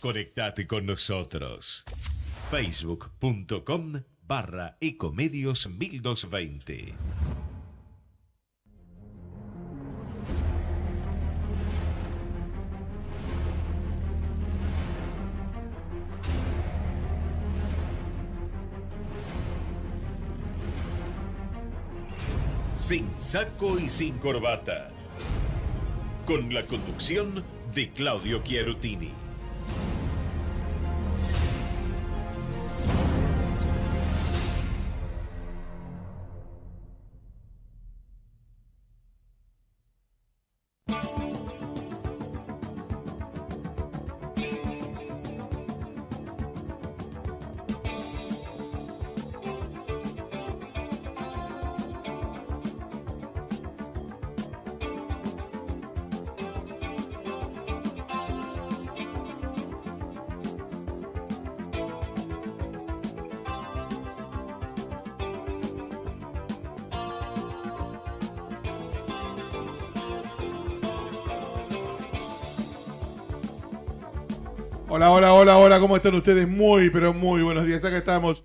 Conectate con nosotros. Facebook.com barra Ecomedios 1220. Sin saco y sin corbata. Con la conducción de Claudio Chiarutini. ¿cómo están ustedes? Muy, pero muy buenos días. Acá estamos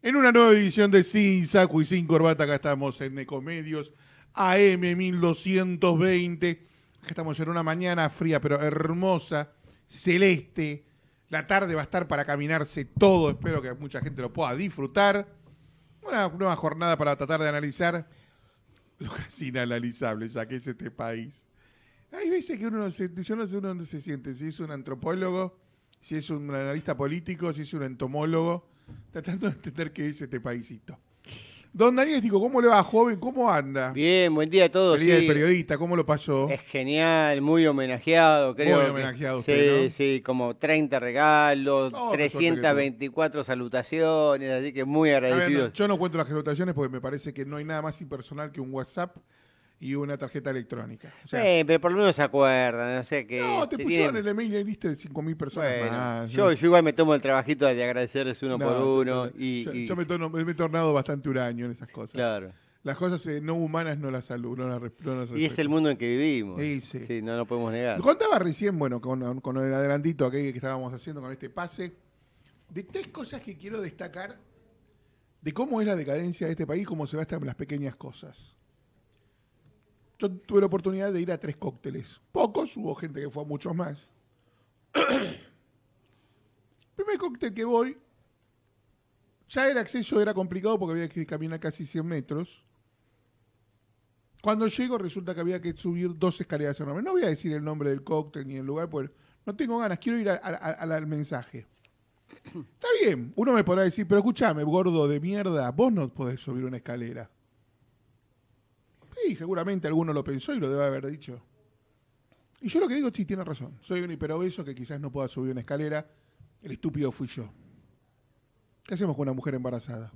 en una nueva edición de Sin Saco y Sin Corbata. Acá estamos en Ecomedios AM 1220. Acá estamos en una mañana fría, pero hermosa, celeste. La tarde va a estar para caminarse todo. Espero que mucha gente lo pueda disfrutar. Una nueva jornada para tratar de analizar lo casi inanalizable, ya que es este país. Hay veces que uno no se, yo no uno no se siente si es un antropólogo si es un analista político, si es un entomólogo, tratando de entender qué es este paísito. Don Daniel digo, ¿cómo le va, joven? ¿Cómo anda? Bien, buen día a todos. El periodista, ¿cómo lo pasó? Es genial, muy homenajeado, creo. Muy homenajeado, sí, sí, como 30 regalos, 324 salutaciones, así que muy agradecido. yo no cuento las salutaciones porque me parece que no hay nada más impersonal que un WhatsApp y una tarjeta electrónica. Sí, eh, pero por lo menos se acuerdan, que... No, te, pusieron el email y viste de 5.000 personas Yo, igual me tomo el trabajito de agradecerles uno por uno. Yo, me, he tornado bastante huraño en esas cosas. Claro. Las cosas eh, no humanas no las saludo, no las, Y es el mundo en que vivimos. Sí, no lo podemos negar. Contaba recién, bueno, con, el adelantito que estábamos haciendo con este pase, de tres cosas que quiero destacar de cómo es la decadencia de este país, cómo se gastan las pequeñas cosas. Yo tuve la oportunidad de ir a tres cócteles. Pocos, hubo gente que fue a muchos más. primer cóctel que voy, ya el acceso era complicado porque había que caminar casi 100 metros. Cuando llego resulta que había que subir dos escaleras enormes. No voy a decir el nombre del cóctel ni el lugar, porque no tengo ganas, quiero ir al mensaje. Está bien, uno me podrá decir, pero escúchame, gordo de mierda, vos no podés subir una escalera seguramente alguno lo pensó y lo debe haber dicho. Y yo lo que digo, sí, tiene razón. Soy un hiperobeso que quizás no pueda subir una escalera. El estúpido fui yo. ¿Qué hacemos con una mujer embarazada?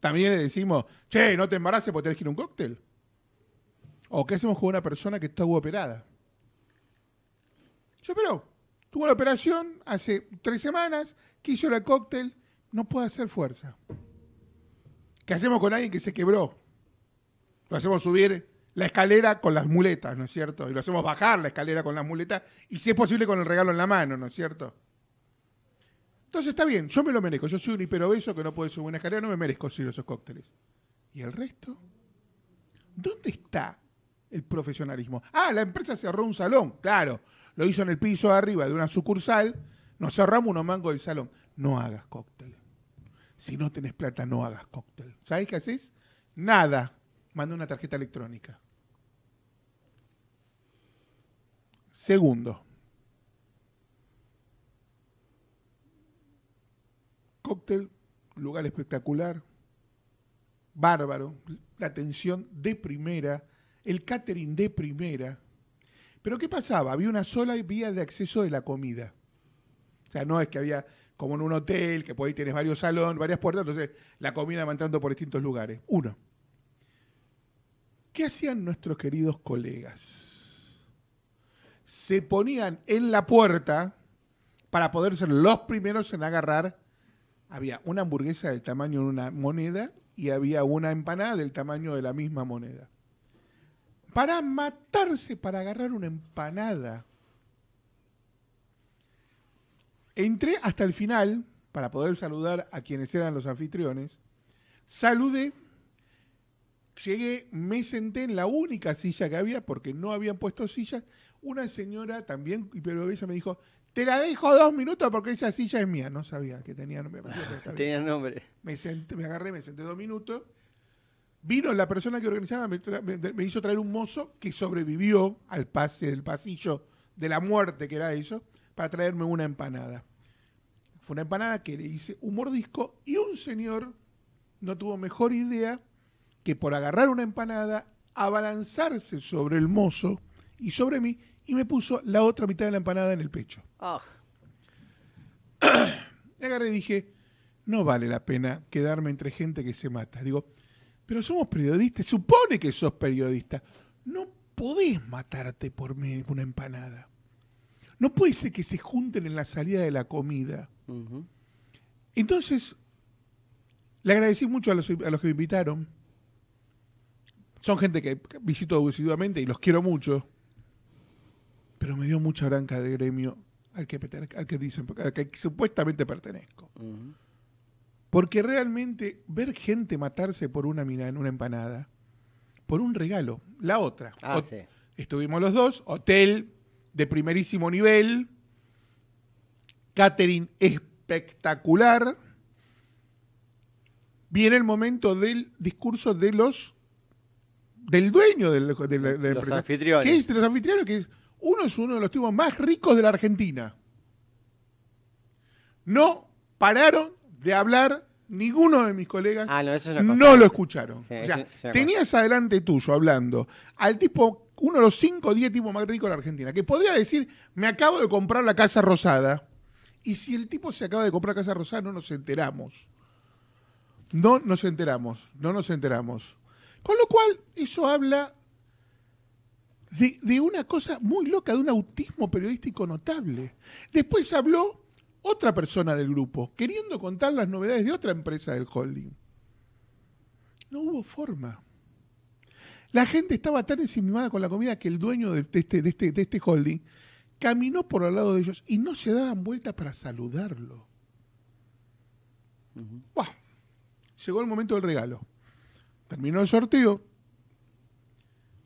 También le decimos, che, no te embaraces porque tenés que ir a un cóctel. ¿O qué hacemos con una persona que estuvo operada? Yo, pero Tuvo la operación hace tres semanas, quiso el cóctel, no puede hacer fuerza. ¿Qué hacemos con alguien que se quebró? Lo hacemos subir la escalera con las muletas, ¿no es cierto? Y lo hacemos bajar la escalera con las muletas y si es posible con el regalo en la mano, ¿no es cierto? Entonces está bien, yo me lo merezco. Yo soy un hiperobeso que no puede subir una escalera, no me merezco subir esos cócteles. ¿Y el resto? ¿Dónde está el profesionalismo? Ah, la empresa cerró un salón, claro. Lo hizo en el piso de arriba de una sucursal, nos cerramos unos mangos del salón. No hagas cócteles. Si no tenés plata, no hagas cóctel. ¿Sabés qué haces? Nada mandó una tarjeta electrónica. Segundo, cóctel, lugar espectacular, bárbaro, la atención de primera, el catering de primera. Pero ¿qué pasaba? Había una sola vía de acceso de la comida. O sea, no es que había como en un hotel, que por ahí tienes varios salones, varias puertas, entonces la comida va entrando por distintos lugares. Uno. ¿Qué hacían nuestros queridos colegas? Se ponían en la puerta para poder ser los primeros en agarrar. Había una hamburguesa del tamaño de una moneda y había una empanada del tamaño de la misma moneda. Para matarse, para agarrar una empanada. Entré hasta el final para poder saludar a quienes eran los anfitriones. Saludé Llegué, me senté en la única silla que había, porque no habían puesto sillas. Una señora también, pero ella me dijo, te la dejo dos minutos porque esa silla es mía. No sabía que tenía nombre. tenía nombre. Me, senté, me agarré, me senté dos minutos. Vino la persona que organizaba, me, me, hizo traer un mozo que sobrevivió al pase del pasillo de la muerte, que era eso, para traerme una empanada. Fue una empanada que le hice un mordisco y un señor no tuvo mejor idea que por agarrar una empanada, abalanzarse sobre el mozo y sobre mí y me puso la otra mitad de la empanada en el pecho. Oh. agarré y dije, no vale la pena quedarme entre gente que se mata. Digo, pero somos periodistas, supone que sos periodista. No podés matarte por mí una empanada. No puede ser que se junten en la salida de la comida. Entonces, le agradecí mucho a los, a los que me invitaron son gente que visito decididamente y los quiero mucho. Pero me dio mucha branca de gremio al que, que, dicen, al que supuestamente pertenezco. Porque realmente ver gente matarse por una mina en una empanada, por un regalo, la otra. Ah, estuvimos los dos, hotel de primerísimo nivel, catering espectacular. Viene el momento del discurso de los del dueño del, de los Anfitriones. Que es los anfitriones, que uno es uno de los tipos más ricos de la Argentina. No pararon de hablar ninguno de mis colegas ah, no, lo escucharon. tenías adelante tuyo hablando al tipo, uno de los 5 o 10 tipos más ricos de la Argentina, que podría decir, me acabo de comprar la Casa Rosada. Y si el tipo se acaba de comprar Casa Rosada, no nos enteramos. No nos enteramos, no nos enteramos. Con lo cual, eso habla de, una cosa muy loca, de un autismo periodístico notable. Después habló otra persona del grupo, queriendo contar las novedades de otra empresa del holding. No hubo forma. La gente estaba tan ensimismada con la comida que el dueño de este, este, este, holding caminó por al lado de ellos y no se daban vuelta para saludarlo. Llegó el momento del regalo. Terminó el sorteo.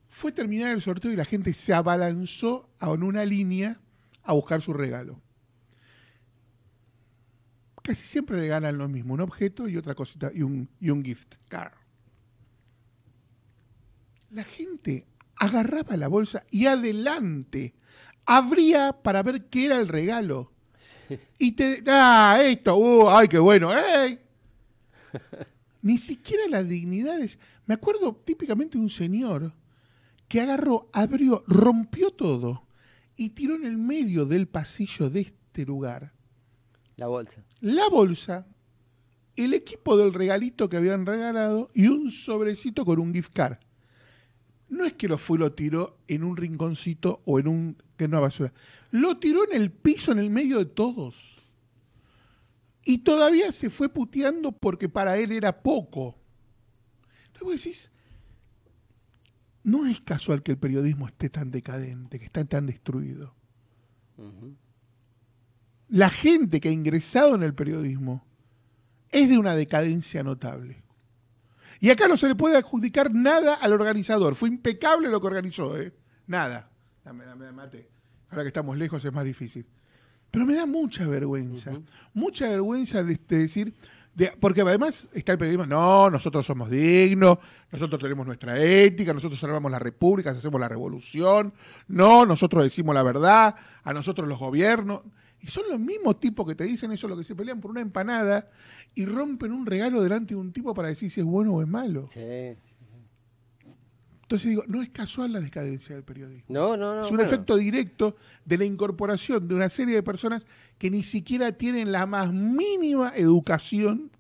Fue terminar el sorteo y la gente se abalanzó en una línea a buscar su regalo. Casi siempre le ganan lo mismo, un objeto y otra cosita, y un, un gift card. La gente agarraba la bolsa y adelante abría para ver qué era el regalo. Y te. ¡Ah, esto! Uh, ¡Ay, qué bueno! ¡Ey! ni siquiera las dignidades. Me acuerdo típicamente de un señor que agarró, abrió, rompió todo y tiró en el medio del pasillo de este lugar. La bolsa. La bolsa, el equipo del regalito que habían regalado y un sobrecito con un gift card. No es que lo fue y lo tiró en un rinconcito o en un que basura. Lo tiró en el piso, en el medio de todos. Y todavía se fue puteando porque para él era poco. Entonces vos decís, no es casual que el periodismo esté tan decadente, que esté tan destruido. La gente que ha ingresado en el periodismo es de una decadencia notable. Y acá no se le puede adjudicar nada al organizador. Fue impecable lo que organizó, ¿eh? Nada. Dame, dame, mate. Ahora que estamos lejos es más difícil. Pero me da mucha vergüenza, mucha vergüenza de, decir, porque además está el periodismo, no, nosotros somos dignos, nosotros tenemos nuestra ética, nosotros salvamos la república hacemos la revolución, no, nosotros decimos la verdad, a nosotros los gobiernos. Y son los mismos tipos que te dicen eso, los que se pelean por una empanada y rompen un regalo delante de un tipo para decir si es bueno o es malo. Sí. Entonces digo, no es casual la decadencia del periodismo. No, no, no. Es un efecto directo de la incorporación de una serie de personas que ni siquiera tienen la más mínima educación,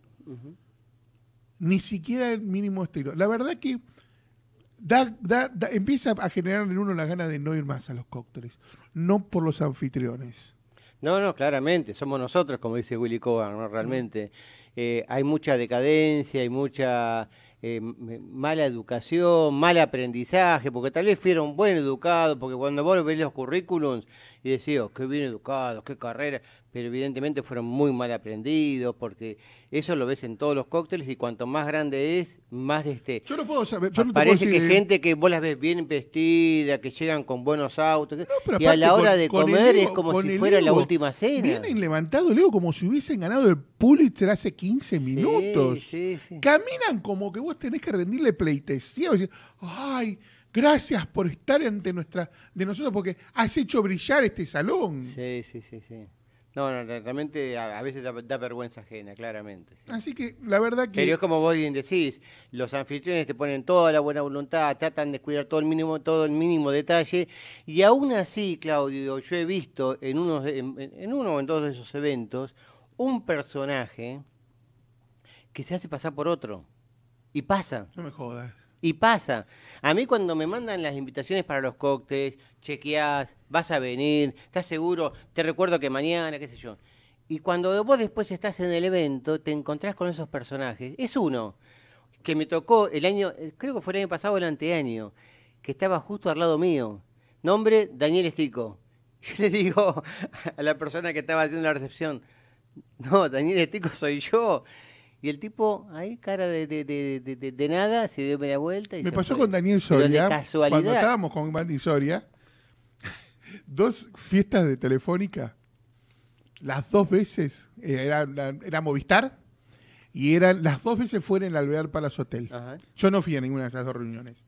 ni siquiera el mínimo estilo. La verdad que empieza a generar en uno la gana de no ir más a los cócteles, no por los anfitriones. No, no, claramente, somos nosotros, como dice Willy Cohen, realmente. Eh, hay mucha decadencia, hay mucha eh, mala educación, mal aprendizaje, porque tal vez fueron buen educado porque cuando vos ves los currículums, y decía, oh, qué bien educados, qué carrera, pero evidentemente fueron muy mal aprendidos, porque eso lo ves en todos los cócteles y cuanto más grande es, más este... Yo no puedo saber, yo no Parece que eh, gente que vos las ves bien vestida, que llegan con buenos autos, y a la hora de comer es como si fuera la última cena. Vienen levantado luego como si hubiesen ganado el Pulitzer hace 15 minutos. Caminan como que vos tenés que rendirle pleitesía, ay Gracias por estar ante nuestra, de nosotros, porque has hecho brillar este salón. Sí, sí, sí, sí. No, no, realmente a, veces da, vergüenza ajena, claramente. Así que la verdad que... Pero es como vos bien decís, los anfitriones te ponen toda la buena voluntad, tratan de cuidar todo el mínimo, todo el mínimo detalle, y aún así, Claudio, yo he visto en, en, en uno o en dos de esos eventos un personaje que se hace pasar por otro. Y pasa. No me jodas. Y pasa. A mí cuando me mandan las invitaciones para los cócteles, chequeás, vas a venir, estás seguro, te recuerdo que mañana, qué sé yo. Y cuando vos después estás en el evento, te encontrás con esos personajes. Es uno que me tocó el año, eh, creo que fue el año pasado o el anteaño, que estaba justo al lado mío. Nombre, Daniel Estico. Yo le digo a la persona que estaba haciendo la recepción, no, Daniel Estico soy yo. Y el tipo, ahí, cara de, de, de, nada, se dio media vuelta. Me pasó con Daniel Soria. Casualidad. Cuando estábamos con Daniel Soria, dos fiestas de Telefónica, las dos veces, eh, era, Movistar, y eran, las dos veces fueron en el Alvear Palace Hotel. Yo no fui a ninguna de esas dos reuniones.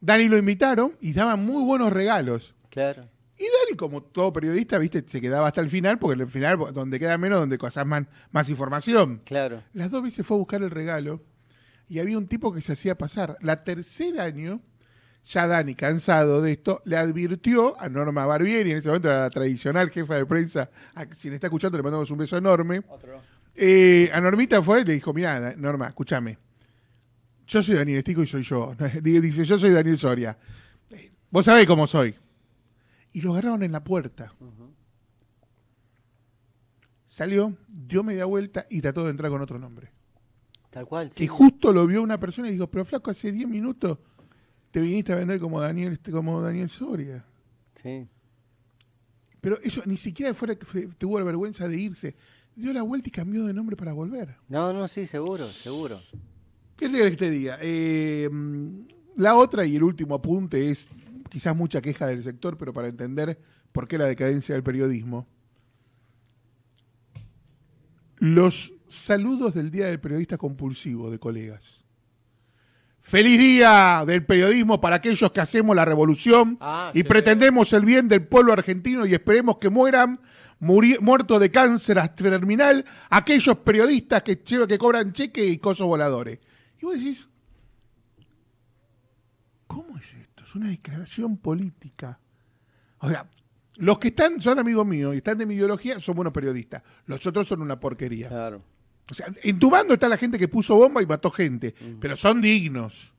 Dani lo invitaron y daban muy buenos regalos. Claro. Y Dani, como todo periodista, viste, se quedaba hasta el final, porque en el final, donde queda menos, donde cosas más, más información. Claro. Las dos veces fue a buscar el regalo y había un tipo que se hacía pasar. La tercer año, ya Dani, cansado de esto, le advirtió a Norma Barbieri, en ese momento era la tradicional jefa de prensa, Si quien está escuchando le mandamos un beso enorme. Eh, a Normita fue y le dijo, mirá, Norma, escúchame, yo soy Daniel Estico y soy yo. Dice, yo soy Daniel Soria. Eh, vos sabés cómo soy y lo agarraron en la puerta. Salió, dio media vuelta y trató de entrar con otro nombre. Tal cual. Que justo lo vio una persona y dijo, pero flaco, hace 10 minutos te viniste a vender como Daniel, este, como Daniel Soria. Sí. Pero eso ni siquiera fuera que tuvo la vergüenza de irse. Dio la vuelta y cambió de nombre para volver. No, no, sí, seguro, seguro. ¿Qué le que te diga? Eh, mm, la otra y el último apunte es quizás mucha queja del sector, pero para entender por qué la decadencia del periodismo. Los saludos del Día del Periodista Compulsivo de colegas. Feliz día del periodismo para aquellos que hacemos la revolución ah, y pretendemos el bien del pueblo argentino y esperemos que mueran muertos de cáncer terminal aquellos periodistas que, que cobran cheque y cosos voladores. Y vos decís, ¿cómo es es una declaración política. O sea, los que están, son amigos míos y están de mi ideología son buenos periodistas. Los otros son una porquería. Claro. O sea, en tu bando está la gente que puso bomba y mató gente, pero son dignos.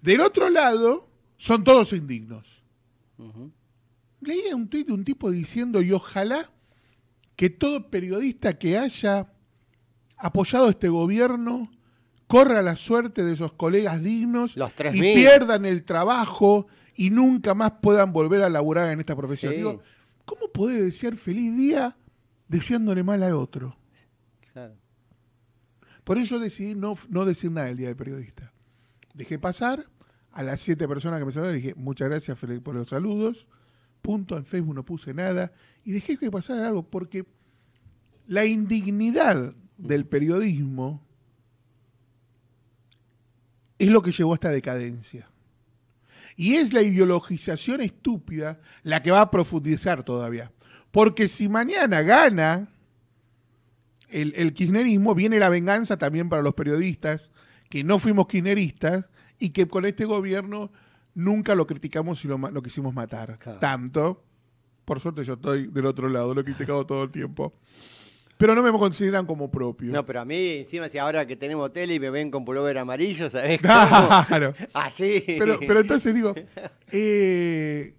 Del otro lado, son todos indignos. Leía un tuit de un tipo diciendo, y ojalá que todo periodista que haya apoyado este gobierno corra la suerte de esos colegas dignos y pierdan el trabajo y nunca más puedan volver a laburar en esta profesión. ¿cómo puede desear feliz día deseándole mal a otro? Por eso decidí no, no decir nada el día del periodista. Dejé pasar a las siete personas que me saludaron, dije, muchas gracias por los saludos, punto, en Facebook no puse nada, y dejé que pasara algo, porque la indignidad del periodismo es lo que llevó a esta decadencia. Y es la ideologización estúpida la que va a profundizar todavía. Porque si mañana gana el, el, kirchnerismo, viene la venganza también para los periodistas, que no fuimos kirchneristas y que con este gobierno nunca lo criticamos y lo, quisimos matar. Tanto, por suerte yo estoy del otro lado, lo he criticado todo el tiempo. Pero no me consideran como propio. No, pero a mí, encima, si ahora que tenemos tele y me ven con pullover amarillo, ¿sabes? Claro. Así. Pero, entonces digo, eh,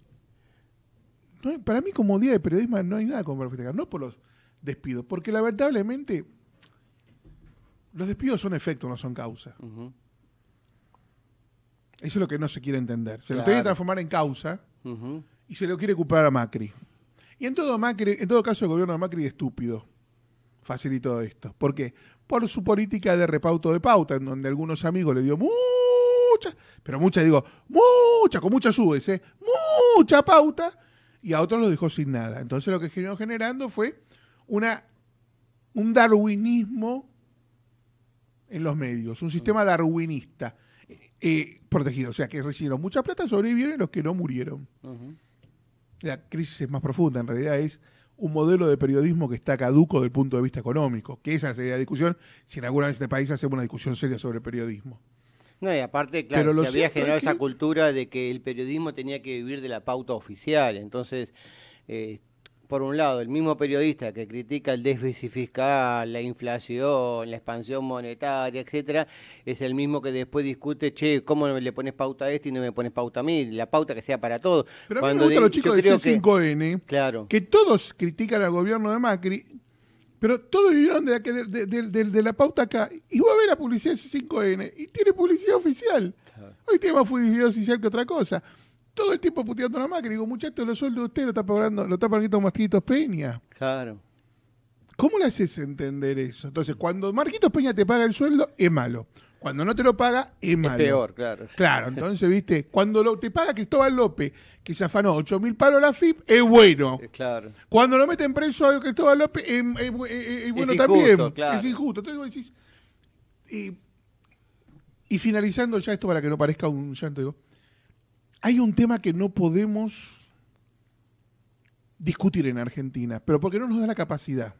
para mí como día de periodismo no hay nada como para No por los despidos, porque lamentablemente los despidos son efectos, no son causa. Eso es lo que no se quiere entender. Se lo tiene que transformar en causa y se lo quiere culpar a Macri. Y en todo, Macri, en todo caso, el gobierno de Macri es estúpido facilitó esto. ¿Por qué? Por su política de repauto de pauta, en donde algunos amigos le dio mucha, pero mucha, digo, mucha, con muchas subes, ¿eh? mucha pauta, y a otros los dejó sin nada. Entonces lo que generó generando fue una, un darwinismo en los medios, un sistema darwinista eh, protegido. O sea, que recibieron mucha plata, sobrevivieron los que no murieron. La crisis es más profunda, en realidad es un modelo de periodismo que está caduco desde el punto de vista económico, que esa sería la discusión, si en alguna vez este país hacemos una discusión seria sobre el periodismo. No, y aparte, claro, se había generado esa cultura de que el periodismo tenía que vivir de la pauta oficial, entonces... Eh, por un lado, el mismo periodista que critica el déficit fiscal, la inflación, la expansión monetaria, etcétera, es el mismo que después discute, che, ¿cómo le pones pauta a este y no me pones pauta a mí? La pauta que sea para todos. Pero Cuando mí me los chicos de C5N, que, todos critican al gobierno de Macri, pero todos vivieron de la, de, la pauta acá. Y vos ves la publicidad de C5N y tiene publicidad oficial. Hoy tiene más publicidad oficial que otra cosa todo el tiempo puteando la máquina. Digo, muchachos, los sueldo de usted lo está pagando, lo está pagando Marquitos Peña. Claro. ¿Cómo le haces entender eso? Entonces, cuando Marquitos Peña te paga el sueldo, es malo. Cuando no te lo paga, es malo. Es peor, claro. Claro, entonces, viste, cuando te paga Cristóbal López, que se afanó 8 mil palos la FIP, es bueno. Eh, claro. Cuando lo meten preso a Cristóbal López, es, bueno también. Injusto, Es injusto. Entonces vos decís. Eh, y finalizando ya esto para que no parezca un llanto, digo hay un tema que no podemos discutir en Argentina, pero porque no nos da la capacidad,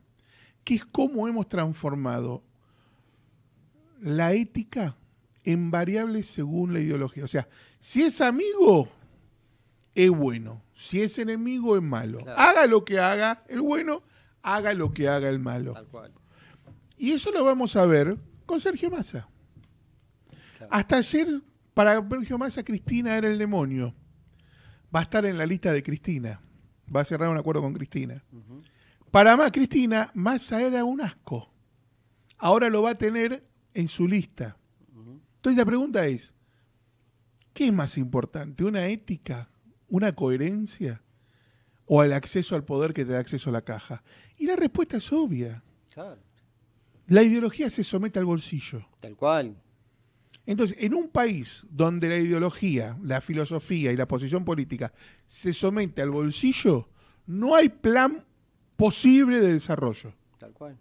que es cómo hemos transformado la ética en variables según la ideología. O sea, si es amigo, es bueno. Si es enemigo, es malo. Haga lo que haga el bueno, haga lo que haga el malo. cual. Y eso lo vamos a ver con Sergio Massa. Hasta ayer para Sergio Massa, Cristina era el demonio. Va a estar en la lista de Cristina. Va a cerrar un acuerdo con Cristina. Para más Cristina, Massa era un asco. Ahora lo va a tener en su lista. Entonces la pregunta es, ¿qué es más importante? ¿Una ética? ¿Una coherencia? ¿O el acceso al poder que te da acceso a la caja? Y la respuesta es obvia. La ideología se somete al bolsillo. Tal cual. Entonces, en un país donde la ideología, la filosofía y la posición política se somete al bolsillo, no hay plan posible de desarrollo. Tal cual.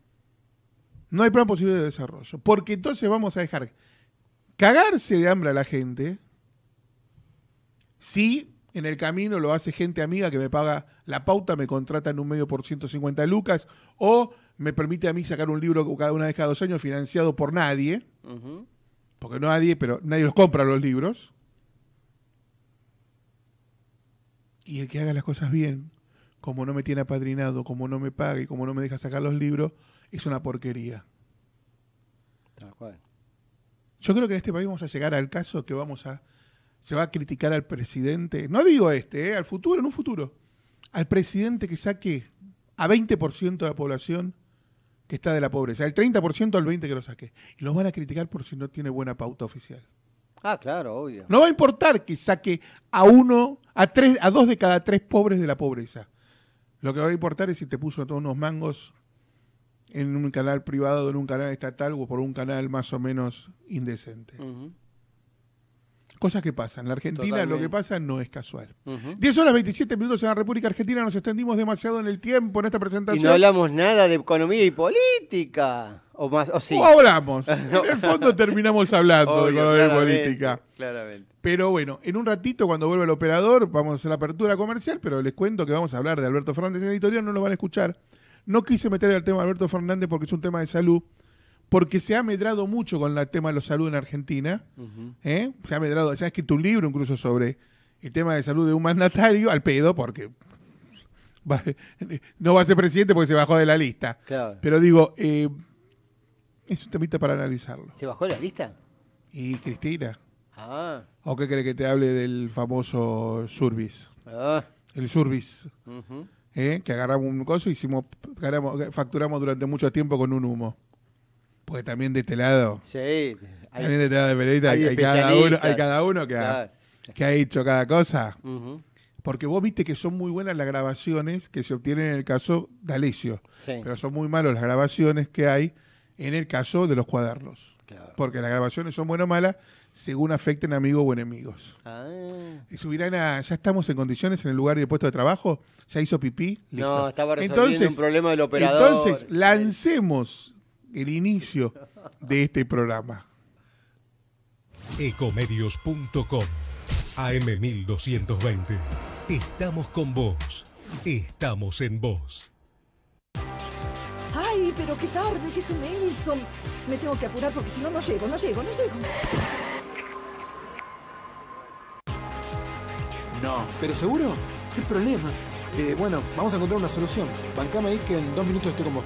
No hay plan posible de desarrollo. Porque entonces vamos a dejar cagarse de hambre a la gente si en el camino lo hace gente amiga que me paga la pauta, me contrata en un medio por 150 lucas o me permite a mí sacar un libro cada una vez cada dos años financiado por nadie porque nadie, pero nadie los compra los libros. Y el que haga las cosas bien, como no me tiene apadrinado, como no me pague, y como no me deja sacar los libros, es una porquería. Tal Yo creo que en este país vamos a llegar al caso que vamos a se va a criticar al presidente, no digo este, eh, al futuro, en un futuro, al presidente que saque a 20% de la población que está de la pobreza, el 30% al 20% que lo saque. Y los van a criticar por si no tiene buena pauta oficial. Ah, claro, obvio. No va a importar que saque a uno, a tres, a dos de cada tres pobres de la pobreza. Lo que va a importar es si te puso todos unos mangos en un canal privado, en un canal estatal o por un canal más o menos indecente cosas que pasan. La Argentina, lo que pasa no es casual. 10 horas 27 minutos en la República Argentina, nos extendimos demasiado en el tiempo en esta presentación. Y no hablamos nada de economía y política. O, más, o sí. O hablamos. En el fondo terminamos hablando de economía y política. Claramente. Pero bueno, en un ratito, cuando vuelva el operador, vamos a hacer la apertura comercial, pero les cuento que vamos a hablar de Alberto Fernández en editorial, no lo van a escuchar. No quise meter el tema de Alberto Fernández porque es un tema de salud porque se ha medrado mucho con el tema de la salud en Argentina. ¿eh? Se ha medrado, ya ha escrito un libro incluso sobre el tema de salud de un mandatario, al pedo, porque no va a ser presidente porque se bajó de la lista. Pero digo, eh, es un temita para analizarlo. ¿Se bajó de la lista? Y Cristina. Ah. ¿O qué cree que te hable del famoso Surbis? Ah. El Surbis. ¿Eh? Que agarramos un coso y hicimos, facturamos durante mucho tiempo con un humo. Porque también de este lado. Sí. también de este lado de periodista hay, cada uno, que, ha, que ha hecho cada cosa. Porque vos viste que son muy buenas las grabaciones que se obtienen en el caso de Alesio. Pero son muy malas las grabaciones que hay en el caso de los cuadernos. Claro. Porque las grabaciones son buenas o malas según afecten amigos o enemigos. Ah. Y subirán a, ya estamos en condiciones en el lugar y el puesto de trabajo, ya hizo pipí. Listo. No, estaba resolviendo entonces, un problema del operador. Entonces, lancemos el inicio de este programa. Ecomedios.com AM1220. Estamos con vos. Estamos en vos. ¡Ay, pero qué tarde! ¿Qué se me hizo? Me tengo que apurar porque si no, no llego, no llego, no llego. No, pero seguro, ¿qué problema? Eh, bueno, vamos a encontrar una solución. Bancame ahí que en dos minutos estoy con vos.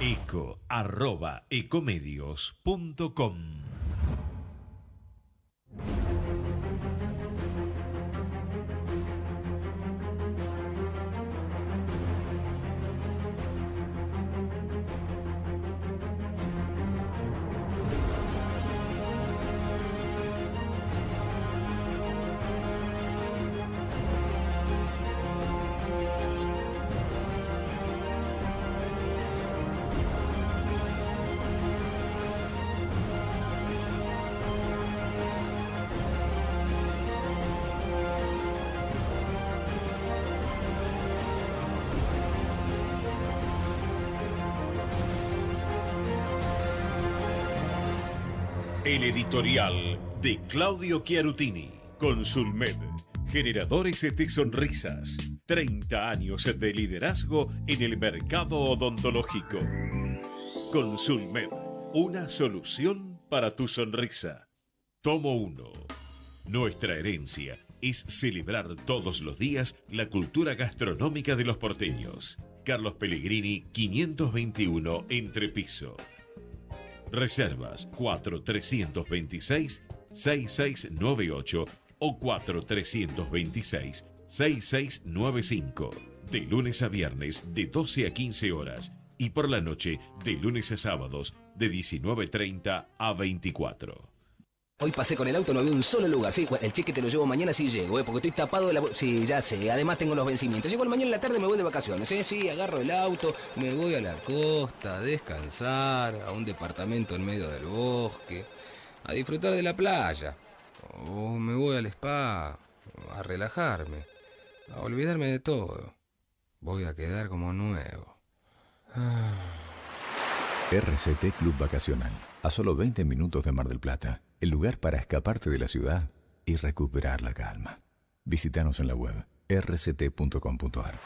eco arroba ecomedios.com editorial de Claudio Chiarutini, Consulmed, Generadores de Sonrisas, 30 años de liderazgo en el mercado odontológico. Consulmed, una solución para tu sonrisa. Tomo 1. Nuestra herencia es celebrar todos los días la cultura gastronómica de los porteños. Carlos Pellegrini, 521, Entrepiso. Reservas 4326-6698 o 4326-6695. De lunes a viernes de 12 a 15 horas y por la noche de lunes a sábados de 19.30 a 24. Hoy pasé con el auto, no había un solo lugar. Sí, el cheque te lo llevo mañana si sí llego, eh, porque estoy tapado de la... Sí, ya sé, además tengo los vencimientos. Llego el mañana en la tarde, me voy de vacaciones, ¿eh? Sí, agarro el auto, me voy a la costa, a descansar, a un departamento en medio del bosque, a disfrutar de la playa. O me voy al spa, a relajarme, a olvidarme de todo. Voy a quedar como nuevo. Ah. RCT Club Vacacional, a solo 20 minutos de Mar del Plata el lugar para escaparte de la ciudad y recuperar la calma. Visítanos en la web rct.com.ar.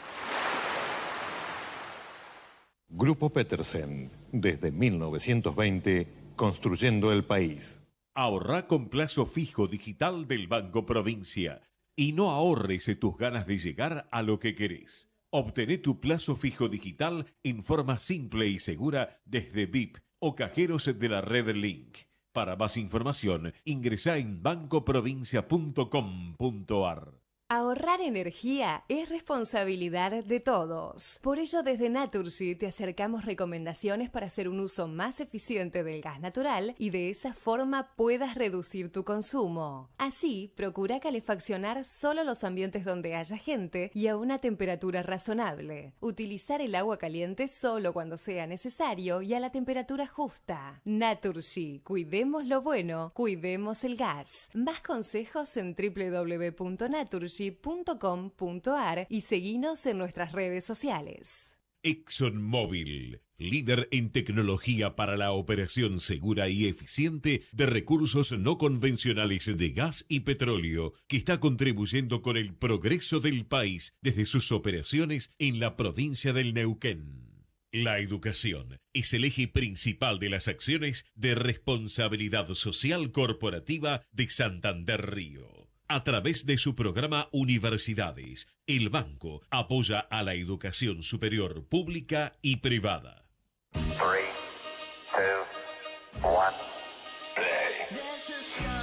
Grupo Petersen, desde 1920, construyendo el país. Ahorra con plazo fijo digital del Banco Provincia y no ahorres tus ganas de llegar a lo que querés. Obtené tu plazo fijo digital en forma simple y segura desde VIP o cajeros de la red Link. Para más información, ingresa en bancoprovincia.com.ar. Ahorrar energía es responsabilidad de todos. Por ello, desde Naturgy te acercamos recomendaciones para hacer un uso más eficiente del gas natural y de esa forma puedas reducir tu consumo. Así, procura calefaccionar solo los ambientes donde haya gente y a una temperatura razonable. Utilizar el agua caliente solo cuando sea necesario y a la temperatura justa. Naturgy, cuidemos lo bueno, cuidemos el gas. Más consejos en www.naturgy .com.ar y seguinos en nuestras redes sociales. ExxonMobil, líder en tecnología para la operación segura y eficiente de recursos no convencionales de gas y petróleo, que está contribuyendo con el progreso del país desde sus operaciones en la provincia del Neuquén. La educación es el eje principal de las acciones de responsabilidad social corporativa de Santander Río a través de su programa Universidades, el banco apoya a la educación superior pública y privada.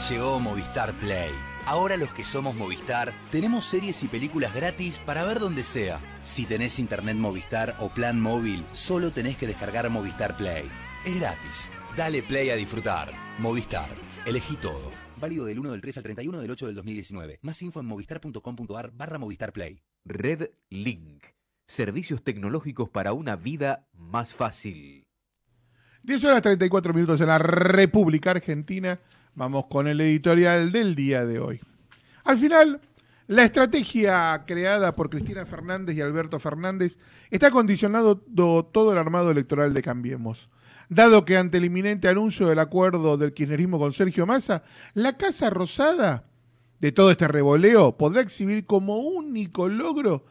Llegó Movistar Play. Ahora los que somos Movistar tenemos series y películas gratis para ver donde sea. Si tenés internet Movistar o plan móvil, solo tenés que descargar Movistar Play. Es gratis. Dale play a disfrutar. Movistar. Elegí todo. Válido del 1 del 3 al 31 del 8 del 2019. Más info en movistar.com.ar barra Movistar Play. Red Link. Servicios tecnológicos para una vida más fácil. 10 horas 34 minutos en la República Argentina. Vamos con el editorial del día de hoy. Al final, la estrategia creada por Cristina Fernández y Alberto Fernández está condicionado todo el armado electoral de Cambiemos dado que ante el inminente anuncio del acuerdo del kirchnerismo con Sergio Massa, la Casa Rosada de todo este revoleo podrá exhibir como único logro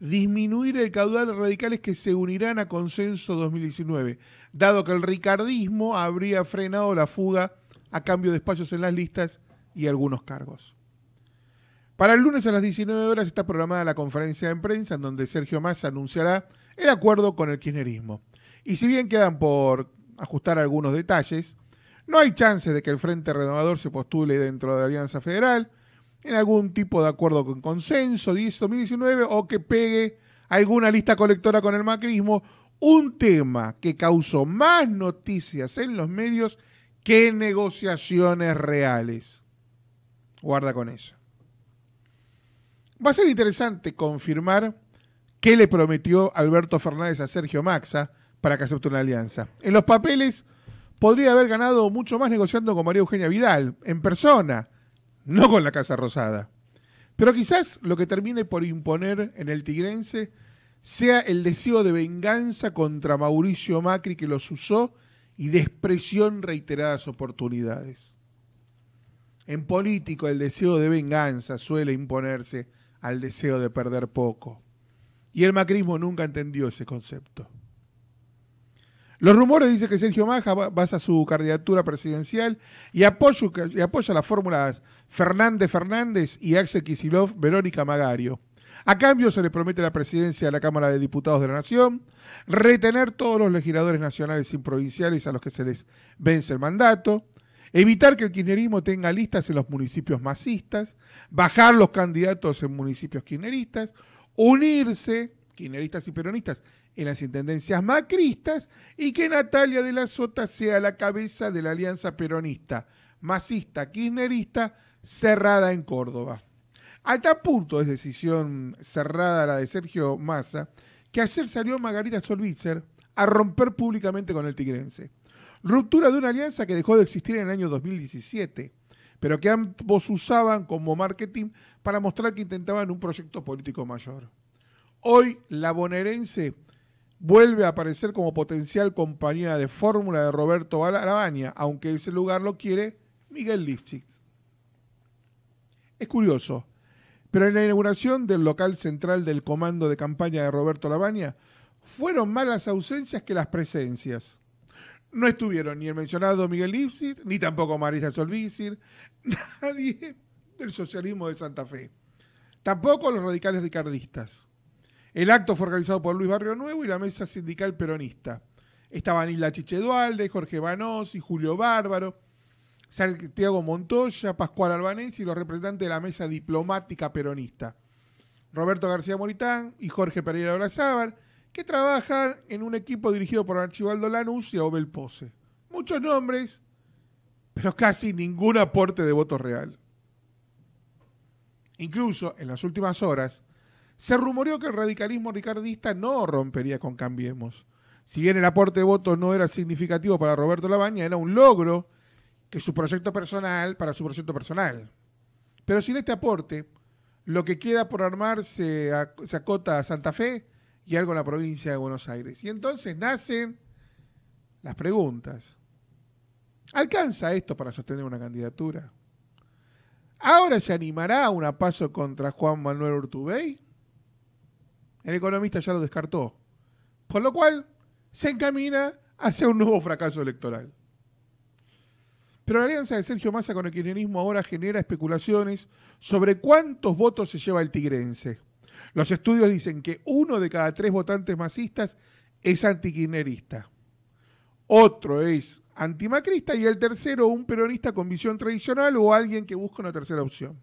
disminuir el caudal de radicales que se unirán a Consenso 2019, dado que el ricardismo habría frenado la fuga a cambio de espacios en las listas y algunos cargos. Para el lunes a las 19 horas está programada la conferencia de prensa en donde Sergio Massa anunciará el acuerdo con el kirchnerismo. Y si bien quedan por ajustar algunos detalles, no hay chances de que el Frente Renovador se postule dentro de la Alianza Federal en algún tipo de acuerdo con consenso 10-2019 o que pegue alguna lista colectora con el macrismo, un tema que causó más noticias en los medios que negociaciones reales. Guarda con eso. Va a ser interesante confirmar qué le prometió Alberto Fernández a Sergio Maxa para que acepte una alianza. En los papeles podría haber ganado mucho más negociando con María Eugenia Vidal, en persona, no con la Casa Rosada. Pero quizás lo que termine por imponer en el tigrense sea el deseo de venganza contra Mauricio Macri que los usó y despreció en reiteradas oportunidades. En político el deseo de venganza suele imponerse al deseo de perder poco. Y el macrismo nunca entendió ese concepto. Los rumores dicen que Sergio Maja basa su candidatura presidencial y, apoya las fórmulas Fernández Fernández y Axel Kisilov Verónica Magario. A cambio se le promete la presidencia de la Cámara de Diputados de la Nación, retener todos los legisladores nacionales y provinciales a los que se les vence el mandato, evitar que el kirchnerismo tenga listas en los municipios masistas, bajar los candidatos en municipios kirchneristas, unirse, kirchneristas y peronistas, en las intendencias macristas y que Natalia de la Sota sea la cabeza de la alianza peronista, masista, kirchnerista, cerrada en Córdoba. A tal punto es decisión cerrada la de Sergio Massa, que ayer salió Margarita Stolbizer a romper públicamente con el tigrense. Ruptura de una alianza que dejó de existir en el año 2017, pero que ambos usaban como marketing para mostrar que intentaban un proyecto político mayor. Hoy la bonaerense vuelve a aparecer como potencial compañía de fórmula de Roberto Arabaña, aunque ese lugar lo quiere Miguel Lipschitz. Es curioso, pero en la inauguración del local central del comando de campaña de Roberto Labaña, fueron más las ausencias que las presencias. No estuvieron ni el mencionado Miguel Lipschitz, ni tampoco Marisa Solvícir, nadie del socialismo de Santa Fe, tampoco los radicales ricardistas. El acto fue organizado por Luis Barrio Nuevo y la mesa sindical peronista. Estaban Isla Chiche Jorge vanos y Julio Bárbaro, Santiago Montoya, Pascual Albanés y los representantes de la mesa diplomática peronista. Roberto García Moritán y Jorge Pereira Olazábar que trabajan en un equipo dirigido por Archibaldo Lanús y Abel Pose. Muchos nombres, pero casi ningún aporte de voto real. Incluso en las últimas horas, se rumoreó que el radicalismo ricardista no rompería con Cambiemos. Si bien el aporte de votos no era significativo para Roberto Labaña, era un logro que su proyecto personal para su proyecto personal. Pero sin este aporte, lo que queda por armar se, acota a Santa Fe y algo en la provincia de Buenos Aires. Y entonces nacen las preguntas. ¿Alcanza esto para sostener una candidatura? ¿Ahora se animará a un paso contra Juan Manuel Urtubey? El economista ya lo descartó. Por lo cual, se encamina hacia un nuevo fracaso electoral. Pero la alianza de Sergio Massa con el kirchnerismo ahora genera especulaciones sobre cuántos votos se lleva el tigrense. Los estudios dicen que uno de cada tres votantes masistas es antikirchnerista. Otro es antimacrista y el tercero un peronista con visión tradicional o alguien que busca una tercera opción.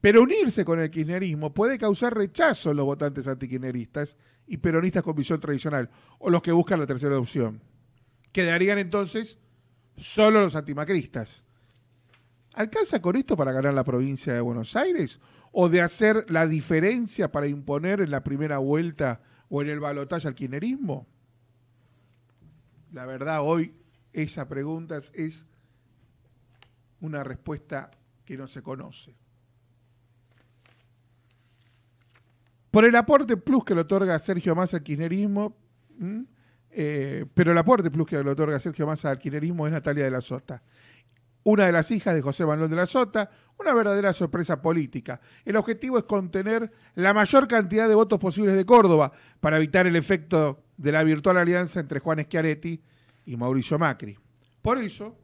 Pero unirse con el kirchnerismo puede causar rechazo en los votantes antiquineristas y peronistas con visión tradicional, o los que buscan la tercera opción. Quedarían entonces solo los antimacristas. ¿Alcanza con esto para ganar la provincia de Buenos Aires? ¿O de hacer la diferencia para imponer en la primera vuelta o en el balotaje al kirchnerismo? La verdad, hoy esa pregunta es una respuesta que no se conoce. por el aporte plus que le otorga Sergio Massa al kirchnerismo, eh, pero el aporte plus que le otorga Sergio Massa al kirchnerismo es Natalia de la Sota, una de las hijas de José Manuel de la Sota, una verdadera sorpresa política. El objetivo es contener la mayor cantidad de votos posibles de Córdoba para evitar el efecto de la virtual alianza entre Juan Schiaretti y Mauricio Macri. Por eso,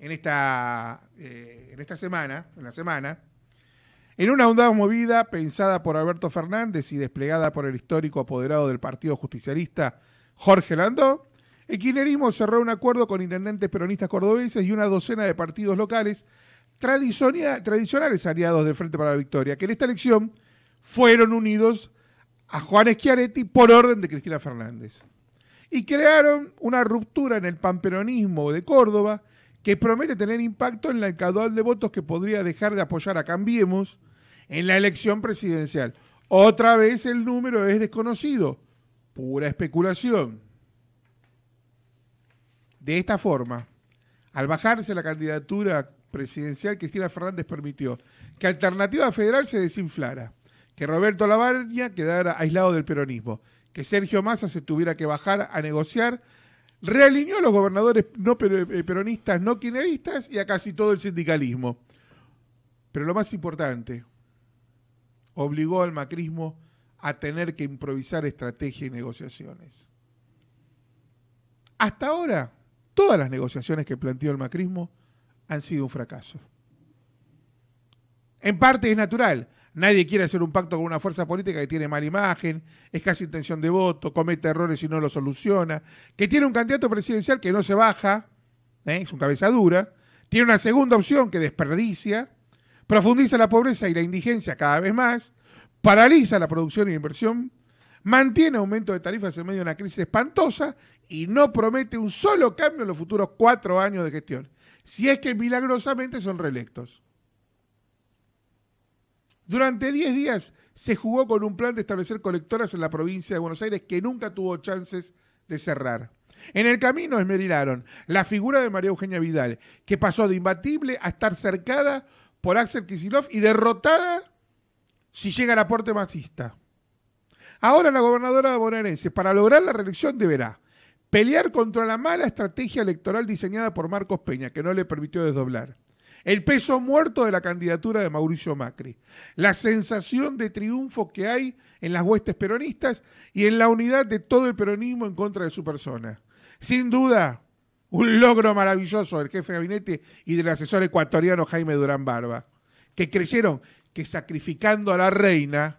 en esta, eh, en esta semana, en la semana, en una onda movida pensada por Alberto Fernández y desplegada por el histórico apoderado del Partido Justicialista, Jorge Landó, el kirchnerismo cerró un acuerdo con intendentes peronistas cordobeses y una docena de partidos locales tradicionales aliados del Frente para la Victoria, que en esta elección fueron unidos a Juan Schiaretti por orden de Cristina Fernández. Y crearon una ruptura en el pamperonismo de Córdoba que promete tener impacto en la caudal de votos que podría dejar de apoyar a Cambiemos en la elección presidencial. Otra vez el número es desconocido. Pura especulación. De esta forma, al bajarse la candidatura presidencial, que Cristina Fernández permitió que Alternativa Federal se desinflara, que Roberto Lavagna quedara aislado del peronismo, que Sergio Massa se tuviera que bajar a negociar, realineó a los gobernadores no eh, eh, peronistas, no quineristas y a casi todo el sindicalismo. Pero lo más importante, obligó al macrismo a tener que improvisar estrategia y negociaciones. Hasta ahora, todas las negociaciones que planteó el macrismo han sido un fracaso. En parte es natural. Nadie quiere hacer un pacto con una fuerza política que tiene mala imagen, es casi intención de voto, comete errores y no lo soluciona, que tiene un candidato presidencial que no se baja, ¿eh? es un cabeza dura, tiene una segunda opción que desperdicia, profundiza la pobreza y la indigencia cada vez más, paraliza la producción y inversión, mantiene aumento de tarifas en medio de una crisis espantosa y no promete un solo cambio en los futuros cuatro años de gestión, si es que milagrosamente son reelectos. Durante diez días se jugó con un plan de establecer colectoras en la provincia de Buenos Aires que nunca tuvo chances de cerrar. En el camino esmerilaron la figura de María Eugenia Vidal, que pasó de imbatible a estar cercada por Axel Kisilov y derrotada si llega el aporte masista. Ahora la gobernadora bonaerense, para lograr la reelección, deberá pelear contra la mala estrategia electoral diseñada por Marcos Peña, que no le permitió desdoblar. El peso muerto de la candidatura de Mauricio Macri. La sensación de triunfo que hay en las huestes peronistas y en la unidad de todo el peronismo en contra de su persona. Sin duda, un logro maravilloso del jefe de gabinete y del asesor ecuatoriano Jaime Durán Barba, que creyeron que sacrificando a la reina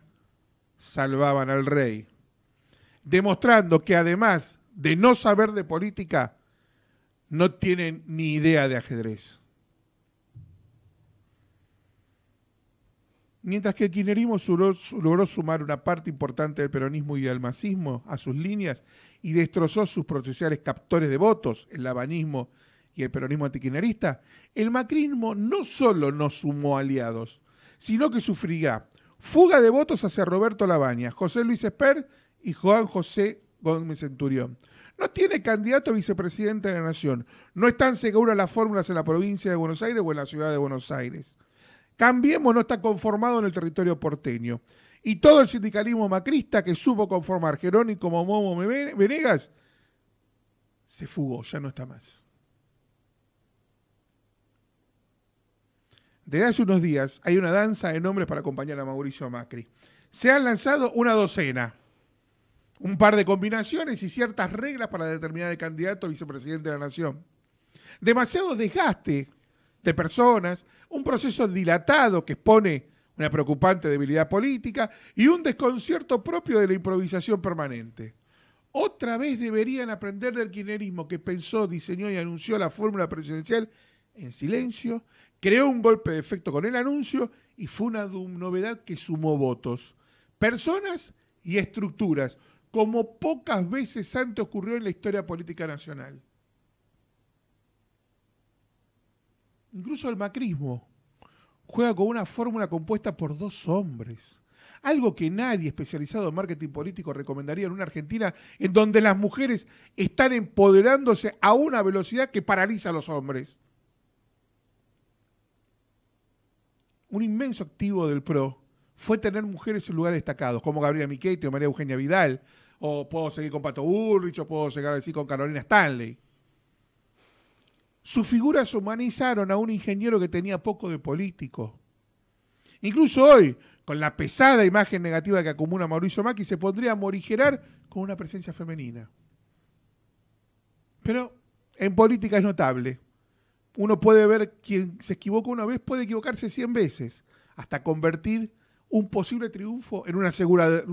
salvaban al rey, demostrando que además de no saber de política, no tienen ni idea de ajedrez. Mientras que el logró, sumar una parte importante del peronismo y del masismo a sus líneas, y destrozó sus procesales captores de votos, el labanismo y el peronismo antiquinarista, el macrismo no solo no sumó aliados, sino que sufrirá fuga de votos hacia Roberto Labaña, José Luis Esper y Juan José Gómez Centurión. No tiene candidato a vicepresidente de la Nación. No están seguras las fórmulas en la provincia de Buenos Aires o en la ciudad de Buenos Aires. Cambiemos no está conformado en el territorio porteño y todo el sindicalismo macrista que supo conformar Jerónimo Momo Venegas se fugó, ya no está más. Desde hace unos días hay una danza de nombres para acompañar a Mauricio Macri. Se han lanzado una docena, un par de combinaciones y ciertas reglas para determinar el candidato a vicepresidente de la Nación. Demasiado desgaste de personas, un proceso dilatado que expone una preocupante debilidad política y un desconcierto propio de la improvisación permanente. Otra vez deberían aprender del kirchnerismo que pensó, diseñó y anunció la fórmula presidencial en silencio, creó un golpe de efecto con el anuncio y fue una novedad que sumó votos, personas y estructuras, como pocas veces antes ocurrió en la historia política nacional. Incluso el macrismo juega con una fórmula compuesta por dos hombres. Algo que nadie especializado en marketing político recomendaría en una Argentina en donde las mujeres están empoderándose a una velocidad que paraliza a los hombres. Un inmenso activo del PRO fue tener mujeres en lugares destacados, como Gabriela Miquete o María Eugenia Vidal, o puedo seguir con Pato Burrich, o puedo llegar a decir con Carolina Stanley. Sus figuras humanizaron a un ingeniero que tenía poco de político. Incluso hoy, con la pesada imagen negativa que acumula Mauricio Macri, se podría morigerar con una presencia femenina. Pero en política es notable. Uno puede ver quien se equivoca una vez, puede equivocarse cien veces, hasta convertir un posible triunfo en una segura, en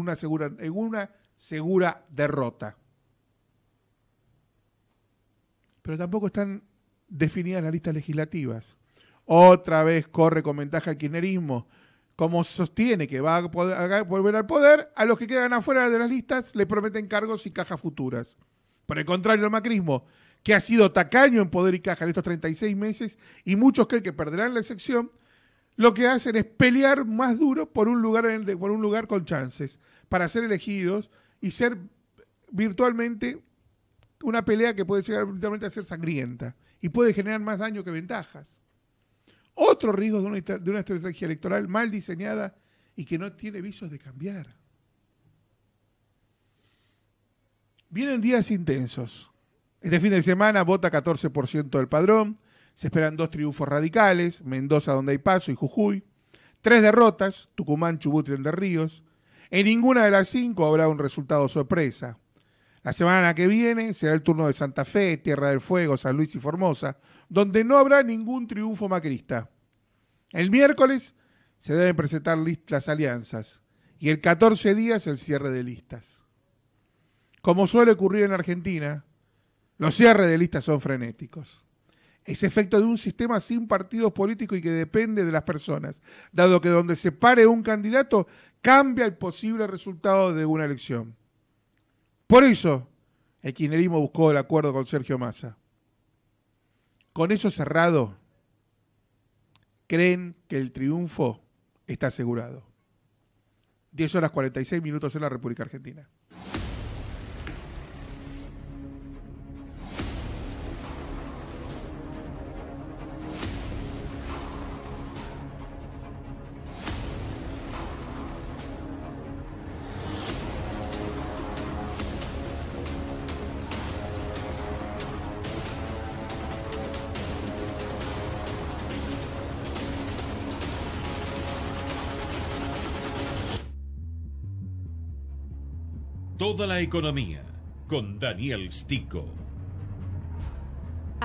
una segura derrota. Pero tampoco están definidas las listas legislativas. Otra vez corre con ventaja el kirchnerismo. Como sostiene que va a, volver al poder, a los que quedan afuera de las listas le prometen cargos y cajas futuras. Por el contrario, el macrismo, que ha sido tacaño en poder y caja en estos 36 meses y muchos creen que perderán la excepción lo que hacen es pelear más duro por un lugar, en por un lugar con chances para ser elegidos y ser virtualmente una pelea que puede llegar virtualmente a ser sangrienta y puede generar más daño que ventajas. Otro riesgo de una, estrategia electoral mal diseñada y que no tiene visos de cambiar. Vienen días intensos. Este fin de semana vota 14% del padrón. Se esperan dos triunfos radicales, Mendoza donde hay paso y Jujuy. Tres derrotas, Tucumán, Chubut y Ríos. En ninguna de las cinco habrá un resultado sorpresa. La semana que viene será el turno de Santa Fe, Tierra del Fuego, San Luis y Formosa, donde no habrá ningún triunfo macrista. El miércoles se deben presentar las alianzas y el 14 días el cierre de listas. Como suele ocurrir en Argentina, los cierres de listas son frenéticos. Es efecto de un sistema sin partidos políticos y que depende de las personas, dado que donde se pare un candidato cambia el posible resultado de una elección. Por eso el kirchnerismo buscó el acuerdo con Sergio Massa. Con eso cerrado, creen que el triunfo está asegurado. 10 horas 46 minutos en la República Argentina. toda la economía con Daniel Stico.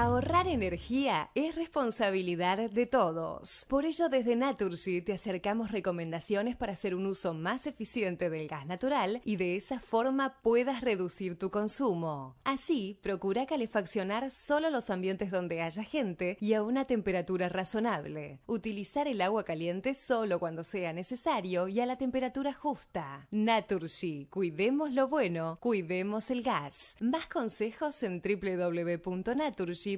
Ahorrar energía es responsabilidad de todos. Por ello, desde Naturgy te acercamos recomendaciones para hacer un uso más eficiente del gas natural y de esa forma puedas reducir tu consumo. Así, procura calefaccionar solo los ambientes donde haya gente y a una temperatura razonable. Utilizar el agua caliente solo cuando sea necesario y a la temperatura justa. Naturgy, cuidemos lo bueno, cuidemos el gas. Más consejos en www.naturgy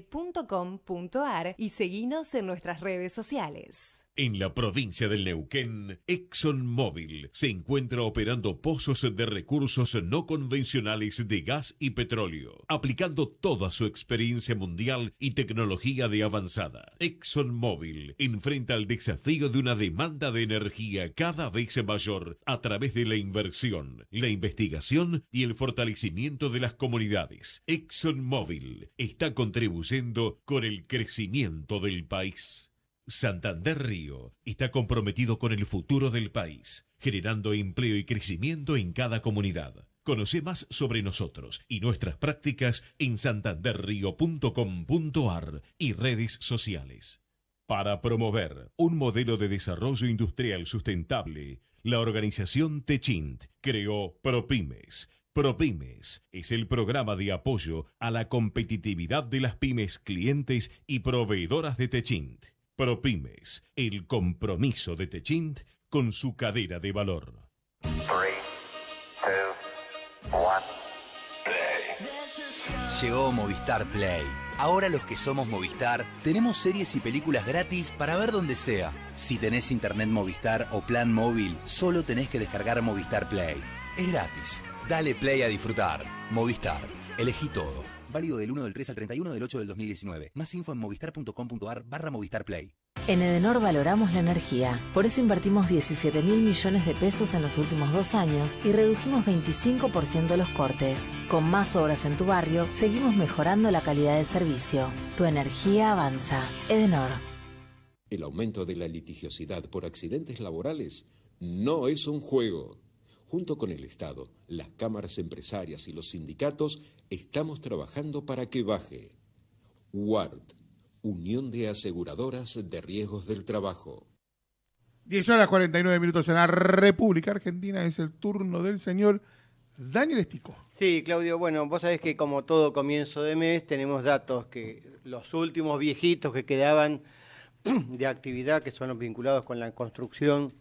y seguinos en nuestras redes sociales. En la provincia del Neuquén, ExxonMobil se encuentra operando pozos de recursos no convencionales de gas y petróleo, aplicando toda su experiencia mundial y tecnología de avanzada. ExxonMobil enfrenta el desafío de una demanda de energía cada vez mayor a través de la inversión, la investigación y el fortalecimiento de las comunidades. ExxonMobil está contribuyendo con el crecimiento del país. Santander Río está comprometido con el futuro del país, generando empleo y crecimiento en cada comunidad. Conoce más sobre nosotros y nuestras prácticas en santanderrío.com.ar y redes sociales. Para promover un modelo de desarrollo industrial sustentable, la organización Techint creó ProPymes. ProPymes es el programa de apoyo a la competitividad de las pymes clientes y proveedoras de Techint Propimes, el compromiso de Techint con su cadera de valor. Llegó Movistar Play. Ahora los que somos Movistar tenemos series y películas gratis para ver donde sea. Si tenés internet Movistar o plan móvil, solo tenés que descargar Movistar Play. Es gratis. Dale play a disfrutar. Movistar. Elegí todo. Válido del 1 del 3 al 31 del 8 del 2019. Más info en movistar.com.ar barra Movistar Play. En Edenor valoramos la energía, por eso invertimos 17 mil millones de pesos en los últimos dos años y redujimos 25% los cortes. Con más obras en tu barrio, seguimos mejorando la calidad de servicio. Tu energía avanza. Edenor. El aumento de la litigiosidad por accidentes laborales no es un juego junto con el Estado, las cámaras empresarias y los sindicatos, estamos trabajando para que baje. UART, Unión de Aseguradoras de Riesgos del Trabajo. 10 horas 49 minutos en la República Argentina es el turno del señor Daniel Estico. Sí, Claudio, bueno, vos sabés que como todo comienzo de mes tenemos datos que los últimos viejitos que quedaban de actividad, que son los vinculados con la construcción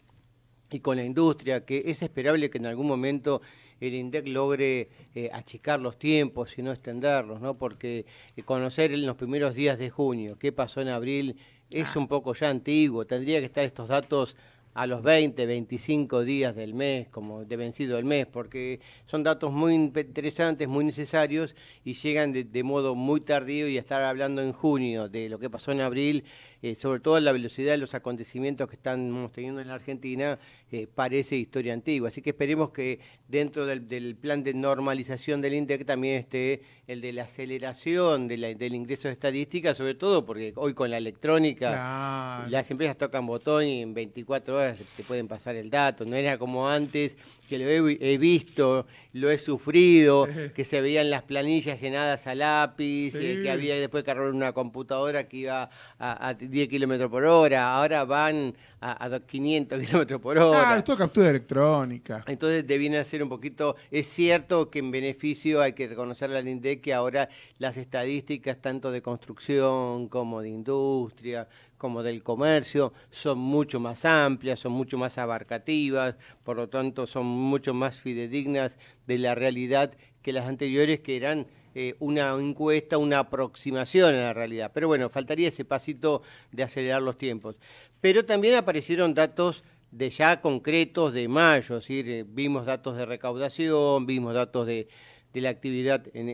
y con la industria, que es esperable que en algún momento el INDEC logre eh, achicar los tiempos y no extenderlos, ¿no? Porque eh, conocer en los primeros días de junio qué pasó en abril es ah. un poco ya antiguo, tendría que estar estos datos a los 20, 25 días del mes, como de vencido el mes, porque son datos muy interesantes, muy necesarios y llegan de modo muy tardío y estar hablando en junio de lo que pasó en abril eh, sobre todo la velocidad de los acontecimientos que estamos teniendo en la Argentina, eh, parece historia antigua. Así que esperemos que dentro del, plan de normalización del INDEC también esté el de la aceleración del ingreso de estadística, sobre todo porque hoy con la electrónica las empresas tocan botón y en 24 horas te pueden pasar el dato. No era como antes que lo he, visto, lo he sufrido, que se veían las planillas llenadas a lápiz, eh, que había después que una computadora que iba a, 10 kilómetros por hora, ahora van a, 500 kilómetros por ah, hora. Ah, esto es captura electrónica. Entonces te viene a ser un poquito, es cierto que en beneficio hay que reconocer la INDEC que ahora las estadísticas tanto de construcción como de industria, como del comercio son mucho más amplias, son mucho más abarcativas, por lo tanto son mucho más fidedignas de la realidad que las anteriores que eran eh, una encuesta, una aproximación a la realidad. Pero bueno, faltaría ese pasito de acelerar los tiempos. Pero también aparecieron datos de ya concretos de mayo, es decir, eh, vimos datos de recaudación, vimos datos de de la actividad en,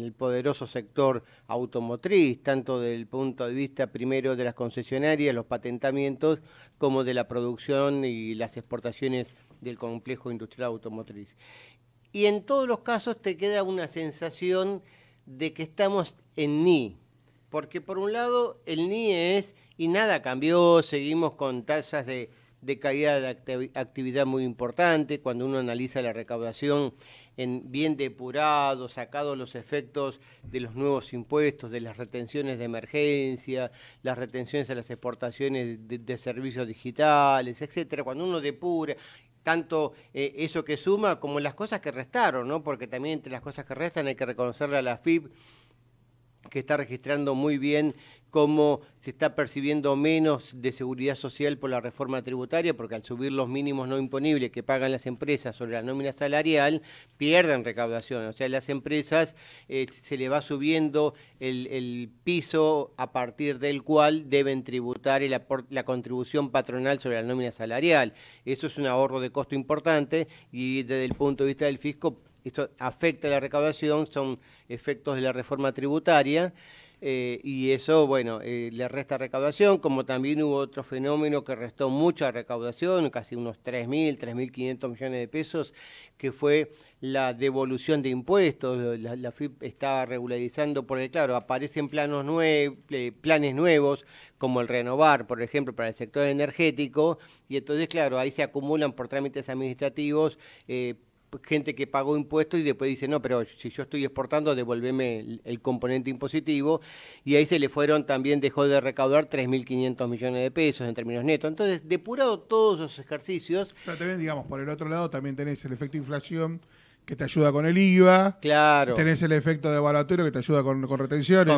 el poderoso sector automotriz, tanto desde el punto de vista primero de las concesionarias, los patentamientos, como de la producción y las exportaciones del complejo industrial automotriz. Y en todos los casos te queda una sensación de que estamos en ni, porque por un lado el ni es y nada cambió, seguimos con tasas de, de caída de actividad muy importante, cuando uno analiza la recaudación bien depurado, sacado los efectos de los nuevos impuestos, de las retenciones de emergencia, las retenciones a las exportaciones de, servicios digitales, etcétera. Cuando uno depura tanto eh, eso que suma como las cosas que restaron, ¿no? Porque también entre las cosas que restan hay que reconocerle a la FIP que está registrando muy bien cómo se está percibiendo menos de seguridad social por la reforma tributaria, porque al subir los mínimos no imponibles que pagan las empresas sobre la nómina salarial, pierden recaudación. O sea, las empresas eh, se le va subiendo el, piso a partir del cual deben tributar la contribución patronal sobre la nómina salarial. Eso es un ahorro de costo importante y desde el punto de vista del fisco, esto afecta la recaudación, son efectos de la reforma tributaria. Eh, y eso, bueno, eh, le resta recaudación, como también hubo otro fenómeno que restó mucha recaudación, casi unos 3.000, 3.500 millones de pesos, que fue la devolución de impuestos, la, FIP estaba regularizando, porque claro, aparecen planos eh, planes nuevos, como el renovar, por ejemplo, para el sector energético, y entonces, claro, ahí se acumulan por trámites administrativos gente que pagó impuestos y después dice, no, pero si yo estoy exportando, devolveme el, componente impositivo. Y ahí se le fueron, también dejó de recaudar 3.500 millones de pesos en términos netos. Entonces, depurado todos esos ejercicios... Pero también, digamos, por el otro lado también tenés el efecto inflación que te ayuda con el IVA. Claro. Tenés el efecto de devaluatorio que te ayuda con, con retenciones.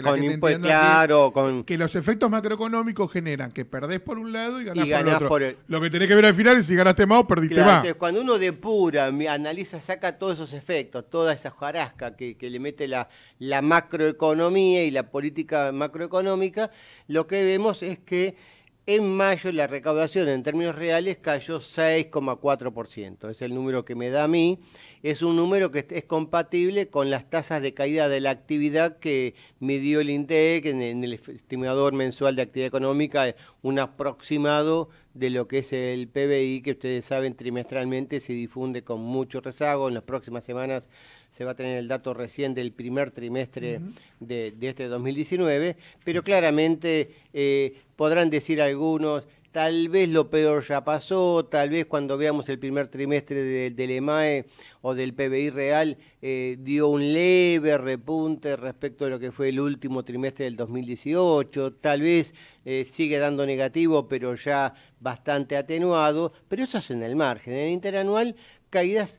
que claro, con... que los efectos macroeconómicos generan que perdés por un lado y ganás, por, otro. Lo que tenés que ver al final es si ganaste más o perdiste más. cuando uno depura, analiza, saca todos esos efectos, toda esa jarasca que, le mete la macroeconomía y la política macroeconómica, lo que vemos es que en mayo la recaudación en términos reales cayó 6,4%. Es el número que me da a mí. Es un número que es compatible con las tasas de caída de la actividad que midió el INTEC en, el estimador mensual de actividad económica, un aproximado de lo que es el PBI que ustedes saben trimestralmente se difunde con mucho rezago. En las próximas semanas se va a tener el dato recién del primer trimestre de, este 2019, pero claramente... Eh, podrán decir algunos, tal vez lo peor ya pasó, tal vez cuando veamos el primer trimestre del EMAE e o del PBI real, eh, dio un leve repunte respecto a lo que fue el último trimestre del 2018, tal vez eh, sigue dando negativo, pero ya bastante atenuado, pero eso es en el margen, en el interanual caídas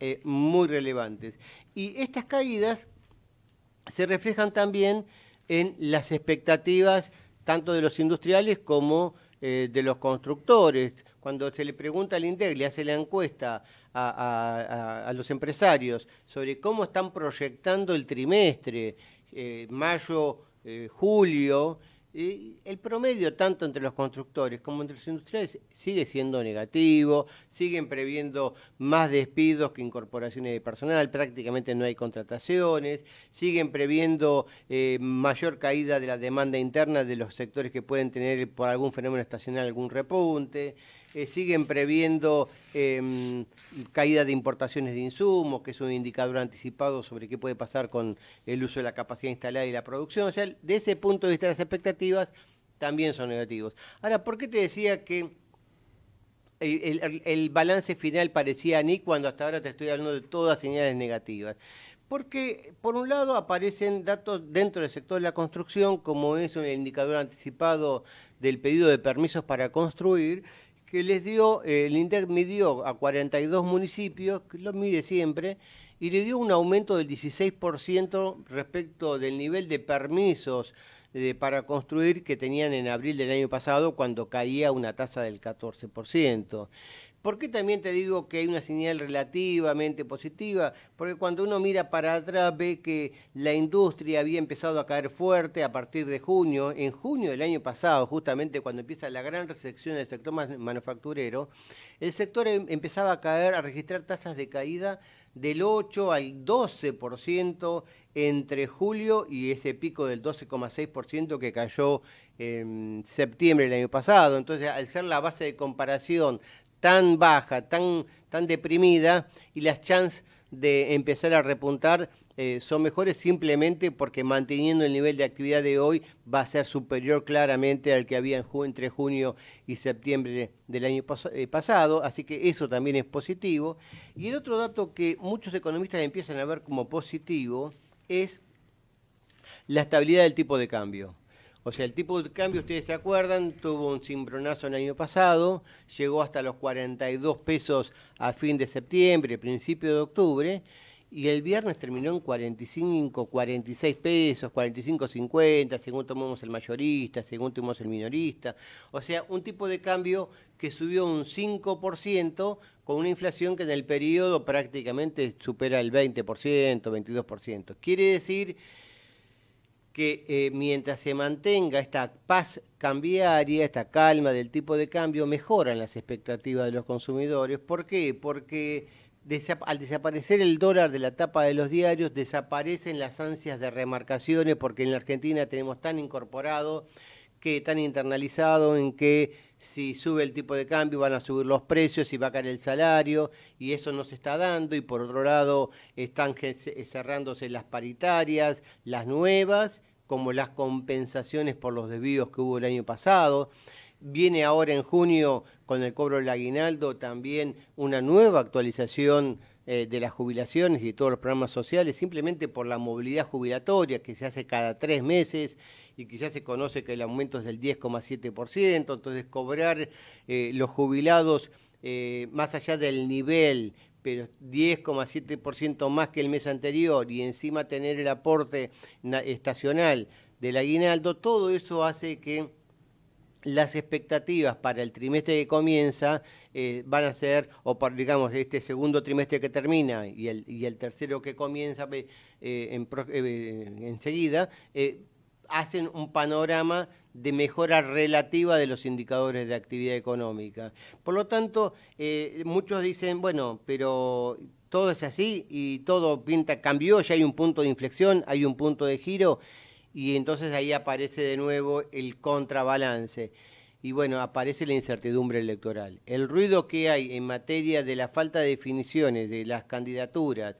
eh, muy relevantes. Y estas caídas se reflejan también en las expectativas tanto de los industriales como eh, de los constructores. Cuando se le pregunta al INDEC, le hace la encuesta a, los empresarios sobre cómo están proyectando el trimestre, eh, mayo, eh, julio, el promedio, tanto entre los constructores como entre los industriales, sigue siendo negativo, siguen previendo más despidos que incorporaciones de personal, prácticamente no hay contrataciones, siguen previendo eh, mayor caída de la demanda interna de los sectores que pueden tener por algún fenómeno estacional algún repunte. Eh, siguen previendo em, caída de importaciones de insumos, que es un indicador anticipado sobre qué puede pasar con el uso de la capacidad instalada y la producción. O sea, de ese punto de vista las expectativas también son negativos. Ahora, ¿por qué te decía que el, balance final parecía a cuando hasta ahora te estoy hablando de todas señales negativas? Porque, por un lado, aparecen datos dentro del sector de la construcción, como es un indicador anticipado del pedido de permisos para construir, que les dio, eh, el INDEC midió a 42 municipios, que lo mide siempre, y le dio un aumento del 16% respecto del nivel de permisos eh, para construir que tenían en abril del año pasado cuando caía una tasa del 14%. ¿Por qué también te digo que hay una señal relativamente positiva? Porque cuando uno mira para atrás ve que la industria había empezado a caer fuerte a partir de junio. En junio del año pasado, justamente cuando empieza la gran recepción del sector manufacturero, el sector em, empezaba a caer, a registrar tasas de caída del 8 al 12% entre julio y ese pico del 12,6% que cayó en septiembre del año pasado. Entonces, al ser la base de comparación tan baja, tan, tan deprimida y las chances de empezar a repuntar eh, son mejores simplemente porque manteniendo el nivel de actividad de hoy va a ser superior claramente al que había en entre junio y septiembre del año eh, pasado, así que eso también es positivo. Y el otro dato que muchos economistas empiezan a ver como positivo es la estabilidad del tipo de cambio. O sea, el tipo de cambio, ustedes se acuerdan, tuvo un cimbronazo el año pasado, llegó hasta los 42 pesos a fin de septiembre, principio de octubre, y el viernes terminó en 45, 46 pesos, 45, 50, según tomamos el mayorista, según tomamos el minorista. O sea, un tipo de cambio que subió un 5% con una inflación que en el periodo prácticamente supera el 20%, 22%. Quiere decir que eh, mientras se mantenga esta paz cambiaria, esta calma del tipo de cambio, mejoran las expectativas de los consumidores. ¿Por qué? Porque al desaparecer el dólar de la tapa de los diarios, desaparecen las ansias de remarcaciones, porque en la Argentina tenemos tan incorporado que tan internalizado en que si sube el tipo de cambio van a subir los precios y va a caer el salario y eso no se está dando y por otro lado están cerrándose las paritarias, las nuevas, como las compensaciones por los desvíos que hubo el año pasado. Viene ahora en junio con el cobro del aguinaldo también una nueva actualización eh, de las jubilaciones y de todos los programas sociales, simplemente por la movilidad jubilatoria que se hace cada tres meses y que ya se conoce que el aumento es del 10,7%, entonces cobrar eh, los jubilados eh, más allá del nivel, pero 10,7% más que el mes anterior y encima tener el aporte estacional del aguinaldo, todo eso hace que las expectativas para el trimestre que comienza eh, van a ser, o por, digamos, este segundo trimestre que termina y el, y el tercero que comienza enseguida, hacen un panorama de mejora relativa de los indicadores de actividad económica. Por lo tanto, eh, muchos dicen, bueno, pero todo es así y todo pinta, cambió, ya hay un punto de inflexión, hay un punto de giro, y entonces ahí aparece de nuevo el contrabalance. Y bueno, aparece la incertidumbre electoral. El ruido que hay en materia de la falta de definiciones de las candidaturas,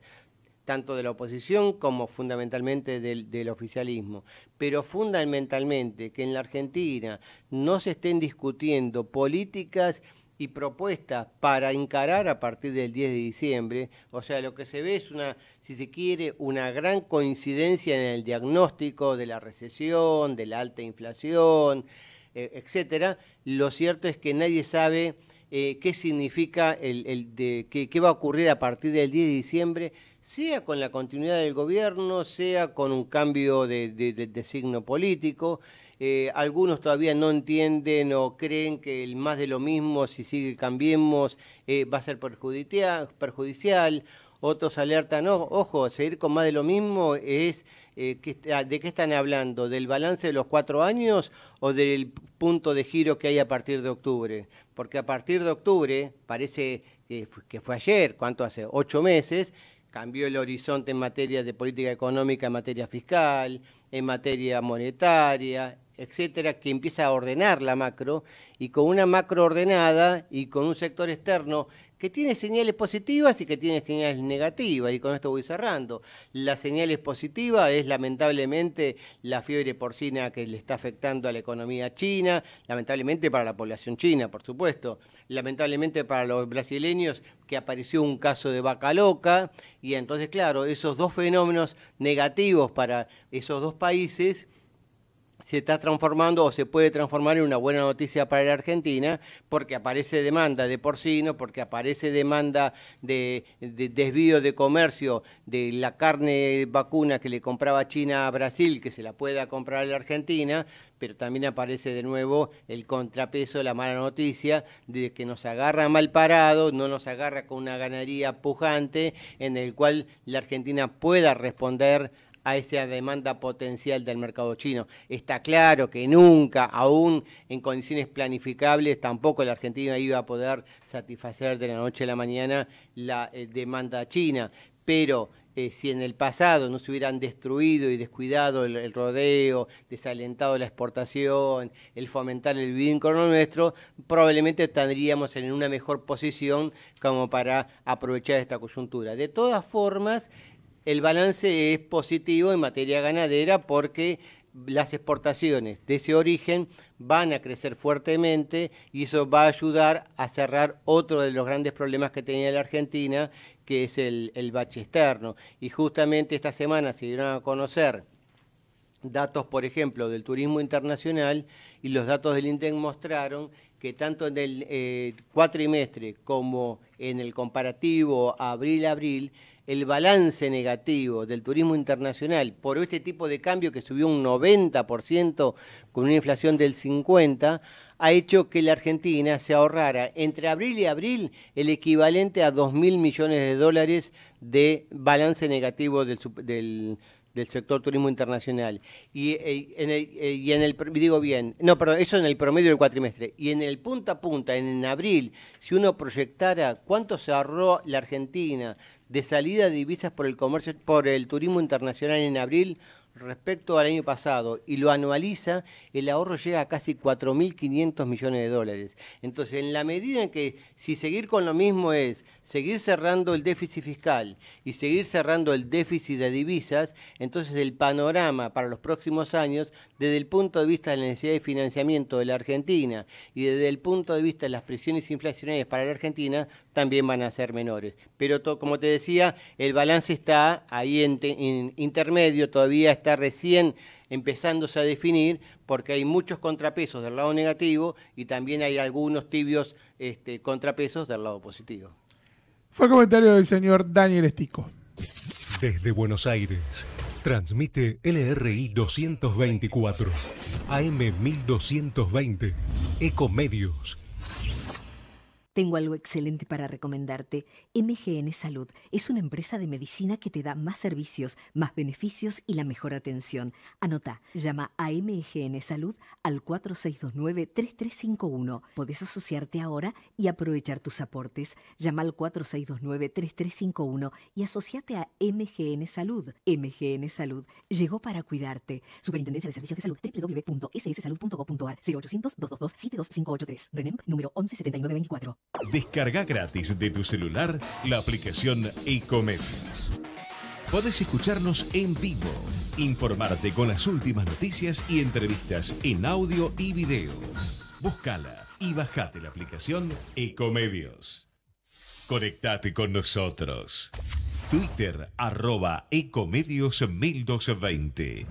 tanto de la oposición como fundamentalmente del, oficialismo, pero fundamentalmente que en la Argentina no se estén discutiendo políticas y propuestas para encarar a partir del 10 de diciembre, o sea, lo que se ve es una, si se quiere, una gran coincidencia en el diagnóstico de la recesión, de la alta inflación, e, etcétera. Lo cierto es que nadie sabe eh, qué significa el, qué va a ocurrir a partir del 10 de diciembre sea con la continuidad del gobierno, sea con un cambio de, signo político. Eh, algunos todavía no entienden o creen que el más de lo mismo, si sigue cambiemos, eh, va a ser perjudicial, Otros alertan, ojo, seguir con más de lo mismo es, eh, ah, ¿de qué están hablando? ¿Del balance de los cuatro años o del punto de giro que hay a partir de octubre? Porque a partir de octubre, parece que fue ayer, ¿cuánto hace? Ocho meses, cambió el horizonte en materia de política económica, en materia fiscal, en materia monetaria, etcétera, que empieza a ordenar la macro y con una macro ordenada y con un sector externo que tiene señales positivas y que tiene señales negativas, y con esto voy cerrando. Las señales positivas es lamentablemente la fiebre porcina que le está afectando a la economía china, lamentablemente para la población china, por supuesto, lamentablemente para los brasileños que apareció un caso de vaca loca, y entonces, claro, esos dos fenómenos negativos para esos dos países, se está transformando o se puede transformar en una buena noticia para la Argentina porque aparece demanda de porcino, porque aparece demanda de, desvío de comercio de la carne vacuna que le compraba China a Brasil, que se la pueda comprar a la Argentina, pero también aparece de nuevo el contrapeso, la mala noticia de que nos agarra mal parado, no nos agarra con una ganadería pujante en el cual la Argentina pueda responder a esa demanda potencial del mercado chino. Está claro que nunca, aún en condiciones planificables, tampoco la Argentina iba a poder satisfacer de la noche a la mañana la eh, demanda china, pero eh, si en el pasado no se hubieran destruido y descuidado el, rodeo, desalentado la exportación, el fomentar el vínculo nuestro, probablemente estaríamos en una mejor posición como para aprovechar esta coyuntura. De todas formas, el balance es positivo en materia ganadera porque las exportaciones de ese origen van a crecer fuertemente y eso va a ayudar a cerrar otro de los grandes problemas que tenía la Argentina, que es el, el bache externo. Y justamente esta semana se dieron a conocer datos, por ejemplo, del turismo internacional y los datos del INDEC mostraron que tanto en el eh, cuatrimestre como en el comparativo abril-abril, abril abril el balance negativo del turismo internacional por este tipo de cambio que subió un 90% con una inflación del 50%, ha hecho que la Argentina se ahorrara entre abril y abril el equivalente a 2.000 mil millones de dólares de balance negativo del, del del sector turismo internacional. Y, eh, en el, eh, en digo bien, no, perdón, eso en el promedio del cuatrimestre. Y en el punta a punta, en, abril, si uno proyectara cuánto se ahorró la Argentina de salida de divisas por el comercio, por el turismo internacional en abril, respecto al año pasado y lo anualiza, el ahorro llega a casi 4.500 millones de dólares. Entonces, en la medida en que si seguir con lo mismo es seguir cerrando el déficit fiscal y seguir cerrando el déficit de divisas, entonces el panorama para los próximos años, desde el punto de vista de la necesidad de financiamiento de la Argentina y desde el punto de vista de las presiones inflacionarias para la Argentina, también van a ser menores. Pero como te decía, el balance está ahí en, intermedio, todavía está está recién empezándose a definir porque hay muchos contrapesos del lado negativo y también hay algunos tibios este, contrapesos del lado positivo. Fue comentario del señor Daniel Estico. Desde Buenos Aires, transmite LRI 224, AM 1220, Ecomedios tengo algo excelente para recomendarte. MGN Salud es una empresa de medicina que te da más servicios, más beneficios y la mejor atención. Anota, llama a MGN Salud al 4629-3351. Podés asociarte ahora y aprovechar tus aportes. Llama al 4629-3351 y asociate a MGN Salud. MGN Salud llegó para cuidarte. Superintendencia de Servicios de Salud www.sssalud.gov.ar 0800-222-72583. RENEM número 117924. Descarga gratis de tu celular la aplicación Ecomedios. Puedes escucharnos en vivo, informarte con las últimas noticias y entrevistas en audio y video. Búscala y bajate la aplicación Ecomedios. Conectate con nosotros. Twitter arroba Ecomedios 1220.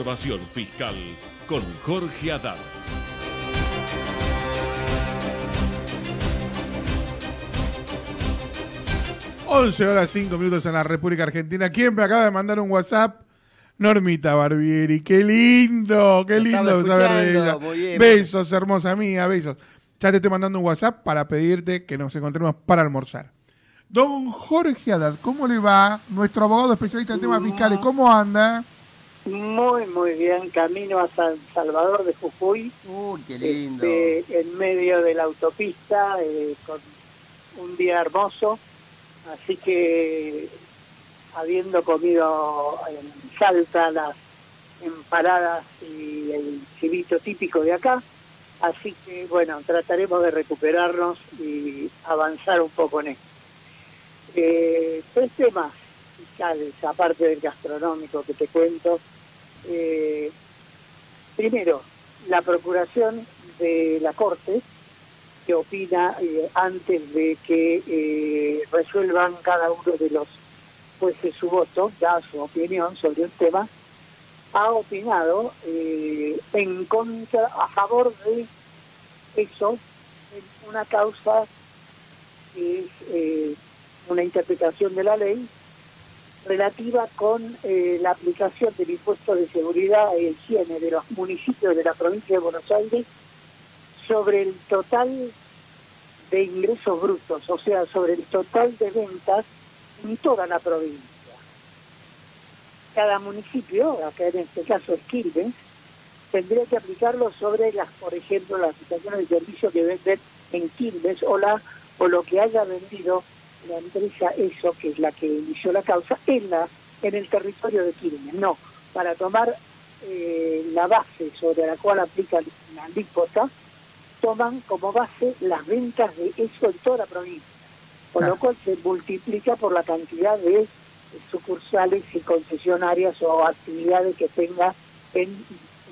Información Fiscal con Jorge Adad. Once horas cinco minutos en la República Argentina. ¿Quién me acaba de mandar un WhatsApp? Normita Barbieri, qué lindo, qué lindo saber besos, hermosa mía, besos. Ya te estoy mandando un WhatsApp para pedirte que nos encontremos para almorzar. Don Jorge Adad, ¿cómo le va? Nuestro abogado especialista en temas fiscales, ¿cómo anda? Muy, muy bien, camino a San Salvador de Jujuy. Uy, qué este, lindo. en medio de la autopista, eh, con un día hermoso. Así que, habiendo comido en Salta las emparadas y el chivito típico de acá, así que, bueno, trataremos de recuperarnos y avanzar un poco en esto. Eh, tres temas aparte del gastronómico que te cuento, eh, primero, la procuración de la Corte, que opina eh, antes de que eh, resuelvan cada uno de los jueces su voto, da su opinión sobre el tema, ha opinado en contra, a favor de eso, en una causa que es una interpretación de la ley relativa con eh, la aplicación del impuesto de seguridad e higiene de los municipios de la provincia de Buenos Aires sobre el total de ingresos brutos, o sea, sobre el total de ventas en toda la provincia. Cada municipio, acá en este caso es Quilmes, tendría que aplicarlo sobre las, por ejemplo, las aplicaciones de servicio que venden en Quilmes o la o lo que haya vendido la empresa ESO, que es la que inició la causa, en, en el territorio de Quilmes. No, para tomar eh, la base sobre la cual aplica la alícuota, toman como base las ventas de ESO en toda la provincia, con lo ah. cual se multiplica por la cantidad de sucursales y concesionarias o actividades que tenga en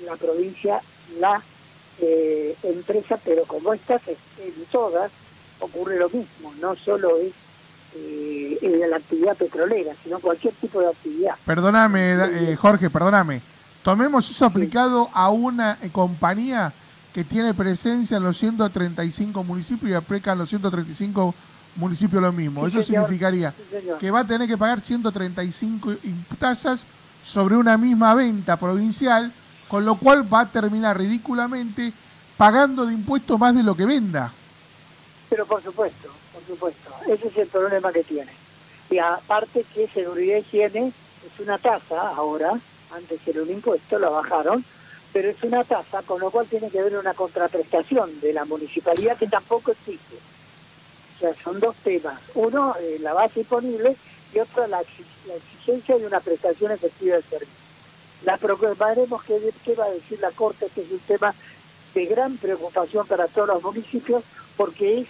la provincia la eh, empresa, pero como estas en todas ocurre lo mismo, no solo es eh, la actividad petrolera, sino cualquier tipo de actividad. Perdóname, eh, Jorge, perdóname. Tomemos eso aplicado a una eh, compañía que tiene presencia en los 135 municipios y aplica en los 135 municipios lo mismo. eso significaría que va a tener que pagar 135 tasas sobre una misma venta provincial, con lo cual va a terminar ridículamente pagando de impuestos más de lo que venda. Pero por supuesto, supuesto. Ese es el problema que tiene. Y aparte que seguridad higiene es una tasa ahora, antes era un impuesto, la bajaron, pero es una tasa, con lo cual tiene que haber una contraprestación de la municipalidad que tampoco existe. O sea, son dos temas. Uno, eh, la base imponible, y otro, la, exigencia de una prestación efectiva del servicio. La preocuparemos qué, qué va a decir la Corte, que es un tema de gran preocupación para todos los municipios, porque es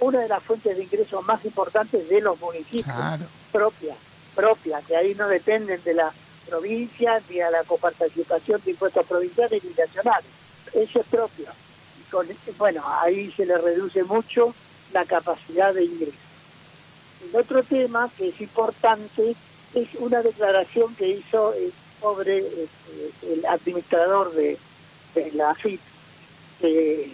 una de las fuentes de ingresos más importantes de los municipios propia, propias, propias, que ahí no dependen de la provincia ni a la coparticipación de impuestos provinciales ni nacionales. Eso es propio. bueno, ahí se le reduce mucho la capacidad de ingreso. El otro tema que es importante es una declaración que hizo el sobre este, el administrador de, la AFIP, que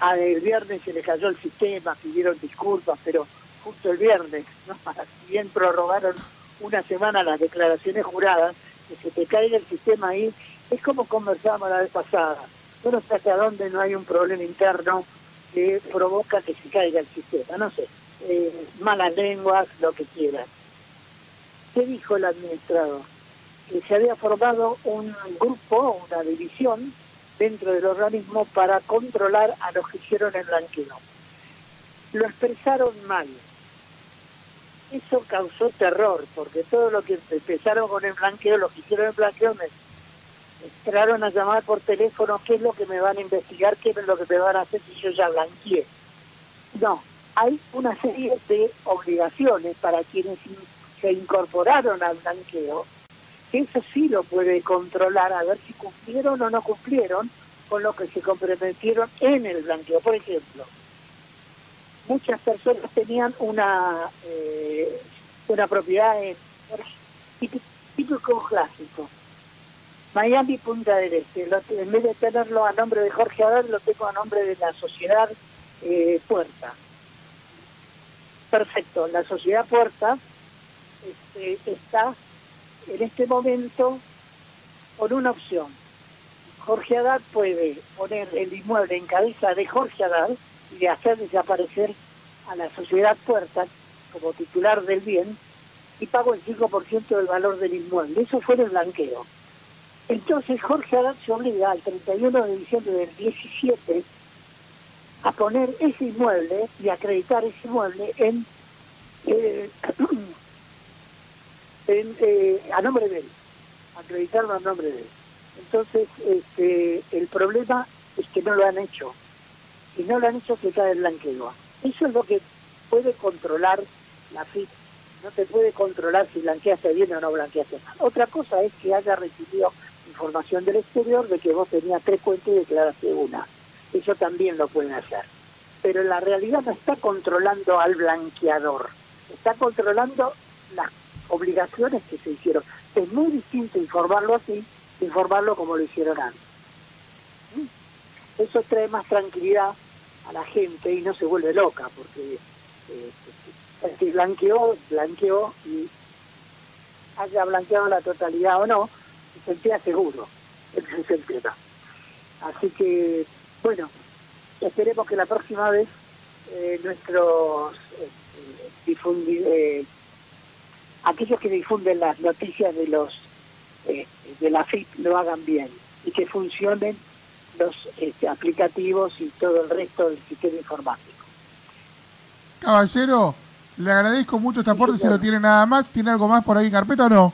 a, el viernes se le cayó el sistema, pidieron disculpas, pero justo el viernes, ¿no? si bien prorrogaron una semana las declaraciones juradas, que se te caiga el sistema ahí, es como conversábamos la vez pasada. No sé hasta dónde no hay un problema interno que provoca que se caiga el sistema, no sé, eh, malas lenguas, lo que quieras. ¿Qué dijo el administrador? Que se había formado un grupo, una división, dentro del organismo para controlar a los que hicieron el blanqueo. Lo expresaron mal. Eso causó terror, porque todo lo que empezaron con el blanqueo, los que hicieron el blanqueo, me entraron a llamar por teléfono qué es lo que me van a investigar, qué es lo que me van a hacer si yo ya blanqueé. No, hay una serie de obligaciones para quienes se incorporaron al blanqueo que eso sí lo puede controlar, a ver si cumplieron o no cumplieron con lo que se comprometieron en el blanqueo. Por ejemplo, muchas personas tenían una, eh, una propiedad en típico clásico. Miami Punta del Este, en vez de tenerlo a nombre de Jorge Adán, lo tengo a nombre de la sociedad eh, Puerta. Perfecto, la sociedad Puerta este, está en este momento con una opción. Jorge Haddad puede poner el inmueble en cabeza de Jorge Haddad y de hacer desaparecer a la sociedad Puerta como titular del bien y pago el 5% del valor del inmueble. Eso fue el blanqueo. Entonces Jorge Haddad se obliga al 31 de diciembre del 17 a poner ese inmueble y acreditar ese inmueble en eh, a nombre de él, acreditarlo a nombre de él. Entonces, este, el problema es que no lo han hecho. y no lo han hecho, se cae el blanqueo. Eso es lo que puede controlar la FIT. No te puede controlar si blanqueaste bien o no blanqueaste mal. Otra cosa es que haya recibido información del exterior de que vos tenías tres cuentas y declaraste una. Eso también lo pueden hacer. Pero la realidad no está controlando al blanqueador, está controlando las obligaciones que se hicieron. Es muy distinto informarlo así, informarlo como lo hicieron antes. ¿Mm? Eso trae más tranquilidad a la gente y no se vuelve loca, porque si eh, blanqueó, blanqueó y haya blanqueado la totalidad o no, se sentía seguro, se sentía. Así que, bueno, esperemos que la próxima vez eh, nuestros eh, eh aquellos que difunden las noticias de los eh, de la FIP lo hagan bien y que funcionen los este, aplicativos y todo el resto del sistema informático. Caballero, le agradezco mucho este aporte, si no tiene nada más. ¿Tiene algo más por ahí en carpeta o no?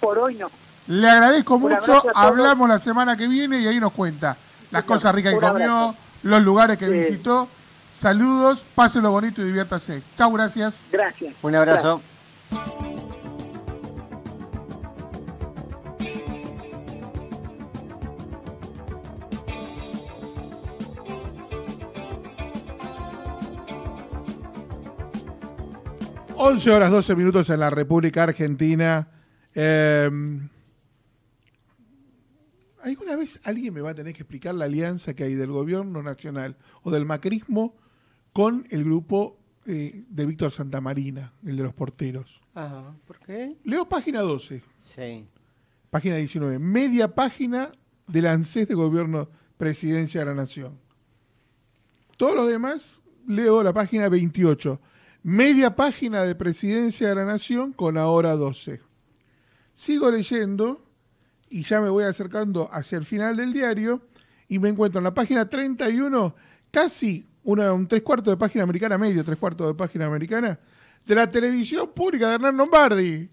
Por hoy no. Le agradezco mucho, hablamos la semana que viene y ahí nos cuenta las cosas ricas que comió, los lugares que visitó. Saludos, pásenlo bonito y diviértase. Chau, gracias. Gracias. Un abrazo. 11 horas 12 minutos en la República Argentina. Em, ¿Alguna vez alguien me va a tener que explicar la alianza que hay del gobierno nacional o del macrismo con el grupo eh, de Víctor Santamarina, el de los porteros? ¿por qué? Leo página 12. Página 19. Media página del ANSES de Gobierno Presidencia de la Nación. Todo lo demás, leo la página 28. Media página de Presidencia de la Nación con ahora 12. Sigo leyendo y ya me voy acercando hacia el final del diario y me encuentro en la página 31, casi una, un tres cuartos de página americana, medio tres cuartos de página americana, de la televisión pública de Hernán Lombardi.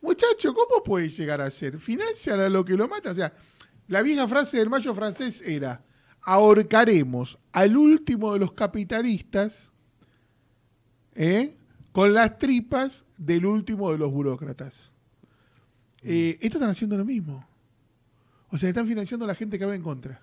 muchacho, ¿cómo puede llegar a ser? Financian a lo que lo mata. O sea, la vieja frase del mayo francés era, ahorcaremos al último de los capitalistas ¿eh? con las tripas del último de los burócratas. Mm. Eh, esto están haciendo lo mismo. O sea, están financiando a la gente que habla en contra.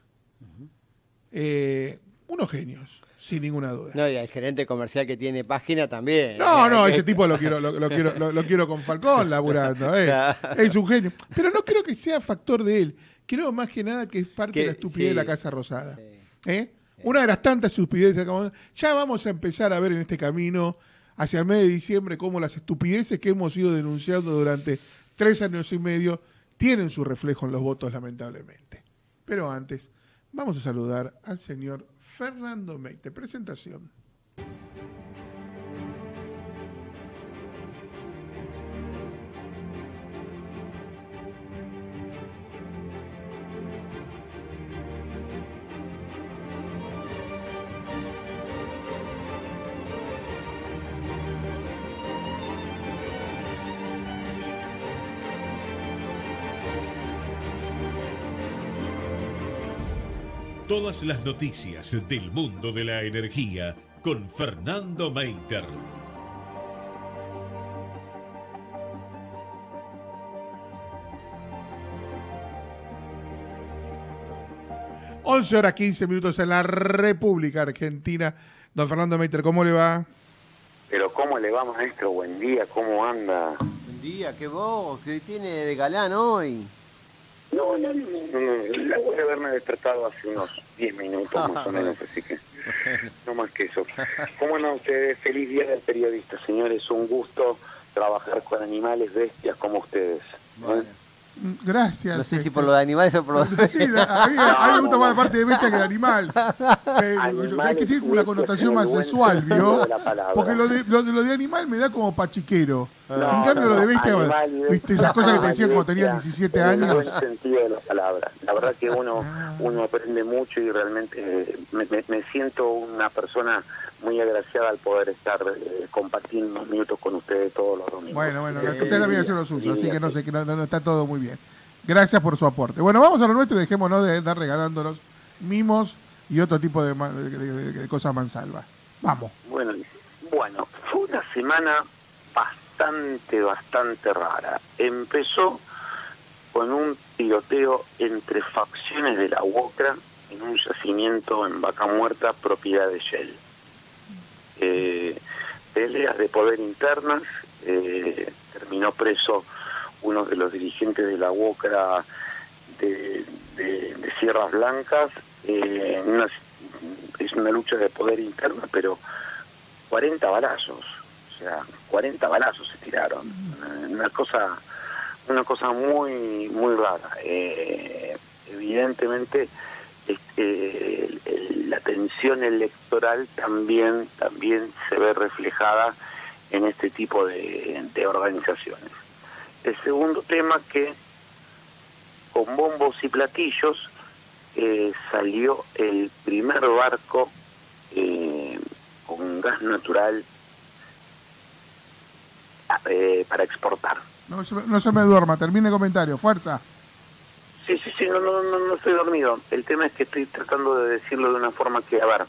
Eh, unos genios, sin ninguna duda. No, y el gerente comercial que tiene página también. No, no, ese tipo lo quiero, lo, quiero, lo, quiero con Falcón laburando. Eh. Es un genio. Pero no creo que sea factor de él. Creo más que nada que es parte de la estupidez de la Casa Rosada. ¿Eh? Una de las tantas estupideces. Ya vamos a empezar a ver en este camino, hacia el mes de diciembre, cómo las estupideces que hemos ido denunciando durante tres años y medio tienen su reflejo en los votos, lamentablemente. Pero antes, vamos a saludar al señor Fernando Meite. Presentación. Todas las noticias del mundo de la energía con Fernando Meiter. Once horas 15 minutos en la República Argentina. Don Fernando Meiter, ¿cómo le va? Pero ¿cómo le va, maestro? Buen día, ¿cómo anda? Buen día, qué vos, qué tiene de galán hoy. No, no, no, no, no. La voy a haberme despertado hace unos 10 minutos más o menos, así que no más que eso. ¿Cómo andan ustedes? Feliz Día del Periodista, señores. Un gusto trabajar con animales bestias como ustedes. ¿eh? Gracias. No sé si este. por lo de animales o por lo de... Sí, a mí, me gusta más la parte de bestia que de animal. es que tiene una connotación más sexual, ¿vio? Porque lo de, lo, de, animal me da como pachiquero. en cambio, lo de bestia, ¿viste? Esas cosas que te decían cuando tenías 17 años. En sentido de las palabras. La verdad que uno, ah. uno aprende mucho y realmente eh, me, me siento una persona muy agraciada al poder estar eh, compartiendo unos minutos con ustedes todos los domingos. Bueno, bueno, usted también hace lo suyo, así que no sé, que no, está todo muy bien. Gracias por su aporte. Bueno, vamos a lo nuestro y dejémonos de estar regalándonos mimos y otro tipo de, cosas mansalvas. Vamos. Bueno, bueno, fue una semana bastante, bastante rara. Empezó con un tiroteo entre facciones de la UOCRA en un yacimiento en Vaca Muerta, propiedad de Shell. Eh, peleas de poder internas, eh, terminó preso uno de los dirigentes de la UOCRA de, Sierras Blancas, eh, una, es una lucha de poder interna, pero 40 balazos, o sea, 40 balazos se tiraron, una cosa una cosa muy muy rara. Eh, evidentemente la tensión electoral también, también se ve reflejada en este tipo de, organizaciones. El segundo tema que con bombos y platillos eh, salió el primer barco eh, con gas natural eh, para exportar. No, no se me duerma, termine el comentario, fuerza. Sí, sí, sí, no, no, no, no estoy dormido. El tema es que estoy tratando de decirlo de una forma que, a ver,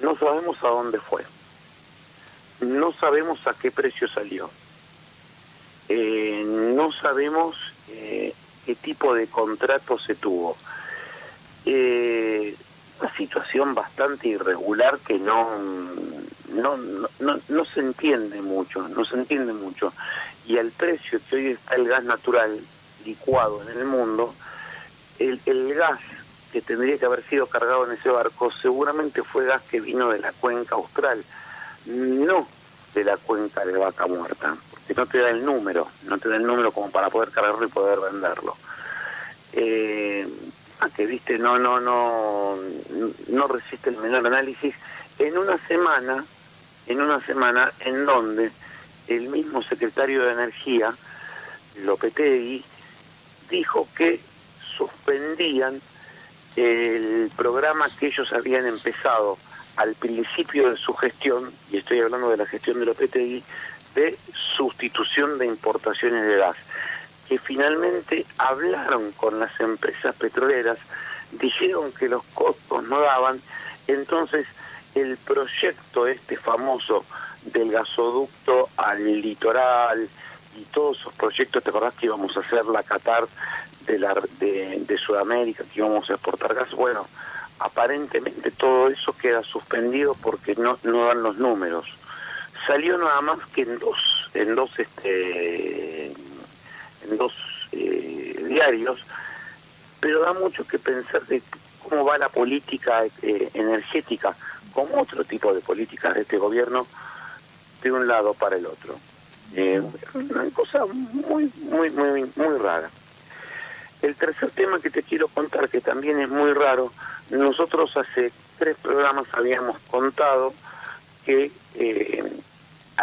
no sabemos a dónde fue. No sabemos a qué precio salió. Eh, no sabemos eh, qué tipo de contrato se tuvo. Eh, una situación bastante irregular que no no, no, no, se entiende mucho, no se entiende mucho. Y al precio que hoy está el gas natural, licuado en el mundo, el, gas que tendría que haber sido cargado en ese barco seguramente fue gas que vino de la cuenca austral, no de la cuenca de vaca muerta, porque no te da el número, no te da el número como para poder cargarlo y poder venderlo. Eh, a ah, que viste no no no no resiste el menor análisis en una semana en una semana en donde el mismo secretario de energía Lopetegui dijo que suspendían el programa que ellos habían empezado al principio de su gestión, y estoy hablando de la gestión de los PTI, de sustitución de importaciones de gas, que finalmente hablaron con las empresas petroleras, dijeron que los costos no daban, entonces el proyecto este famoso del gasoducto al litoral, y todos esos proyectos, ¿te acordás que íbamos a hacer la Qatar de, Sudamérica, que íbamos a exportar gas? Bueno, aparentemente todo eso queda suspendido porque no, no dan los números. Salió nada más que en dos, en dos, este, en dos eh, diarios, pero da mucho que pensar de cómo va la política eh, energética, como otro tipo de políticas de este gobierno, de un lado para el otro. Eh, una cosa muy, muy, muy, muy rara. El tercer tema que te quiero contar, que también es muy raro, nosotros hace tres programas habíamos contado que a eh,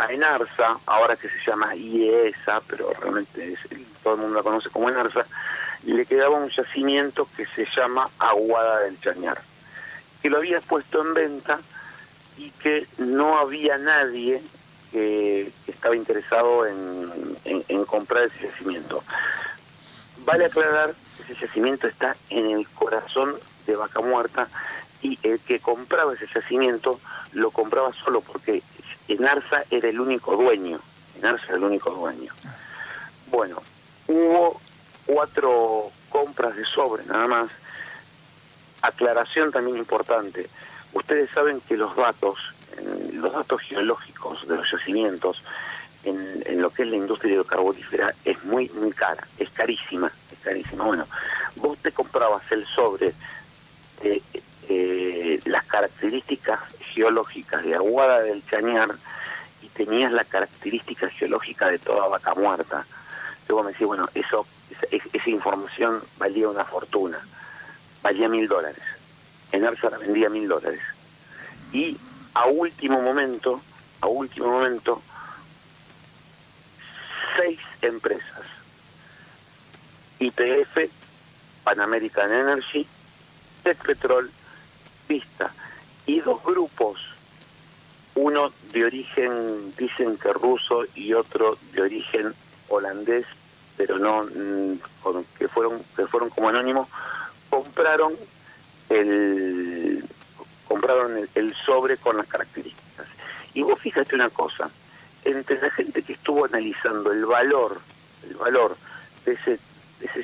Enarza ahora que se llama IESA, pero realmente es, todo el mundo la conoce como Enarza le quedaba un yacimiento que se llama Aguada del Chañar, que lo había puesto en venta y que no había nadie que estaba interesado en, comprar ese yacimiento. Vale aclarar que ese yacimiento está en el corazón de Vaca Muerta y el que compraba ese yacimiento lo compraba solo porque Enarza era el único dueño. Enarza era el único dueño. Bueno, hubo cuatro compras de sobre nada más. Aclaración también importante. Ustedes saben que los datos eh, los datos geológicos de los yacimientos en, lo que es la industria hidrocarburífera es muy, muy cara, es carísima, es carísima. Bueno, vos te comprabas el sobre de eh, las características geológicas de Aguada del Chañar y tenías la característica geológica de toda vaca muerta. Luego me decís, bueno, eso, esa, información valía una fortuna, valía mil dólares. En Arsa la vendía mil dólares. Y a último momento, a último momento, seis empresas. IPF, Pan American Energy, Petrol, Vista. Y dos grupos, uno de origen, dicen que ruso, y otro de origen holandés, pero no, mm, que fueron, que fueron como anónimos, compraron el compraron el, sobre con las características. Y vos fíjate una cosa, entre la gente que estuvo analizando el valor, el valor de ese,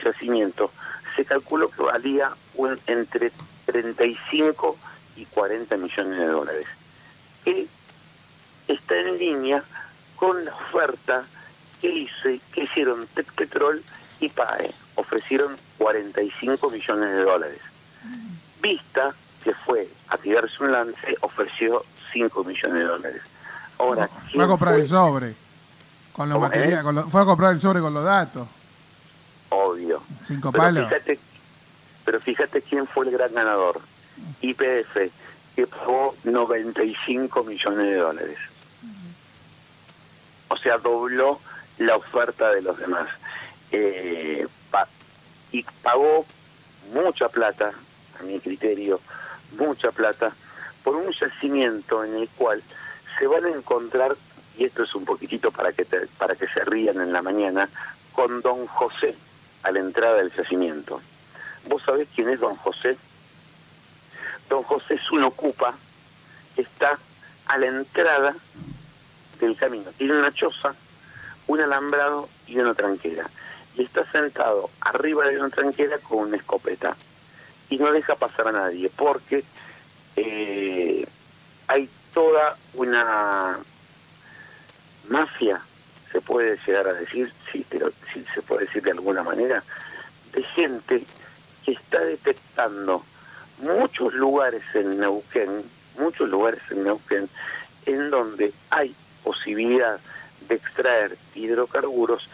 yacimiento, se calculó que valía entre 35 y 40 millones de dólares, que está en línea con la oferta que, hice que hicieron Petrol y PAE. Ofrecieron 45 millones de dólares. Mm. Vista que fue a tirarse un lance, ofreció 5 millones de dólares. Ahora, fue a comprar el sobre, con la eh? fue a comprar el sobre con los datos. Obvio. pero Fíjate, pero fíjate quién fue el gran ganador. IPF, que pagó 95 millones de dólares. O sea, dobló la oferta de los demás. Eh, y pagó mucha plata, a mi criterio, mucha plata, por un yacimiento en el cual se van a encontrar, y esto es un poquitito para que, para que se rían en la mañana, con don José a la entrada del yacimiento. ¿Vos sabés quién es don José? Don José es un ocupa que está a la entrada del camino. Tiene una choza, un alambrado y una tranquera. Y está sentado arriba de una tranquera con una escopeta y no deja pasar a nadie, porque eh, hay toda una mafia, se puede llegar a decir, sí, pero si se puede decir de alguna manera, de gente que está detectando muchos lugares en Neuquén, muchos lugares en Neuquén, en donde hay posibilidad de extraer hidrocarburos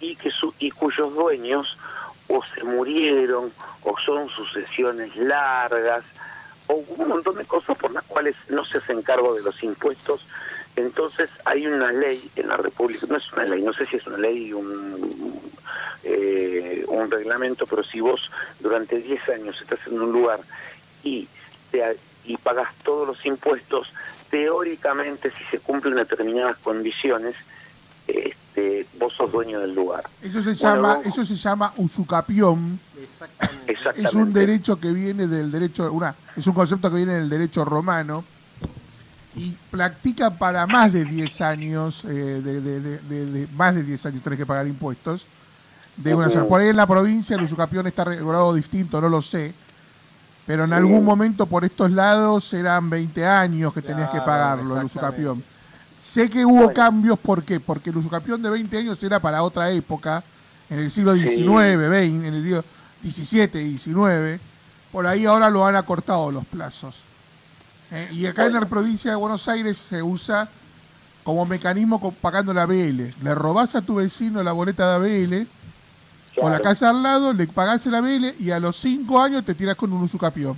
y que y cuyos dueños o se murieron, o son sucesiones largas, o un montón de cosas por las cuales no se hacen cargo de los impuestos. Entonces hay una ley en la República, no es una ley, no sé si es una ley, un, eh, un reglamento, pero si vos durante 10 años estás en un lugar y, y pagas todos los impuestos, teóricamente si se cumplen determinadas condiciones, este, vos sos dueño del lugar. Eso se llama, eso se llama usucapión. Exactamente. Es un derecho que viene del derecho, una, es un concepto que viene del derecho romano y practica para más de 10 años, eh, de, más de 10 años tenés que pagar impuestos. De una, Por ahí en la provincia el usucapión está regulado distinto, no lo sé. Pero en algún momento por estos lados eran 20 años que tenías que pagarlo, el usucapión. Sé que hubo cambios, ¿por qué? Porque el usucapión de 20 años era para otra época, en el siglo XIX, en el 17, XIX. Por ahí ahora lo han acortado los plazos. Eh, y acá en la provincia de Buenos Aires se usa como mecanismo pagando la BL. Le robás a tu vecino la boleta de ABL con o la casa al lado, le pagás la BL y a los 5 años te tiras con un usucapión.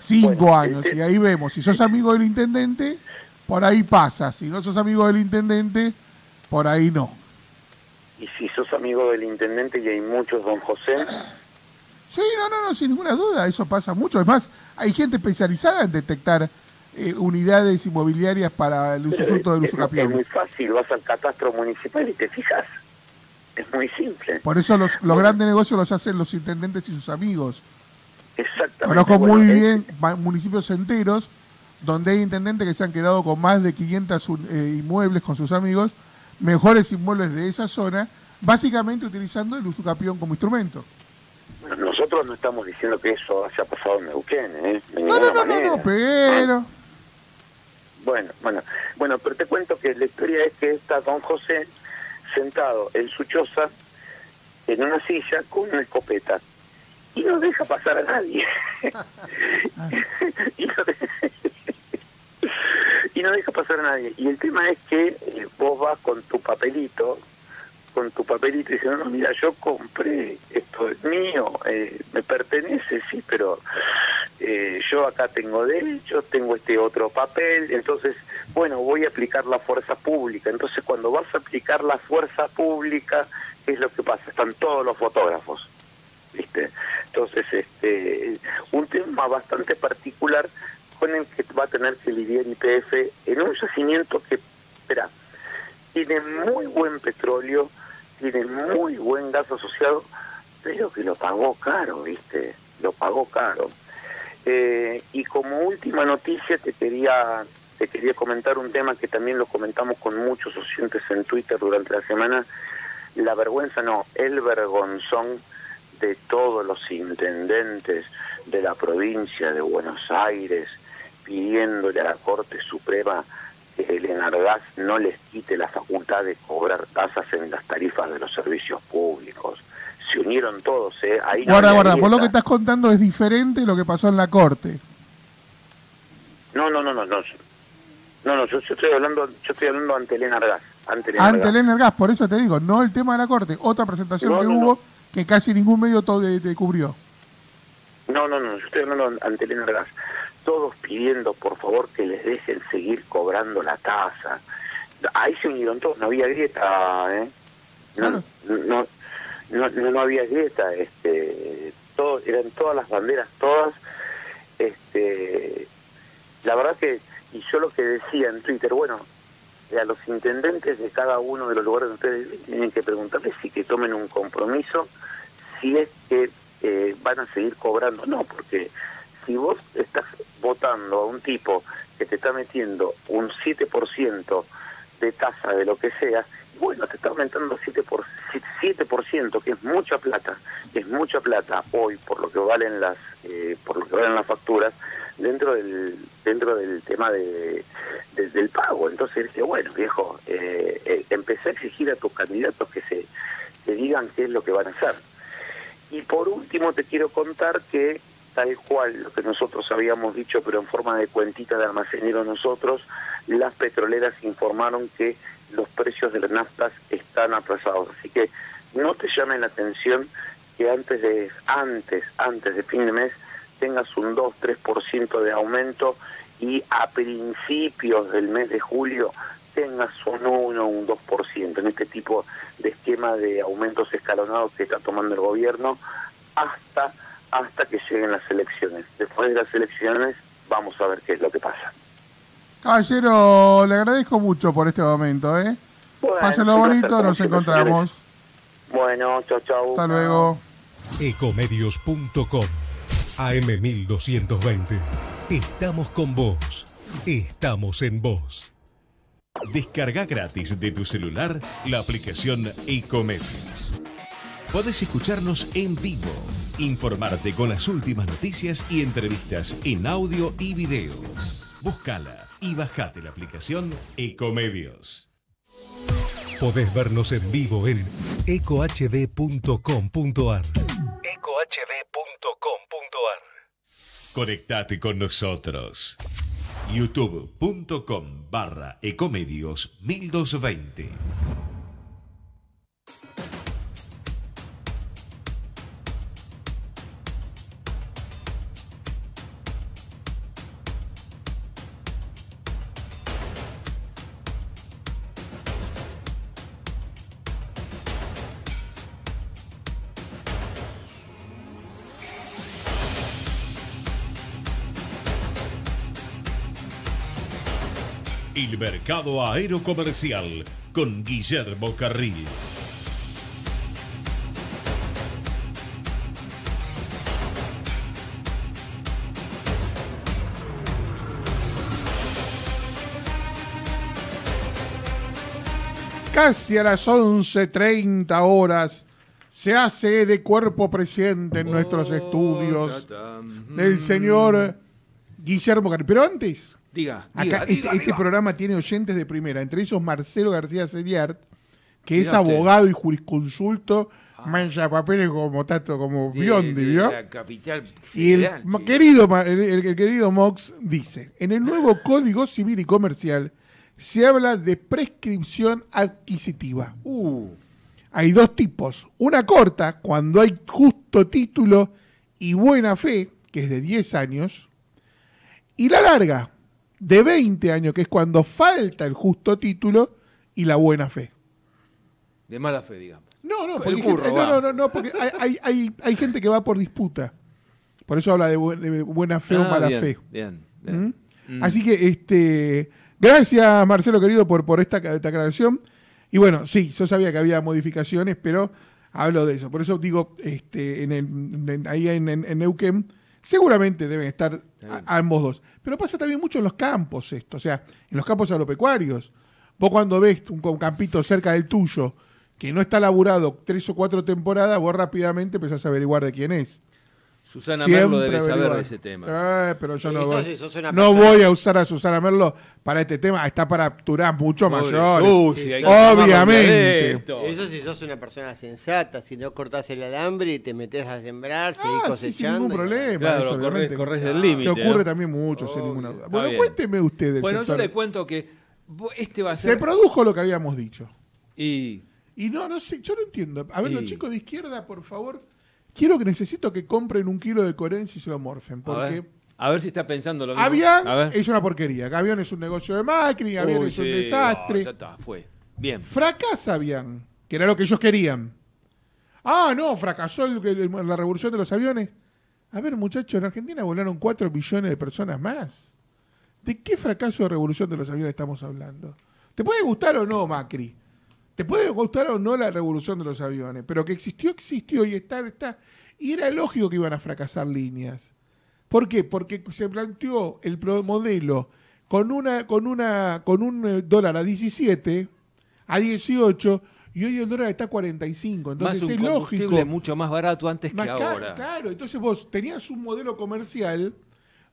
5 años. Este y ahí vemos, si sos este amigo del intendente, por ahí pasa. Si no sos amigo del intendente, por ahí no. Y si sos amigo del intendente y hay muchos don José. Sí, no, no, no, sin ninguna duda, eso pasa mucho. Además, hay gente especializada en detectar eh, unidades inmobiliarias para el uso del usucapión. Es, es muy fácil, vas al catastro municipal y te fijas. Es muy simple. Por eso los, eh, grandes negocios los hacen los intendentes y sus amigos. Exactamente. Conozco muy bien municipios enteros donde hay intendentes que se han quedado con más de 500 eh, inmuebles con sus amigos, mejores inmuebles de esa zona, básicamente utilizando el usucapión como instrumento. Nosotros no estamos diciendo que eso haya pasado en Neuquén, ¿eh? no, no, no, pero... Bueno, bueno, bueno, pero te cuento que la historia es que está Don José sentado en su choza, en una silla, con una escopeta. Y no deja pasar a nadie. y no deja y no deja pasar a nadie. Y el tema es que eh, vos vas con tu papelito, con tu papelito y dices no, no, mira, yo compré, esto es mío, eh, me pertenece, sí, pero eh, yo acá tengo derecho, tengo este otro papel, entonces, bueno, voy a aplicar la fuerza pública. Entonces, cuando vas a aplicar la fuerza pública, ¿qué es lo que pasa? Están todos los fotógrafos, ¿viste? Entonces, este, un tema bastante particular que va a tener que lidiar IPF en un yacimiento que, espera, tiene muy buen petróleo, tiene muy buen gas asociado, pero que lo pagó caro, ¿viste? Lo pagó caro. Eh, y como última noticia te quería te quería comentar un tema que también lo comentamos con muchos oyentes en Twitter durante la semana, la vergüenza no, el vergonzón de todos los intendentes de la provincia de Buenos Aires, pidiéndole a la Corte Suprema que el Enargas no les quite la facultad de cobrar tasas en las tarifas de los servicios públicos. Se unieron todos, ¿eh? Ahí guarda, no guarda, por lo que estás contando es diferente lo que pasó en la Corte. No, no, no, no, no. No, no, yo, estoy hablando, yo estoy hablando ante el Enargas. Ante el Enargas. por eso te digo, no el tema de la Corte, otra presentación que hubo que casi ningún medio todo eh, te cubrió. No, no, no, yo estoy hablando ante el Enargas todos pidiendo por favor que les dejen seguir cobrando la tasa. Ahí se unieron todos, no había grieta, ¿eh? Ah. No, no, no, no, había grieta, este, todo, eran todas las banderas, todas. Este, la verdad que, y yo lo que decía en Twitter, bueno, a los intendentes de cada uno de los lugares donde ustedes tienen que preguntarles si que tomen un compromiso, si es que eh, van a seguir cobrando. No, porque si vos estás votando a un tipo que te está metiendo un 7% de tasa de lo que sea, bueno, te está aumentando 7%, por, 7% que es mucha plata, es mucha plata hoy por lo que valen las eh, por lo que valen las facturas dentro del dentro del tema de, del pago. Entonces dije, bueno, viejo, eh, eh, empecé a exigir a tus candidatos que se que digan qué es lo que van a hacer. Y por último te quiero contar que tal cual lo que nosotros habíamos dicho, pero en forma de cuentita de almacenero nosotros, las petroleras informaron que los precios de las naftas están atrasados. Así que no te llame la atención que antes de, antes, antes de fin de mes tengas un 2-3% de aumento y a principios del mes de julio tengas un 1 un 2% en este tipo de esquema de aumentos escalonados que está tomando el gobierno hasta hasta que lleguen las elecciones. Después de las elecciones vamos a ver qué es lo que pasa. Caballero, le agradezco mucho por este momento, ¿eh? bonito, nos encontramos. Bueno, chau, chau. Hasta luego. Ecomedios.com AM1220. Estamos con vos. Estamos en vos. Descarga gratis de tu celular la aplicación Ecomedios. Podés escucharnos en vivo, informarte con las últimas noticias y entrevistas en audio y video. Búscala y bajate la aplicación Ecomedios. Podés vernos en vivo en ecohd.com.ar. ecohd.com.ar. Conectate con nosotros. youtube.com barra ecomedios 1220. El mercado Comercial, con Guillermo Carril. Casi a las 11.30 horas se hace de cuerpo presente en nuestros oh, estudios el mm. señor Guillermo Carril. Pero antes, Acá, este, este programa tiene oyentes de primera, entre ellos Marcelo García Seriart, que es abogado y jurisconsulto, ah. mancha papeles como Tato, como Biondi, ¿vio? capital y el, querido, querido Mox dice, en el nuevo Código Civil y Comercial se habla de prescripción adquisitiva. Uh. Hay dos tipos. Una corta, cuando hay justo título y buena fe, que es de 10 años, y la larga, de 20 años, que es cuando falta el justo título y la buena fe. De mala fe, digamos. No, no, porque, no, no, porque hay, gente que va por disputa. Por eso habla de, buena fe o ah, mala fe. ¿Mm? Mm. Así que, este, gracias Marcelo querido por, por esta, esta aclaración. Y bueno, sí, yo sabía que había modificaciones, pero hablo de eso. Por eso digo, este, en ahí en, en, Neuquén, seguramente deben estar ambos dos. Pero pasa también mucho en los campos esto, o sea, en los campos agropecuarios. Vos cuando ves un campito cerca del tuyo que no está laburado tres o cuatro temporadas, vos rápidamente empezás a averiguar de quién es. Susana Merlo debe saber de ese tema. Eh, pero yo no, voy, a usar a Susana Merlo para este tema. Está para Turán mucho mayor. Obviamente. Eso si sos una persona sensata, si no cortás el alambre y te metes a sembrar, ah, seguís Ah, sí, sin ningún problema. Claro, corres- del límite, Te ocurre también mucho, sin ninguna duda. Bueno, cuénteme ustedes. Bueno, yo le cuento que este va a ser. Se produjo lo que habíamos dicho. y Y no, no sé, yo no entiendo. A ver, los chicos de izquierda, por favor, Quiero que necesito que compren un kilo de coherencia y se lo morfen. Porque. A ver, si está pensando lo mismo. Avian es una porquería. avión es un negocio de Macri, Avión es un desastre. ya está, fue. Bien. Fracasa Avian, que era lo que ellos querían. Ah, no, fracasó la revolución de los aviones. A ver, muchachos, en Argentina volaron 4 millones de personas más. ¿De qué fracaso de revolución de los aviones estamos hablando? ¿Te puede gustar o no, Macri? Te puede costar o no la revolución de los aviones, pero que existió, existió y está, está. Y era lógico que iban a fracasar líneas. ¿Por qué? Porque se planteó el modelo con, una, con, una, con un eh, dólar a 17, a 18, y hoy el dólar está a 45. Entonces más un es lógico. mucho más barato antes que ahora. Claro, entonces vos tenías un modelo comercial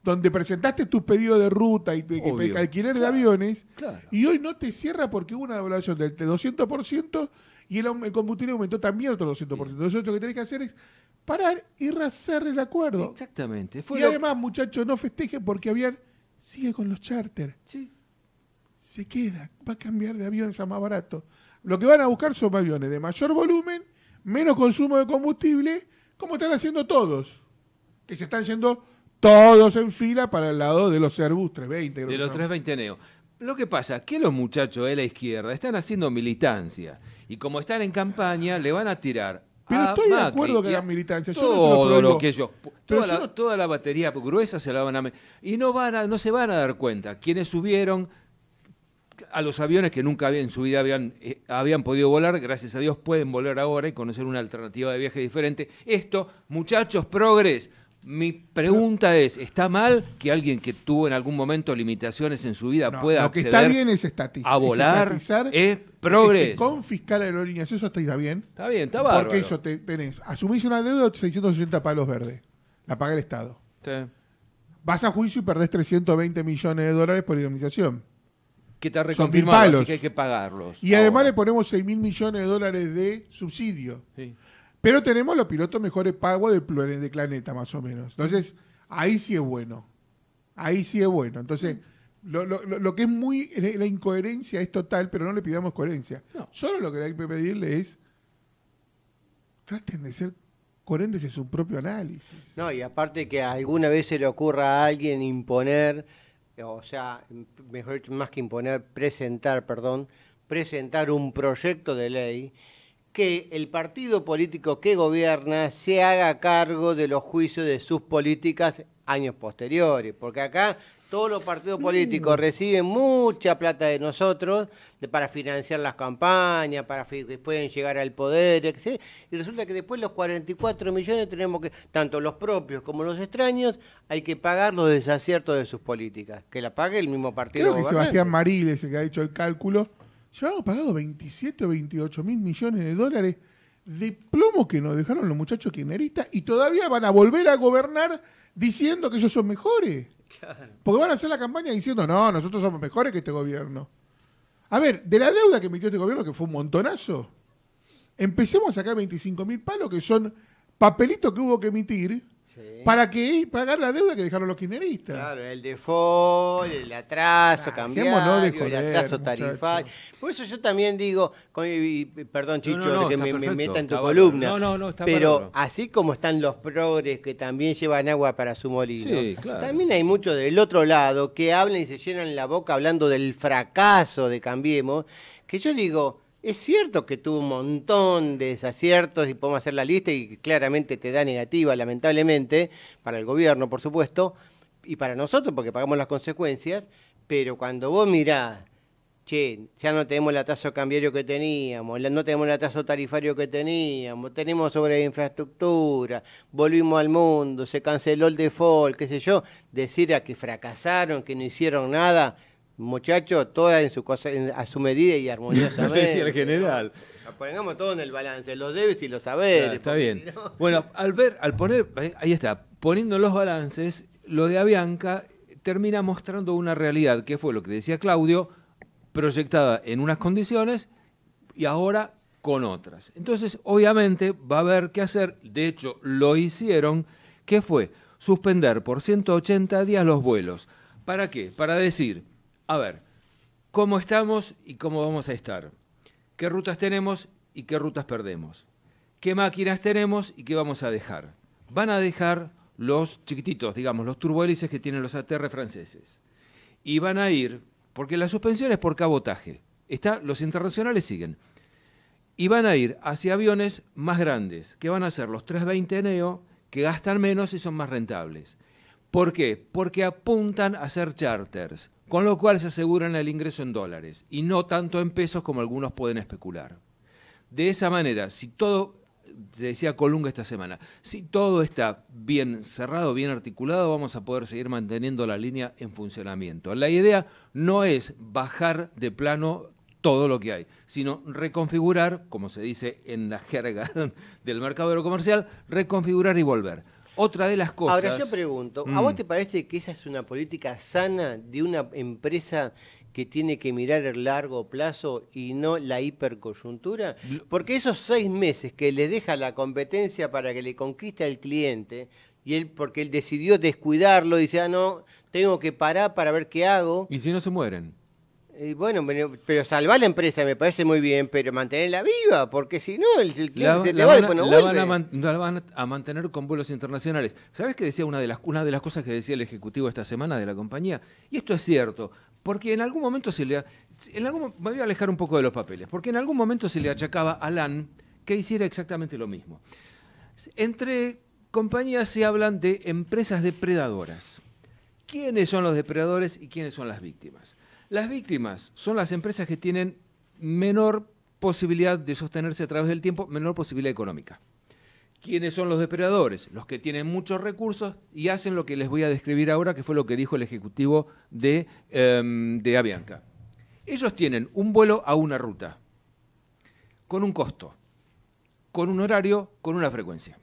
donde presentaste tus pedidos de ruta y de alquiler de aviones, y hoy no te cierra porque hubo una devaluación del 200% y el, combustible aumentó también otro 200%. Entonces lo que tenés que hacer es parar y rasar el acuerdo. Exactamente. y además, muchachos, no festejen porque habían sigue con los charters. Sí. Se queda, va a cambiar de aviones a más barato. Lo que van a buscar son aviones de mayor volumen, menos consumo de combustible, como están haciendo todos, que se están yendo todos en fila para el lado de los Airbus 320. De los 320 Neo. Lo que pasa es que los muchachos de la izquierda están haciendo militancia y como están en campaña le van a tirar. Pero estoy de acuerdo que hagan militancia. Todo lo, que ellos, toda la, batería gruesa se la van a y no van no se van a dar cuenta quienes subieron a los aviones que nunca en su vida habían, eh, habían podido volar, gracias a Dios pueden volar ahora y conocer una alternativa de viaje diferente. Esto, muchachos progres, mi pregunta es, ¿está mal que alguien que tuvo en algún momento limitaciones en su vida pueda lo que está bien es a volar? Es, progresar. progreso. Es confiscar aerolíneas, eso está bien. Está bien, está bárbaro. Porque eso tenés, asumís una deuda de 680 palos verdes, la paga el Estado. Sí. Vas a juicio y perdés 320 millones de dólares por indemnización. Que te reconfirmado, así que hay que pagarlos. Y además le ponemos 6 mil millones de dólares de subsidio. Sí. Pero tenemos los pilotos mejores pagos del planeta, más o menos. Entonces, ahí sí es bueno. Ahí sí es bueno. Entonces, lo, lo, lo que es muy. La incoherencia es total, pero no le pidamos coherencia. Solo lo que hay que pedirle es. Traten de ser coherentes en su propio análisis. No, y aparte que alguna vez se le ocurra a alguien imponer, o sea, mejor más que imponer, presentar, perdón, presentar un proyecto de ley que el partido político que gobierna se haga cargo de los juicios de sus políticas años posteriores, porque acá todos los partidos mm. políticos reciben mucha plata de nosotros para financiar las campañas, para que puedan llegar al poder, etcétera y resulta que después los 44 millones tenemos que, tanto los propios como los extraños, hay que pagar los desaciertos de sus políticas, que la pague el mismo partido. Creo que Sebastián Maril que ha hecho el cálculo Llevamos pagado 27 o 28 mil millones de dólares de plomo que nos dejaron los muchachos kirchneristas y todavía van a volver a gobernar diciendo que ellos son mejores. Porque van a hacer la campaña diciendo, no, nosotros somos mejores que este gobierno. A ver, de la deuda que emitió este gobierno, que fue un montonazo, empecemos a sacar 25 mil palos, que son papelitos que hubo que emitir ¿Para qué? Pagar la deuda que dejaron los kirchneristas. Claro, el default, el atraso el atraso tarifario. Por eso yo también digo, perdón Chicho, que me, meta en tu columna, no, está pero así como están los progres que también llevan agua para su molino, también hay muchos del otro lado que hablan y se llenan la boca hablando del fracaso de Cambiemos, que yo digo, es cierto que tuvo un montón de desaciertos y podemos hacer la lista y claramente te da negativa, lamentablemente, para el gobierno, por supuesto, y para nosotros, porque pagamos las consecuencias, pero cuando vos mirás, che, ya no tenemos el atraso cambiario que teníamos, no tenemos el atraso tarifario que teníamos, tenemos sobre infraestructura, volvimos al mundo, se canceló el default, qué sé yo, decir a que fracasaron, que no hicieron nada, Muchacho, toda en su a su medida y armoniosamente. decía el general. pongamos todo en el balance, los debes y los saberes. está bien. Bueno, al ver, al poner, ahí está, poniendo los balances, lo de Avianca termina mostrando una realidad, que fue lo que decía Claudio, proyectada en unas condiciones y ahora con otras. Entonces, obviamente, va a haber que hacer, de hecho, lo hicieron, que fue suspender por 180 días los vuelos. ¿Para qué? Para decir, a ver, cómo estamos y cómo vamos a estar, qué rutas tenemos y qué rutas perdemos, qué máquinas tenemos y qué vamos a dejar. Van a dejar los chiquititos, digamos, los turbohélices que tienen los ATR franceses. Y van a ir, porque la suspensión es por cabotaje, Está, los internacionales siguen. Y van a ir hacia aviones más grandes, que van a ser los 320 Neo, que gastan menos y son más rentables. ¿Por qué? Porque apuntan a ser charters con lo cual se aseguran el ingreso en dólares y no tanto en pesos como algunos pueden especular. De esa manera, si todo, se decía Colunga esta semana, si todo está bien cerrado, bien articulado, vamos a poder seguir manteniendo la línea en funcionamiento. La idea no es bajar de plano todo lo que hay, sino reconfigurar, como se dice en la jerga del mercado comercial, reconfigurar y volver otra de las cosas. Ahora yo pregunto, ¿a mm. vos te parece que esa es una política sana de una empresa que tiene que mirar el largo plazo y no la hipercoyuntura? Porque esos seis meses que le deja la competencia para que le conquista el cliente, y él, porque él decidió descuidarlo, dice, ah, no, tengo que parar para ver qué hago. ¿Y si no se mueren? Eh, bueno, pero, salvar la empresa me parece muy bien, pero mantenerla viva, porque si no, el, cliente se te va no Van a la van a mantener con vuelos internacionales. ¿Sabes qué decía una de, las, una de las cosas que decía el ejecutivo esta semana de la compañía? Y esto es cierto, porque en algún momento se le... En algún, me voy a alejar un poco de los papeles, porque en algún momento se le achacaba a LAN que hiciera exactamente lo mismo. Entre compañías se hablan de empresas depredadoras. ¿Quiénes son los depredadores y quiénes son las víctimas? Las víctimas son las empresas que tienen menor posibilidad de sostenerse a través del tiempo, menor posibilidad económica. ¿Quiénes son los depredadores? Los que tienen muchos recursos y hacen lo que les voy a describir ahora, que fue lo que dijo el ejecutivo de, em, de Avianca. Ellos tienen un vuelo a una ruta, con un costo, con un horario, con una frecuencia.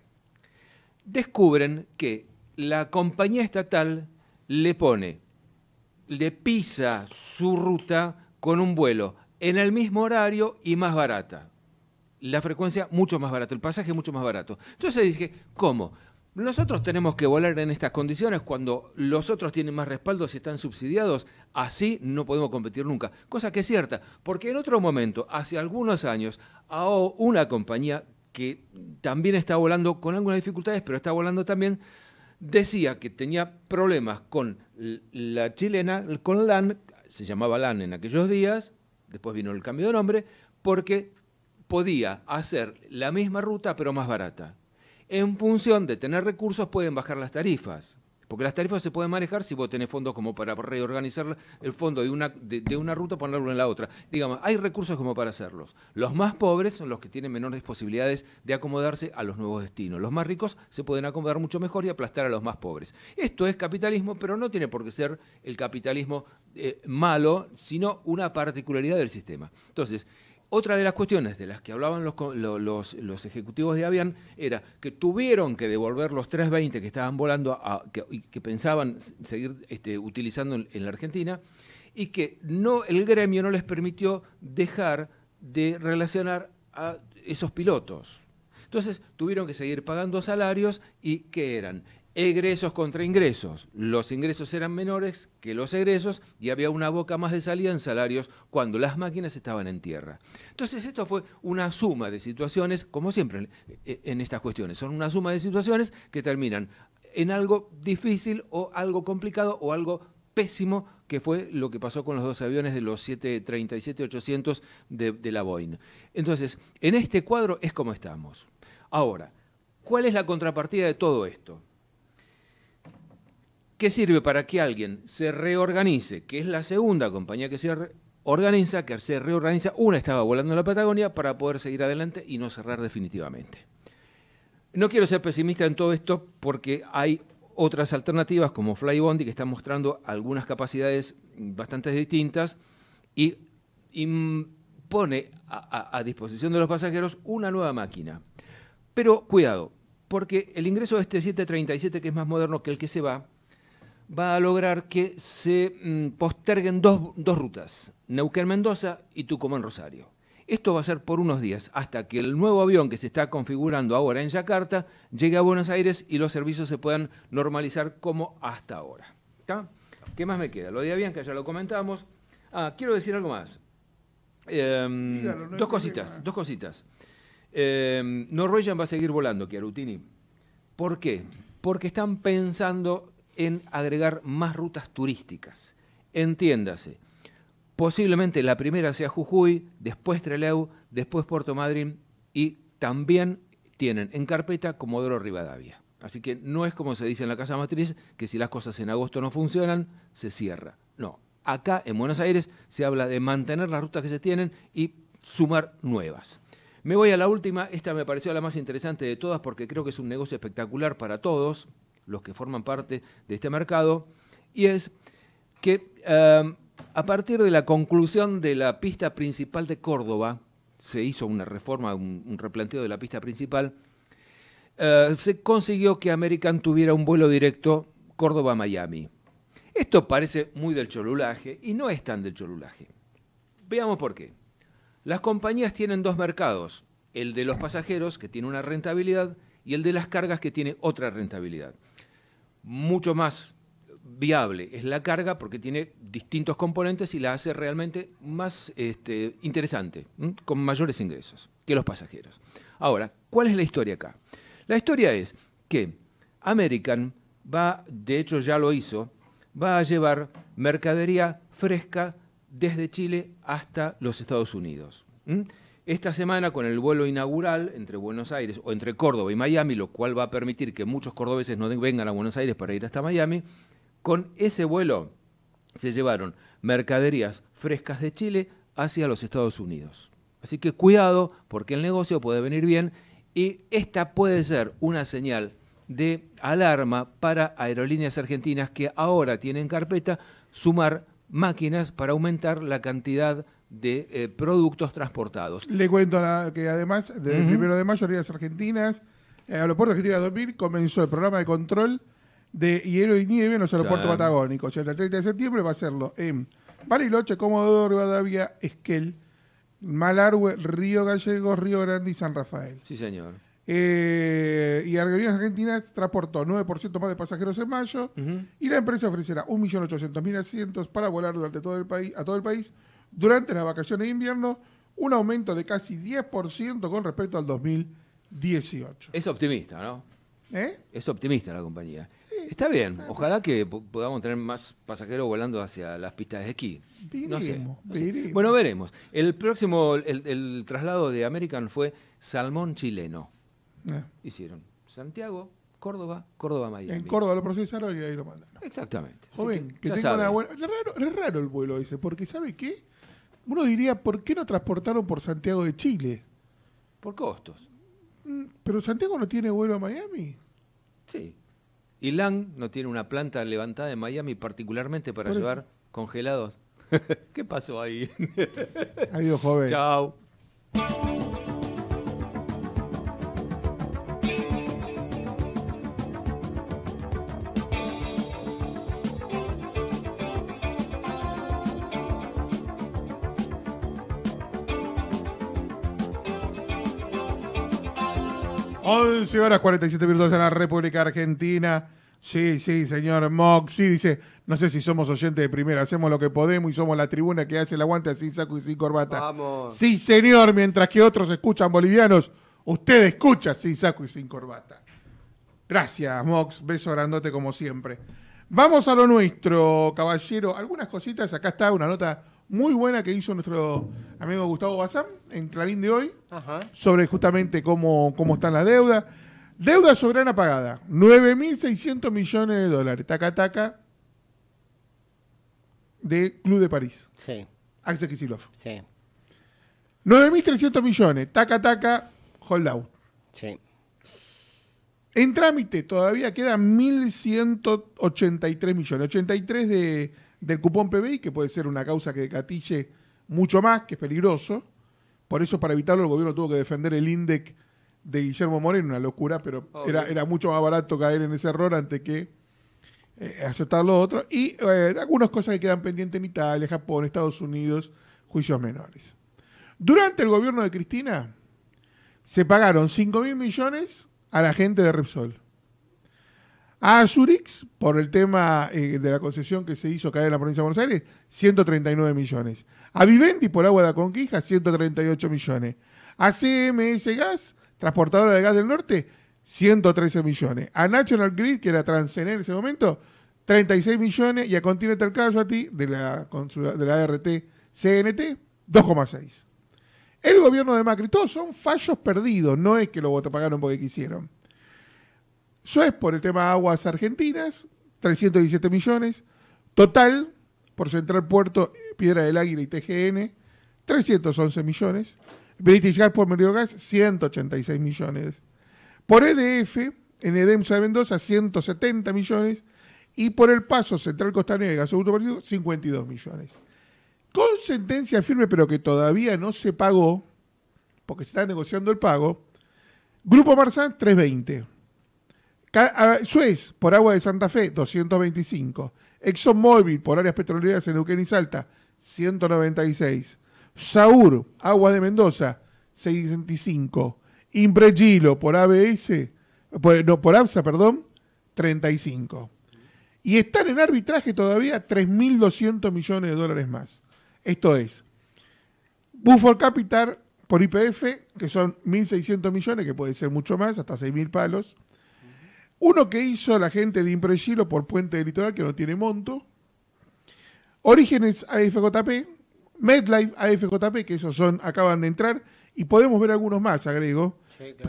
Descubren que la compañía estatal le pone le pisa su ruta con un vuelo en el mismo horario y más barata. La frecuencia mucho más barata, el pasaje mucho más barato. Entonces dije, ¿cómo? Nosotros tenemos que volar en estas condiciones cuando los otros tienen más respaldos y están subsidiados. Así no podemos competir nunca. Cosa que es cierta, porque en otro momento, hace algunos años, a una compañía que también está volando con algunas dificultades, pero está volando también, decía que tenía problemas con la chilena, con LAN, se llamaba LAN en aquellos días, después vino el cambio de nombre, porque podía hacer la misma ruta pero más barata. En función de tener recursos pueden bajar las tarifas. Porque las tarifas se pueden manejar si vos tenés fondos como para reorganizar el fondo de una, de, una ruta, ponerlo en la otra. Digamos, hay recursos como para hacerlos. Los más pobres son los que tienen menores posibilidades de acomodarse a los nuevos destinos. Los más ricos se pueden acomodar mucho mejor y aplastar a los más pobres. Esto es capitalismo, pero no tiene por qué ser el capitalismo eh, malo, sino una particularidad del sistema. Entonces, otra de las cuestiones de las que hablaban los, ejecutivos de Avian era que tuvieron que devolver los 320 que estaban volando y que, pensaban seguir este, utilizando en, la Argentina y que no, el gremio no les permitió dejar de relacionar a esos pilotos. Entonces tuvieron que seguir pagando salarios y ¿qué eran? egresos contra ingresos. Los ingresos eran menores que los egresos y había una boca más de salida en salarios cuando las máquinas estaban en tierra. Entonces esto fue una suma de situaciones, como siempre eh, eh, en estas cuestiones, son una suma de situaciones que terminan en algo difícil o algo complicado o algo pésimo que fue lo que pasó con los dos aviones de los 737-800 de, de la Boeing. Entonces, en este cuadro es como estamos. Ahora, ¿cuál es la contrapartida de todo esto? ¿Qué sirve para que alguien se reorganice, que es la segunda compañía que se organiza, que se reorganiza. Una estaba volando en la Patagonia para poder seguir adelante y no cerrar definitivamente. No quiero ser pesimista en todo esto porque hay otras alternativas como Flybondi que están mostrando algunas capacidades bastante distintas y, pone a, disposición de los pasajeros una nueva máquina. Pero cuidado, porque el ingreso de este 737, que es más moderno que el que se va, va a lograr que se mm, posterguen dos, rutas, Neuquén-Mendoza y Tucumán-Rosario. Esto va a ser por unos días, hasta que el nuevo avión que se está configurando ahora en Yakarta llegue a Buenos Aires y los servicios se puedan normalizar como hasta ahora. ¿Qué más me queda? Lo de Avianca ya lo comentamos. Ah, quiero decir algo más. Em, dos, cositas, dos cositas, eh, va a seguir volando, Chiarutini. ¿Por qué? Porque están pensando en agregar más rutas turísticas. Entiéndase, posiblemente la primera sea Jujuy, después Trelew, después Puerto Madryn y también tienen en carpeta Comodoro Rivadavia. Así que no es como se dice en la Casa Matriz, que si las cosas en agosto no funcionan, se cierra. No, acá en Buenos Aires se habla de mantener las rutas que se tienen y sumar nuevas. Me voy a la última, esta me pareció la más interesante de todas porque creo que es un negocio espectacular para todos, los que forman parte de este mercado, y es que em, a partir de la conclusión de la pista principal de Córdoba, se hizo una reforma, un, replanteo de la pista principal, eh, se consiguió que American tuviera un vuelo directo Córdoba-Miami. Esto parece muy del cholulaje y no es tan del cholulaje. Veamos por qué. Las compañías tienen dos mercados, el de los pasajeros, que tiene una rentabilidad, y el de las cargas, que tiene otra rentabilidad mucho más viable es la carga porque tiene distintos componentes y la hace realmente más este, interesante, con mayores ingresos que los pasajeros. Ahora, ¿cuál es la historia acá? La historia es que American va, de hecho ya lo hizo, va a llevar mercadería fresca desde Chile hasta los Estados Unidos. Esta semana, con el vuelo inaugural entre Buenos Aires o entre Córdoba y Miami, lo cual va a permitir que muchos cordobeses no vengan a Buenos Aires para ir hasta Miami, con ese vuelo se llevaron mercaderías frescas de Chile hacia los Estados Unidos. Así que cuidado, porque el negocio puede venir bien y esta puede ser una señal de alarma para aerolíneas argentinas que ahora tienen carpeta sumar máquinas para aumentar la cantidad de eh, productos transportados. Le cuento que además, desde el primero de mayo, Argentinas, el eh, Aeropuerto Argentina 2000, comenzó el programa de control de hielo y nieve en los aeropuertos ya. patagónicos. el 30 de septiembre va a hacerlo en Bariloche, Comodoro, Rivadavia, Esquel, Malarue, Río Gallegos, Río Grande y San Rafael. Sí, señor. Eh, y Aerolíneas Argentinas transportó 9% más de pasajeros en mayo y la empresa ofrecerá 1.800.000 asientos para volar durante todo el país, a todo el país durante las vacaciones de invierno, un aumento de casi 10% con respecto al 2018. Es optimista, ¿no? ¿Eh? Es optimista la compañía. Está bien, ah, ojalá que podamos tener más pasajeros volando hacia las pistas de esquí. no sé, Bueno, veremos. El próximo, el, traslado de American fue salmón chileno. Ah. Hicieron Santiago, Córdoba, Córdoba, Miami. En Córdoba lo procesaron y ahí lo mandaron. Exactamente. Joven, que, que, una Es raro, el vuelo dice porque ¿sabe qué? Uno diría, ¿por qué no transportaron por Santiago de Chile? Por costos. Mm, Pero Santiago no tiene vuelo a Miami. Sí. Y Lang no tiene una planta levantada en Miami particularmente para llevar congelados. ¿Qué pasó ahí? Adiós, joven. Chao. 11 horas 47 minutos en la República Argentina. Sí, sí, señor Mox, Sí, dice, no sé si somos oyentes de primera, hacemos lo que podemos y somos la tribuna que hace el aguante sin saco y sin corbata. Vamos. Sí, señor, mientras que otros escuchan bolivianos, usted escucha sin saco y sin corbata. Gracias, Mox. Beso grandote como siempre. Vamos a lo nuestro, caballero. Algunas cositas. Acá está una nota muy buena que hizo nuestro amigo Gustavo Bazán en Clarín de hoy sobre justamente cómo, cómo está la deuda. Deuda soberana pagada, 9.600 millones de dólares, taca taca, de Club de París. Sí. Axel Kisilov. Sí. 9.300 millones, taca taca, out. Sí. En trámite todavía quedan 1.183 millones, 83 de del cupón PBI, que puede ser una causa que catille mucho más, que es peligroso. Por eso, para evitarlo, el gobierno tuvo que defender el INDEC de Guillermo Moreno, una locura, pero era, era mucho más barato caer en ese error antes que eh, aceptar lo otro. Y eh, algunas cosas que quedan pendientes en Italia, Japón, Estados Unidos, juicios menores. Durante el gobierno de Cristina, se pagaron 5.000 mil millones a la gente de Repsol. A Azurix, por el tema eh, de la concesión que se hizo caer en la provincia de Buenos Aires, 139 millones. A Vivendi, por agua de la Conquija, 138 millones. A CMS Gas, transportadora de gas del norte, 113 millones. A National Grid, que era Transcener en ese momento, 36 millones. Y a Continental Casualty, de la, de la ART CNT, 2,6. El gobierno de Macri, todos son fallos perdidos, no es que lo pagaron porque quisieron. Suez por el tema aguas argentinas, 317 millones. Total, por Central Puerto, Piedra del Águila y TGN, 311 millones. British Gas por Gas, 186 millones. Por EDF, en Edemsa de Mendoza, 170 millones. Y por el Paso Central Costanera y Gaso Partido, 52 millones. Con sentencia firme, pero que todavía no se pagó, porque se está negociando el pago, Grupo marsan 320 Suez por Agua de Santa Fe, 225. ExxonMobil por áreas petroleras en Neuquén y Salta, 196. Saur, Agua de Mendoza, 65. Impregilo por ABS, no, por ABSA, perdón, 35. Y están en arbitraje todavía 3.200 millones de dólares más. Esto es, Buffer Capital por IPF, que son 1.600 millones, que puede ser mucho más, hasta 6.000 palos. Uno que hizo la gente de Impresilo por Puente del Litoral, que no tiene monto. Orígenes AFJP, MedLife AFJP, que esos son, acaban de entrar, y podemos ver algunos más, agrego.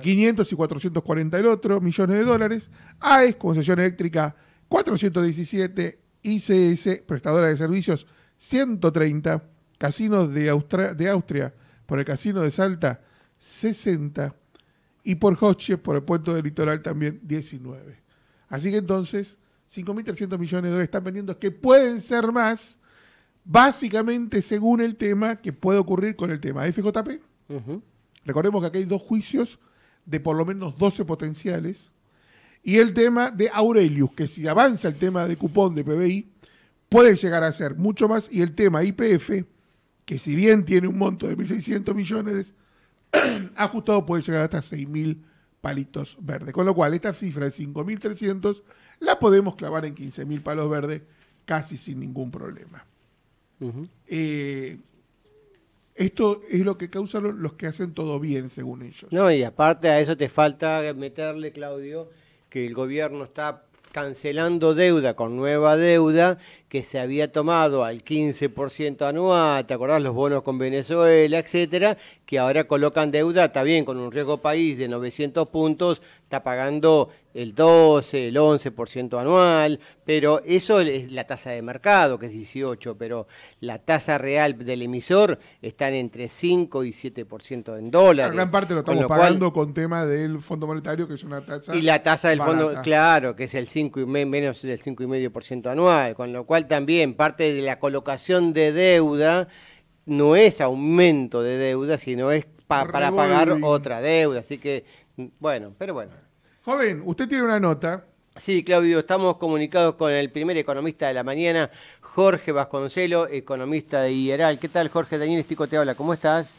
500 y 440 el otro, millones de dólares. AES, concesión eléctrica, 417. ICS, prestadora de servicios, 130. Casinos de, de Austria, por el Casino de Salta, 60 y por Hoche, por el puerto del litoral también 19. Así que entonces, 5.300 millones de dólares están vendiendo, que pueden ser más, básicamente según el tema que puede ocurrir con el tema FJP. Recordemos que aquí hay dos juicios de por lo menos 12 potenciales. Y el tema de Aurelius, que si avanza el tema de cupón de PBI, puede llegar a ser mucho más. Y el tema IPF, que si bien tiene un monto de 1.600 millones, ajustado puede llegar hasta 6.000 palitos verdes. Con lo cual, esta cifra de 5.300 la podemos clavar en 15.000 palos verdes casi sin ningún problema. Eh, esto es lo que causan los que hacen todo bien, según ellos. No, y aparte a eso te falta meterle, Claudio, que el gobierno está cancelando deuda con nueva deuda que se había tomado al 15% anual, ¿te acordás? Los bonos con Venezuela, etcétera, que ahora colocan deuda, está bien, con un riesgo país de 900 puntos, está pagando el 12, el 11% anual, pero eso es la tasa de mercado, que es 18, pero la tasa real del emisor están entre 5 y 7% en dólares. en gran parte lo estamos pagando con tema del Fondo Monetario, que es una tasa Y la tasa del Fondo, claro, que es el 5 y menos del 5,5% anual, con lo cual también parte de la colocación de deuda no es aumento de deuda, sino es para pagar otra deuda, así que mm, bueno, pero bueno, Joven, usted tiene una nota. Sí, Claudio, estamos comunicados con el primer economista de la mañana, Jorge Vasconcelo, economista de IERAL. ¿Qué tal, Jorge? Daniel Estico te habla, ¿cómo estás?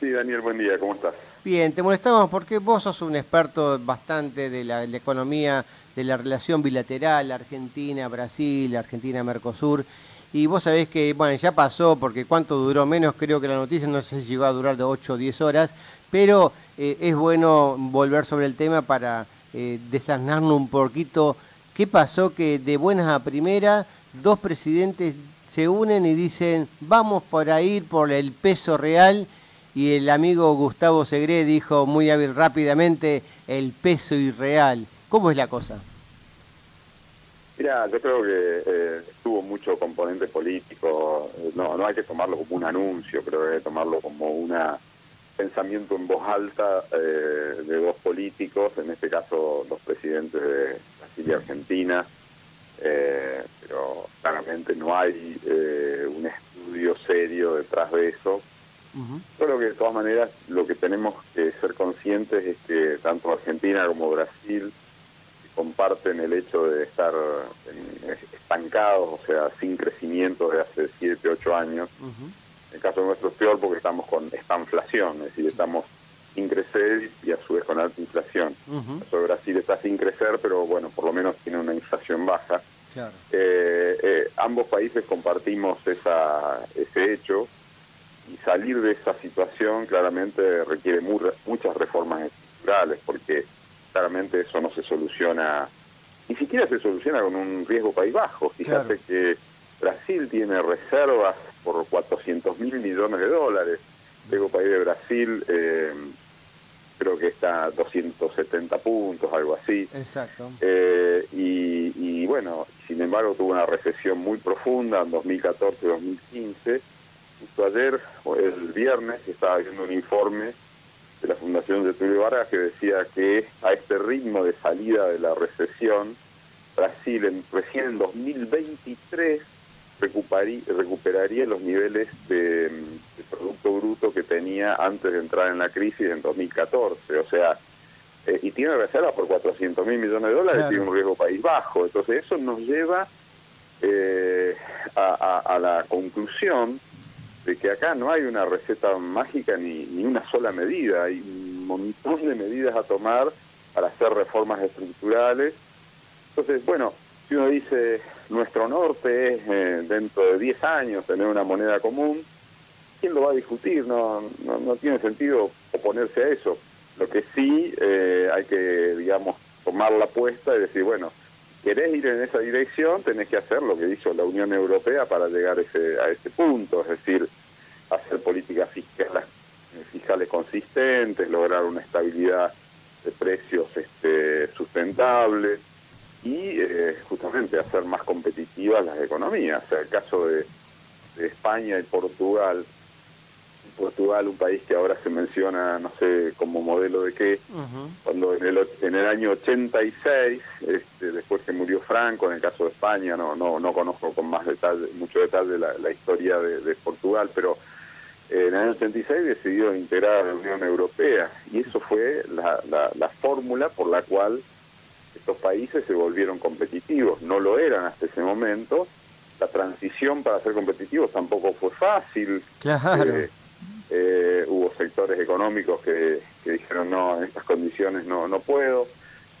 Sí, Daniel, buen día, ¿cómo estás? Bien, te molestamos porque vos sos un experto bastante de la, la economía, de la relación bilateral Argentina-Brasil, Argentina-Mercosur. Y vos sabés que, bueno, ya pasó, porque cuánto duró menos, creo que la noticia no sé si llegó a durar de 8 o 10 horas, pero eh, es bueno volver sobre el tema para eh, un poquito qué pasó que de buenas a primeras dos presidentes se unen y dicen vamos por ahí por el peso real y el amigo Gustavo Segre dijo muy hábil rápidamente el peso irreal. ¿Cómo es la cosa? Mira, yo creo que eh, tuvo mucho componente político. No, no hay que tomarlo como un anuncio, creo que hay que tomarlo como una pensamiento en voz alta eh, de dos políticos, en este caso los presidentes de Brasil y Argentina, eh, pero claramente no hay eh, un estudio serio detrás de eso. pero que de todas maneras lo que tenemos que ser conscientes es que tanto Argentina como Brasil comparten el hecho de estar estancados, o sea, sin crecimiento desde hace 7, 8 años el caso nuestro es peor porque estamos con estanflación, es decir, estamos sin crecer y a su vez con alta inflación. Sobre Brasil está sin crecer, pero bueno, por lo menos tiene una inflación baja. Eh, eh, ambos países compartimos esa, ese hecho y salir de esa situación claramente requiere muchas reformas estructurales porque claramente eso no se soluciona, ni siquiera se soluciona con un riesgo país bajo. Fíjate que Brasil tiene reservas por 400 mil millones de dólares. Tengo país de Brasil, eh, creo que está a 270 puntos, algo así. Exacto. Eh, y, bueno, sin embargo tuvo una recesión muy profunda en 2014-2015. Justo ayer, el viernes, estaba viendo un informe de la Fundación de Túlio Vargas que decía que a este ritmo de salida de la recesión, Brasil recién en 2023 recuperaría, recuperaría los niveles de, Producto Bruto que tenía antes de entrar en la crisis en 2014. O sea, eh, y tiene reserva por 400 mil millones de dólares, y un riesgo país bajo. Entonces eso nos lleva eh, a, la conclusión de que acá no hay una receta mágica ni, ni una sola medida. Hay un montón de medidas a tomar para hacer reformas estructurales. Entonces, bueno, si uno dice, nuestro norte es, eh, dentro de 10 años, tener una moneda común. ¿Quién lo va a discutir? No, tiene sentido oponerse a eso. Lo que sí eh, hay que, digamos, tomar la apuesta y decir, bueno, querés ir en esa dirección, tenés que hacer lo que hizo la Unión Europea para llegar a ese punto, es decir, hacer políticas fiscales, fiscales consistentes, lograr una estabilidad de precios este, sustentable, y eh, justamente hacer más competitivas las economías. el caso de, España y Portugal. Portugal, un país que ahora se menciona, no sé, como modelo de qué, cuando en el, en el año 86, este, después que murió Franco, en el caso de España, no no, no conozco con más detalle, mucho detalle la, historia de, Portugal, pero eh, en el año 86 decidió integrar a la Unión Europea y eso fue la fórmula por la cual países se volvieron competitivos, no lo eran hasta ese momento, la transición para ser competitivos tampoco fue fácil, eh, eh, hubo sectores económicos que, dijeron no, en estas condiciones no, no puedo,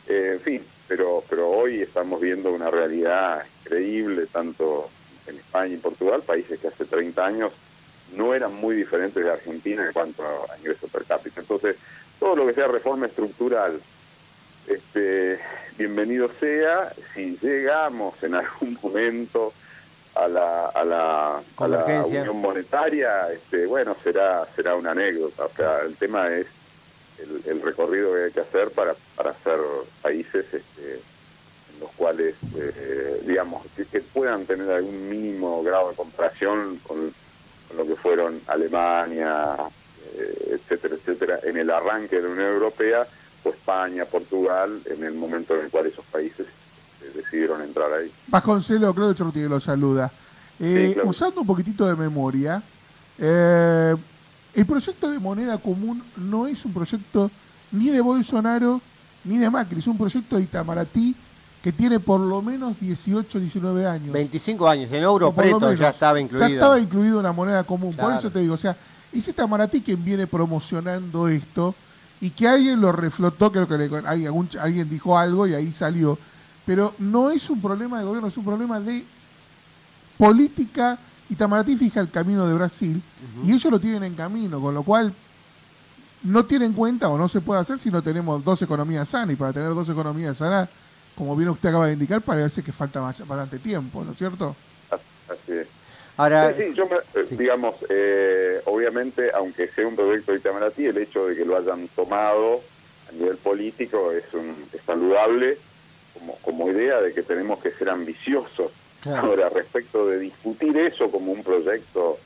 eh, en fin, pero, pero hoy estamos viendo una realidad increíble, tanto en España y Portugal, países que hace 30 años no eran muy diferentes de Argentina en cuanto a ingresos per cápita. Entonces, todo lo que sea reforma estructural, este, bienvenido sea si llegamos en algún momento a la, a la, a la unión monetaria, este, bueno, será, será una anécdota. O sea, el tema es el, recorrido que hay que hacer para, para hacer países este, en los cuales, eh, digamos, que, puedan tener algún mínimo grado de comparación con, lo que fueron Alemania, eh, etcétera, etcétera, en el arranque de la Unión Europea España, Portugal, en el momento en el cual esos países eh, decidieron entrar ahí. Vasconcelo, Claudio que lo saluda. Eh, usando un poquitito de memoria, eh, el proyecto de moneda común no es un proyecto ni de Bolsonaro ni de Macri, es un proyecto de Itamaratí que tiene por lo menos 18, 19 años. 25 años, en euro preto ya estaba incluido. Ya estaba incluido en la moneda común, por eso te digo, o sea, es Itamaraty quien viene promocionando esto y que alguien lo reflotó, creo que le, algún, alguien dijo algo y ahí salió. Pero no es un problema de gobierno, es un problema de política. Y fija el camino de Brasil y ellos lo tienen en camino, con lo cual no tienen cuenta o no se puede hacer si no tenemos dos economías sanas. Y para tener dos economías sanas, como bien usted acaba de indicar, parece que falta bastante tiempo, ¿no es cierto? Así es. Ahora, sí, yo, eh, digamos, eh, obviamente, aunque sea un proyecto de Itamaraty, el hecho de que lo hayan tomado a nivel político es, un, saludable como, idea de que tenemos que ser ambiciosos. Ahora, respecto de discutir eso como un proyecto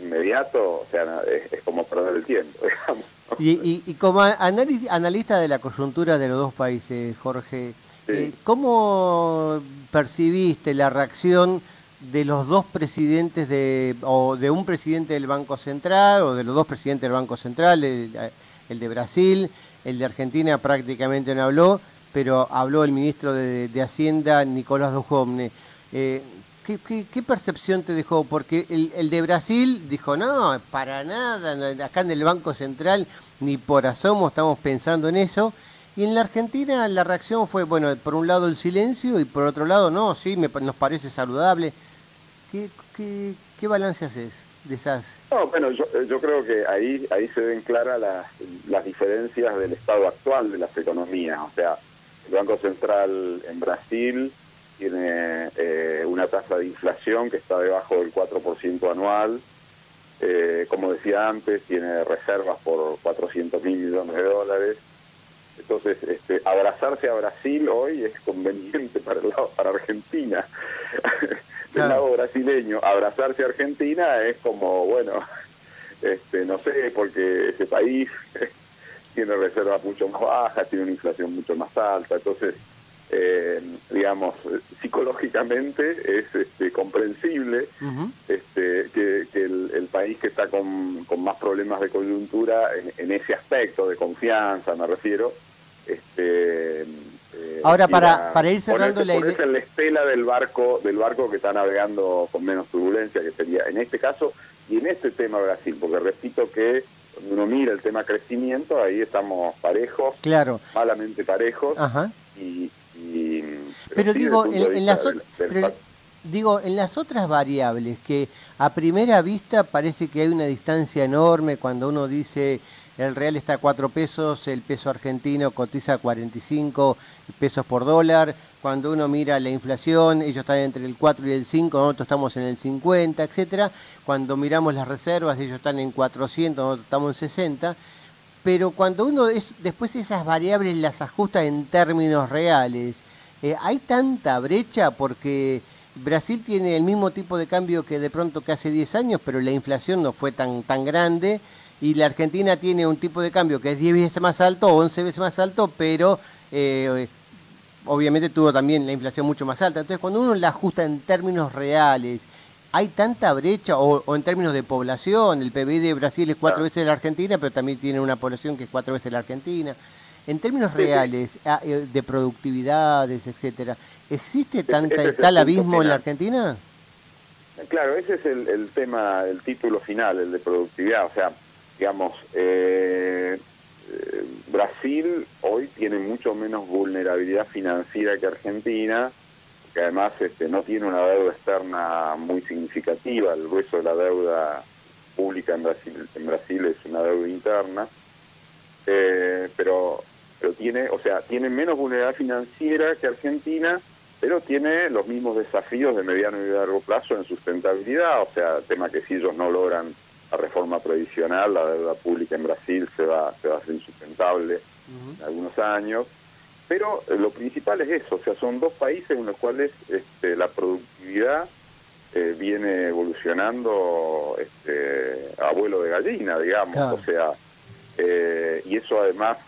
inmediato, o sea, es, como perder el tiempo, digamos. Y, como analista de la coyuntura de los dos países, Jorge, eh, ¿cómo percibiste la reacción? de los dos presidentes de, o de un presidente del Banco Central, o de los dos presidentes del Banco Central, el, de Brasil, el de Argentina prácticamente no habló, pero habló el ministro de, Hacienda, Nicolás Dujovne. Eh, ¿qué, percepción te dejó? Porque el, de Brasil dijo, no, para nada, acá en el Banco Central ni por asomo estamos pensando en eso. Y en la Argentina la reacción fue, bueno, por un lado el silencio y por otro lado, no, sí, nos parece saludable. ¿Qué, qué, qué balance haces de esas? No, bueno, yo, eh, yo, creo que ahí, ahí se ven claras las, diferencias del estado actual de las economías. O sea, el Banco Central en Brasil tiene eh, una tasa de inflación que está debajo del 4% anual. Eh, como decía antes, tiene reservas por 400 mil millones de dólares. Entonces, este, abrazarse a Brasil hoy es conveniente para, el lado, para Argentina. el lado brasileño, abrazarse a Argentina es como, bueno, este, no sé, porque ese país tiene reservas mucho más bajas, tiene una inflación mucho más alta, entonces, eh, digamos, psicológicamente es este, comprensible este, que, el, país que está con, más problemas de coyuntura en, ese aspecto de confianza, me refiero, este, eh, Ahora para, para ir cerrando la idea... en la estela del barco, del barco que está navegando con menos turbulencia, que sería en este caso y en este tema Brasil, porque repito que cuando uno mira el tema crecimiento, ahí estamos parejos, claro. malamente parejos, Ajá. Y, pero, digo, digo, en las otras variables, que a primera vista parece que hay una distancia enorme cuando uno dice el real está a 4 pesos, el peso argentino cotiza a 45 pesos por dólar. Cuando uno mira la inflación, ellos están entre el 4 y el 5, nosotros estamos en el 50, etcétera. Cuando miramos las reservas, ellos están en 400, nosotros estamos en 60. Pero cuando uno es, después esas variables las ajusta en términos reales, eh, hay tanta brecha porque Brasil tiene el mismo tipo de cambio que de pronto que hace 10 años, pero la inflación no fue tan, tan grande y la Argentina tiene un tipo de cambio que es 10 veces más alto 11 veces más alto, pero eh, obviamente tuvo también la inflación mucho más alta. Entonces, cuando uno la ajusta en términos reales, ¿hay tanta brecha o, en términos de población? El PBI de Brasil es cuatro veces la Argentina, pero también tiene una población que es cuatro veces la Argentina. En términos reales, ah, eh, de productividades, etcétera, ¿existe tal abismo en la Argentina? Claro, ese es el, el tema, el título final, el de productividad. O sea, digamos, eh, eh, Brasil hoy tiene mucho menos vulnerabilidad financiera que Argentina, que además este, no tiene una deuda externa muy significativa, el grueso de la deuda pública en Brasil, en Brasil es una deuda interna, eh, pero, tiene, o sea, tiene menos vulnerabilidad financiera que Argentina, pero tiene los mismos desafíos de mediano y largo plazo en sustentabilidad, o sea, tema que si ellos no logran la reforma previsional, la deuda pública en Brasil se va, se va a hacer insustentable en algunos años. Pero eh, lo principal es eso, o sea, son dos países en los cuales este, la productividad eh, viene evolucionando este, a vuelo de gallina, digamos, o sea, eh, y eso además,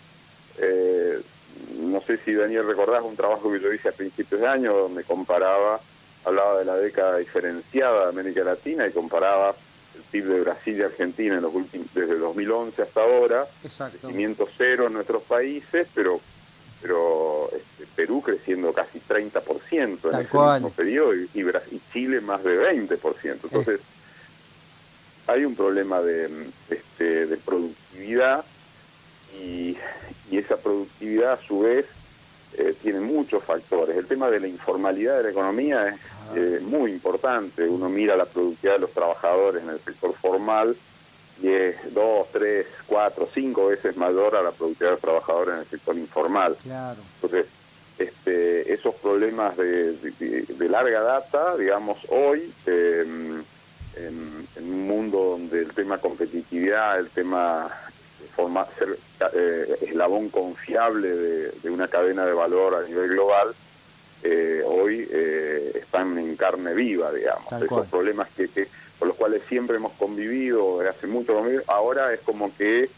no sé si Daniel recordás un trabajo que yo hice a principios de año donde comparaba, hablaba de la década diferenciada de América Latina y comparaba el PIB de Brasil y Argentina en los últimos, desde 2011 hasta ahora, crecimiento cero en nuestros países, pero pero este, Perú creciendo casi 30% en ese periodo y, Chile más de 20%. Entonces, hay un problema de, este, de productividad y esa productividad a su vez eh, tiene muchos factores. El tema de la informalidad de la economía es ah. eh, muy importante. Uno mira la productividad de los trabajadores en el sector formal y es dos, tres, cuatro, cinco veces mayor a la productividad de los trabajadores en el sector informal. Entonces, este, esos problemas de, larga data, digamos, hoy, em, en, un mundo donde el tema competitividad, el tema forma, ser eh, eslabón confiable de, una cadena de valor a nivel global, eh, hoy eh, están en carne viva, digamos. Esos problemas que, que, con los cuales siempre hemos convivido, hace mucho convivido, ahora es como que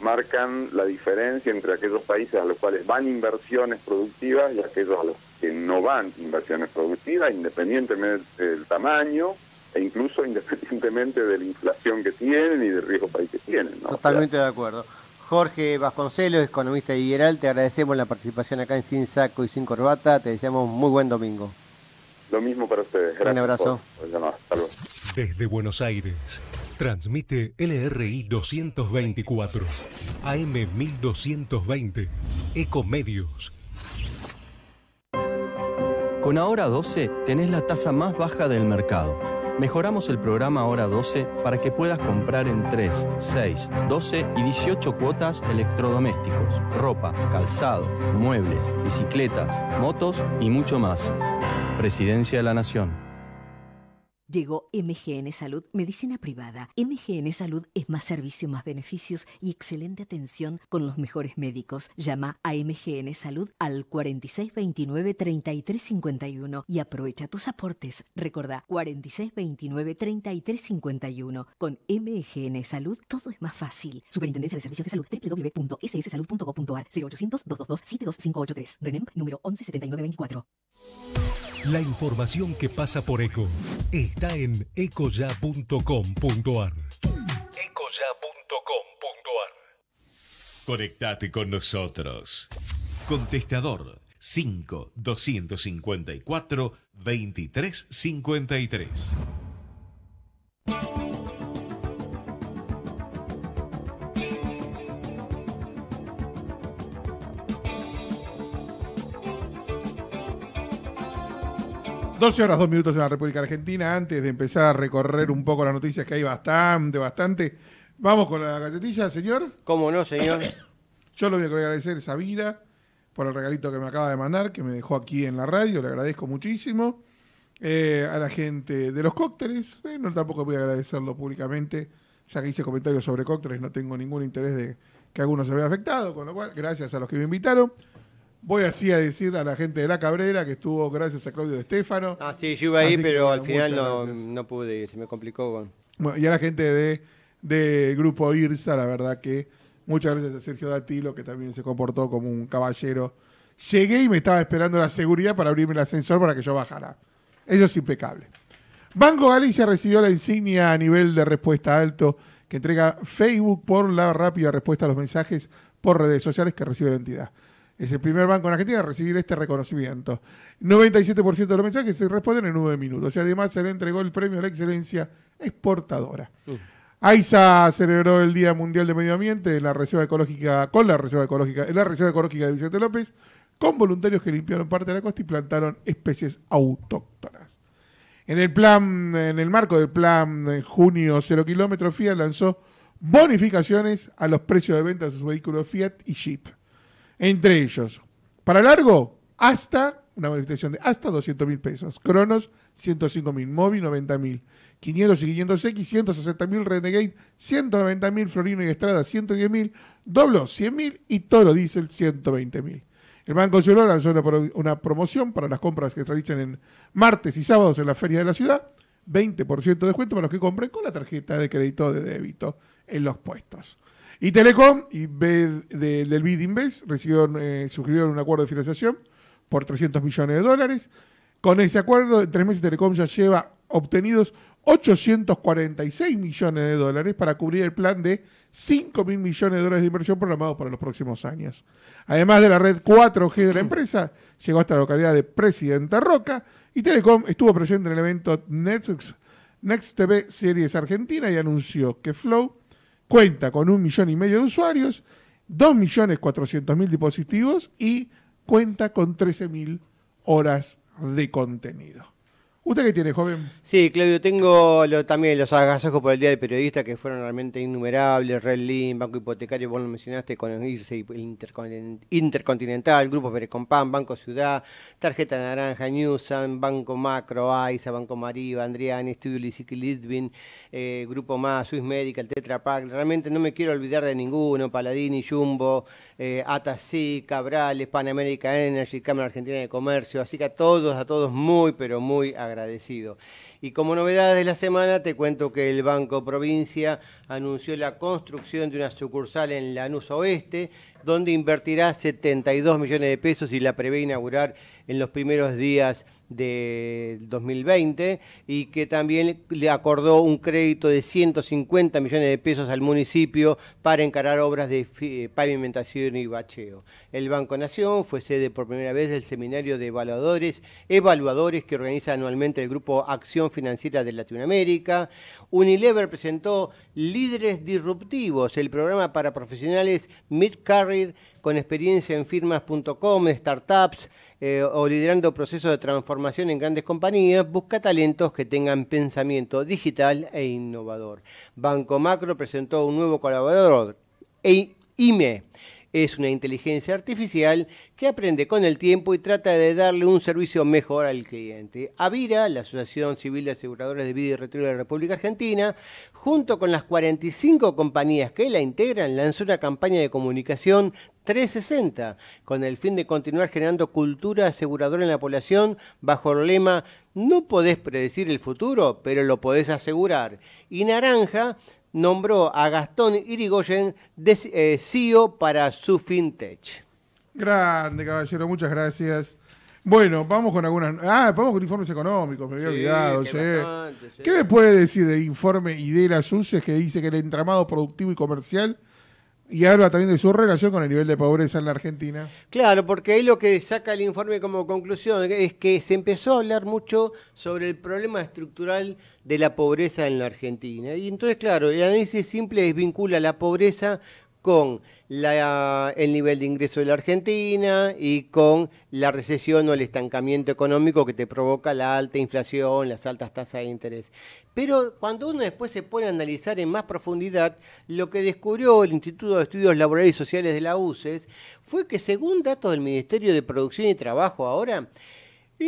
marcan la diferencia entre aquellos países a los cuales van inversiones productivas y aquellos a los que no van inversiones productivas, independientemente del tamaño, e incluso independientemente de la inflación que tienen y del riesgo país que tienen. Totalmente de acuerdo. Jorge Vasconcelos, economista de te agradecemos la participación acá en Sin Saco y Sin Corbata, te deseamos muy buen domingo. Lo mismo para ustedes. Gracias Un abrazo. Hasta Desde Buenos Aires, transmite LRI 224, AM 1220, Ecomedios. Con ahora 12 tenés la tasa más baja del mercado Mejoramos el programa Hora 12 para que puedas comprar en 3, 6, 12 y 18 cuotas electrodomésticos, ropa, calzado, muebles, bicicletas, motos y mucho más. Presidencia de la Nación. Llegó MGN Salud, medicina privada. MGN Salud es más servicio, más beneficios y excelente atención con los mejores médicos. Llama a MGN Salud al 4629-3351 y aprovecha tus aportes. Recordá, 4629-3351. Con MGN Salud todo es más fácil. Superintendencia de Servicios de Salud, www.sssalud.gov.ar 0800-222-72583. RENEM número 117924. La información que pasa por ECO está en ecoya.com.ar. Ecoya.com.ar. Conectate con nosotros. Contestador 5 254 2353. 12 horas 2 minutos en la República Argentina. Antes de empezar a recorrer un poco las noticias, que hay bastante, bastante. Vamos con la galletilla, señor. ¿Cómo no, señor? Yo lo único que voy a agradecer es a Vida, por el regalito que me acaba de mandar, que me dejó aquí en la radio. Le agradezco muchísimo. Eh, a la gente de los cócteles, eh, no tampoco voy a agradecerlo públicamente, ya que hice comentarios sobre cócteles, no tengo ningún interés de que alguno se vea afectado, con lo cual, gracias a los que me invitaron. Voy así a decir a la gente de La Cabrera que estuvo gracias a Claudio de Estefano. Ah, sí, yo iba ahí, pero al final no, pude se me complicó. Con... y a la gente de, de, Grupo IRSA, la verdad que muchas gracias a Sergio Datilo, que también se comportó como un caballero. Llegué y me estaba esperando la seguridad para abrirme el ascensor para que yo bajara. Eso es impecable. Banco Galicia recibió la insignia a nivel de respuesta alto que entrega Facebook por la rápida respuesta a los mensajes por redes sociales que recibe la entidad es el primer banco en Argentina a recibir este reconocimiento. 97% de los mensajes se responden en nueve minutos y además se le entregó el premio a la excelencia exportadora. Mm. AISA celebró el Día Mundial de Medio Ambiente en la Reserva Ecológica, con la Reserva Ecológica, en la Reserva Ecológica de Vicente López, con voluntarios que limpiaron parte de la costa y plantaron especies autóctonas. En el plan, en el marco del plan en junio Cero kilómetros, Fiat lanzó bonificaciones a los precios de venta de sus vehículos Fiat y Jeep. Entre ellos, para largo, hasta una manifestación de hasta 200 mil pesos, Cronos 105 mil, Mobi 90 mil, 500 y 500X 160 mil, Renegade 190 mil, Florino y Estrada 110 mil, Doblo 100 mil y Toro Diesel 120 mil. El Banco Ciudad lanzó una, una, promoción para las compras que se realizan en martes y sábados en la feria de la ciudad. 20% de descuento para los que compren con la tarjeta de crédito de débito en los puestos. Y Telecom y del BID Invest suscribieron eh, un acuerdo de financiación por 300 millones de dólares. Con ese acuerdo, en tres meses Telecom ya lleva obtenidos 846 millones de dólares para cubrir el plan de 5 mil millones de dólares de inversión programados para los próximos años. Además de la red 4G de la mm. empresa, llegó hasta la localidad de Presidenta Roca y Telecom estuvo presente en el evento Netflix Next TV Series Argentina y anunció que Flow cuenta con un millón y medio de usuarios, 2.400.000 dispositivos y cuenta con 13.000 horas de contenido. ¿Usted qué tiene, joven? Sí, Claudio, tengo también los agasajos por el Día del Periodista que fueron realmente innumerables. Red Banco Hipotecario, vos lo mencionaste, con Intercontinental, Grupo Perecompan, Banco Ciudad, Tarjeta Naranja, Newsan, Banco Macro, AISA, Banco Mariva, Andriani, Estudio Lisicki, Litvin, eh, Grupo Más, Swiss Medical, Tetra Pak. Realmente no me quiero olvidar de ninguno. Paladini, Jumbo, eh, Atasí, Cabrales, Panamérica Energy, Cámara Argentina de Comercio. Así que a todos, a todos muy, pero muy agradecidos agradecido. Y como novedad de la semana, te cuento que el Banco Provincia anunció la construcción de una sucursal en Lanús Oeste, donde invertirá 72 millones de pesos y la prevé inaugurar en los primeros días de de 2020 y que también le acordó un crédito de 150 millones de pesos al municipio para encarar obras de eh, pavimentación y bacheo. El Banco Nación fue sede por primera vez del seminario de evaluadores, evaluadores que organiza anualmente el grupo Acción Financiera de Latinoamérica. Unilever presentó Líderes Disruptivos, el programa para profesionales mid-career con experiencia en firmas.com, startups, eh, o liderando procesos de transformación en grandes compañías, busca talentos que tengan pensamiento digital e innovador. Banco Macro presentó un nuevo colaborador, e-, IME es una inteligencia artificial que aprende con el tiempo y trata de darle un servicio mejor al cliente. Avira, la Asociación Civil de Aseguradores de Vida y Retiro de la República Argentina, junto con las 45 compañías que la integran, lanzó una campaña de comunicación 360 con el fin de continuar generando cultura aseguradora en la población bajo el lema No podés predecir el futuro, pero lo podés asegurar. Y Naranja nombró a Gastón Irigoyen CEO eh, e para su fintech. Grande, caballero, muchas gracias. Bueno, vamos con algunas. Ah, vamos con informes económicos, me había olvidado. ¿Qué me puede decir del informe las Suces que dice que el entramado productivo y comercial y habla también de su relación con el nivel de pobreza en la Argentina? Claro, porque ahí lo que saca el informe como conclusión es que se empezó a hablar mucho sobre el problema estructural de la pobreza en la Argentina. Y entonces, claro, el análisis simple desvincula la pobreza con el nivel de ingreso de la Argentina y con la recesión o el estancamiento económico que te provoca la alta inflación, las altas tasas de interés. Pero cuando uno después se pone a analizar en más profundidad, lo que descubrió el Instituto de Estudios Laborales y Sociales de la UCES fue que según datos del Ministerio de Producción y Trabajo ahora,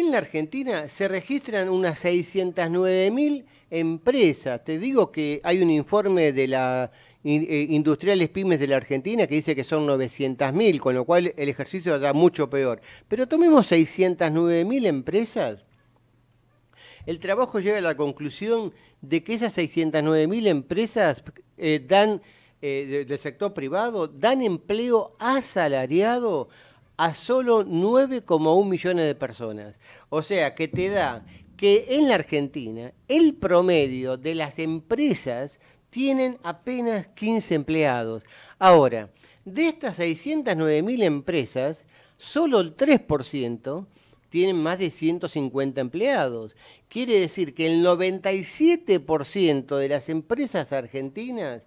en la Argentina se registran unas 609.000 empresas. Te digo que hay un informe de la eh, industriales pymes de la Argentina que dice que son 900.000, con lo cual el ejercicio da mucho peor. Pero tomemos 609.000 empresas. El trabajo llega a la conclusión de que esas 609.000 empresas eh, dan eh, del sector privado dan empleo asalariado a solo 9,1 millones de personas. O sea, que te da que en la Argentina el promedio de las empresas tienen apenas 15 empleados. Ahora, de estas 609.000 empresas, solo el 3% tienen más de 150 empleados. Quiere decir que el 97% de las empresas argentinas,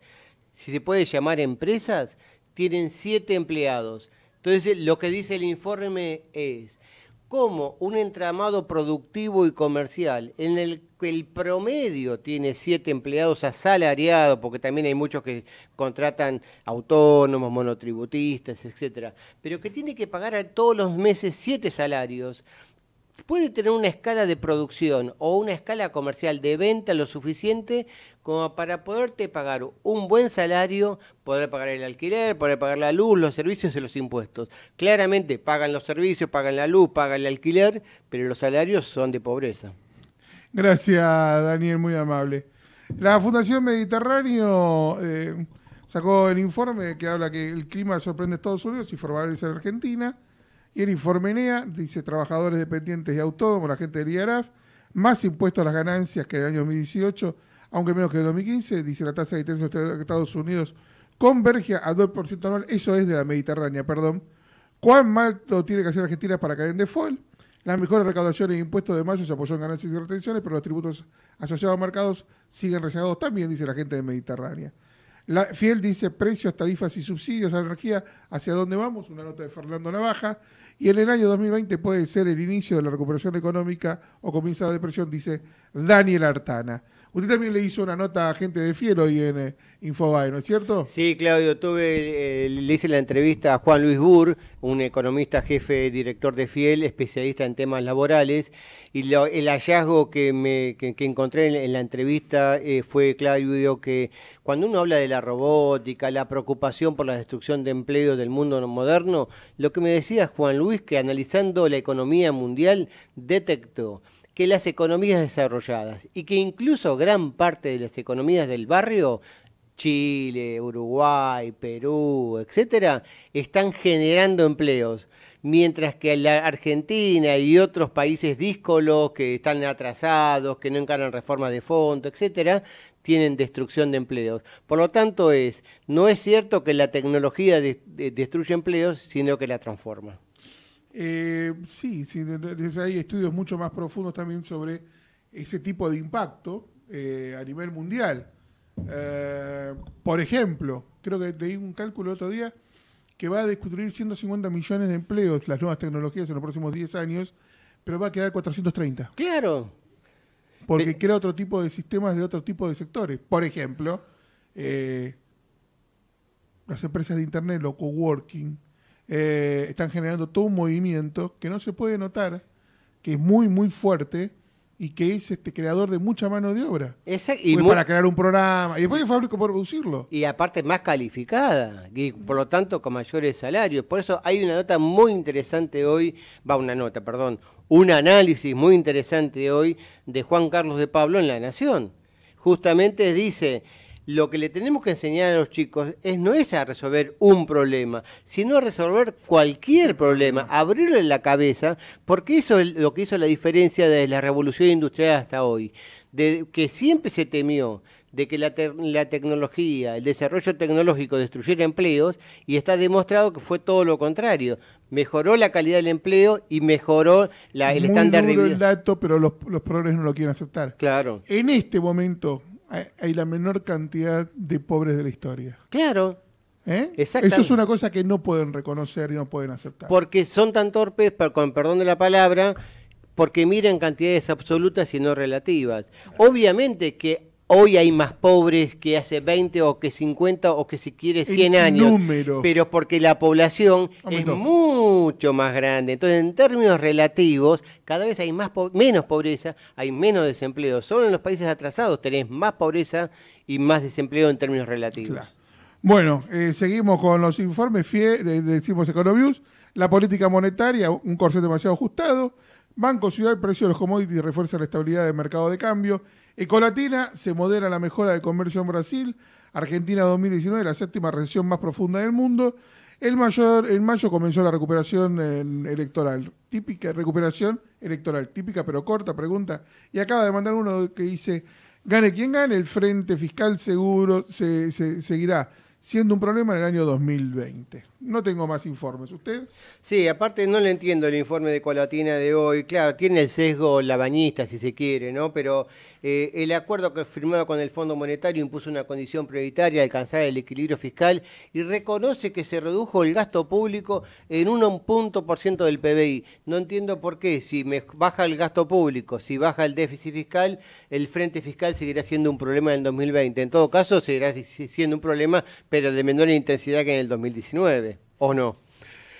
si se puede llamar empresas, tienen 7 empleados. Entonces, lo que dice el informe es como un entramado productivo y comercial en el que el promedio tiene siete empleados asalariados, porque también hay muchos que contratan autónomos, monotributistas, etcétera, pero que tiene que pagar a todos los meses siete salarios, puede tener una escala de producción o una escala comercial de venta lo suficiente como para poderte pagar un buen salario, poder pagar el alquiler, poder pagar la luz, los servicios y los impuestos. Claramente pagan los servicios, pagan la luz, pagan el alquiler, pero los salarios son de pobreza. Gracias, Daniel, muy amable. La Fundación Mediterráneo eh, sacó el informe que habla que el clima sorprende a Estados Unidos y formaliza a Argentina. Y el informe NEA dice trabajadores dependientes y autónomos, la gente del IARAF, más impuestos a las ganancias que en el año 2018, aunque menos que en el 2015, dice la tasa de interés de Estados Unidos converge a 2% anual, eso es de la Mediterránea, perdón. ¿Cuán mal tiene que hacer Argentina para caer en default? Las mejores recaudaciones e impuestos de mayo se apoyó en ganancias y retenciones, pero los tributos asociados a mercados siguen rezagados también, dice la gente de Mediterránea. La Fiel dice precios, tarifas y subsidios a la energía, ¿hacia dónde vamos? Una nota de Fernando Navaja. Y en el año 2020 puede ser el inicio de la recuperación económica o comienza la depresión, dice Daniel Artana. Usted también le hizo una nota a gente de Fiel hoy en eh, Infobay, ¿no es cierto? Sí, Claudio, tuve, eh, le hice la entrevista a Juan Luis Burr, un economista jefe director de Fiel, especialista en temas laborales, y el hallazgo que, encontré en, la entrevista eh, fue, Claudio, que cuando uno habla de la robótica, la preocupación por la destrucción de empleo del mundo moderno, lo que me decía Juan Luis, que analizando la economía mundial, detectó que las economías desarrolladas y que incluso gran parte de las economías del barrio, Chile, Uruguay, Perú, etcétera, están generando empleos mientras que la Argentina y otros países díscolos que están atrasados, que no encaran reformas de fondo, etcétera, tienen destrucción de empleos. Por lo tanto, es no es cierto que la tecnología destruya destruye empleos, sino que la transforma. Eh, sí, hay estudios mucho más profundos también sobre ese tipo de impacto eh, a nivel mundial. Eh, por ejemplo, creo que leí un cálculo el otro día que va a destruir 150 millones de empleos las nuevas tecnologías en los próximos 10 años, pero va a crear 430. Claro. Porque crea otro tipo de sistemas de otro tipo de sectores. Por ejemplo, las empresas de Internet, lo coworking, eh, están generando todo un movimiento que no se puede notar, que es muy, muy fuerte y que es este creador de mucha mano de obra. Exacto. Y para crear un programa y después el fábrico para producirlo. Y aparte más calificada y por lo tanto con mayores salarios. Por eso hay una nota muy interesante hoy, va una nota, perdón, un análisis muy interesante hoy de Juan Carlos de Pablo en La Nación. Justamente dice lo que le tenemos que enseñar a los chicos es no es a resolver un problema, sino a resolver cualquier problema, abrirle la cabeza, porque eso es lo que hizo la diferencia desde la revolución industrial hasta hoy, de que siempre se temió de que la, tecnología, el desarrollo tecnológico destruyera empleos y está demostrado que fue todo lo contrario. Mejoró la calidad del empleo y mejoró el estándar de vida. el dato, pero los, los no lo quieren aceptar. Claro. En este momento, hay la menor cantidad de pobres de la historia. Claro. ¿Eh? Eso es una cosa que no pueden reconocer y no pueden aceptar. Porque son tan torpes, con perdón de la palabra, porque miran cantidades absolutas y no relativas. Obviamente que hoy hay más pobres que hace 20 o que 50 o que si quiere 100 años. Número. Pero porque la población es mucho más grande. Entonces, en términos relativos, cada vez hay más menos pobreza, hay menos desempleo. Solo en los países atrasados tenés más pobreza y más desempleo en términos relativos. Bueno, eh, seguimos con los informes, fiel, decimos Economius, la política monetaria, un corset demasiado ajustado, Banco Ciudad, precios precio de los commodities refuerza la estabilidad del mercado de cambio, Ecolatina se modera la mejora del comercio en Brasil. Argentina 2019, la séptima recesión más profunda del mundo. El mayor, en mayo comenzó la recuperación eh, electoral, típica recuperación electoral, típica pero corta pregunta. Y acaba de mandar uno que dice, gane quien gane, el Frente Fiscal seguro seguirá siendo un problema en el año 2020. No tengo más informes. ¿Usted? Sí, aparte no le entiendo el informe de Colatina de hoy. Claro, tiene el sesgo labañista, si se quiere, ¿no? Pero eh, el acuerdo que firmado con el Fondo Monetario impuso una condición prioritaria, alcanzar el equilibrio fiscal, y reconoce que se redujo el gasto público en un punto por ciento del PBI. No entiendo por qué. Si me baja el gasto público, si baja el déficit fiscal, el frente fiscal seguirá siendo un problema en el 2020. En todo caso, seguirá siendo un problema, pero de menor intensidad que en el 2019. ¿O no?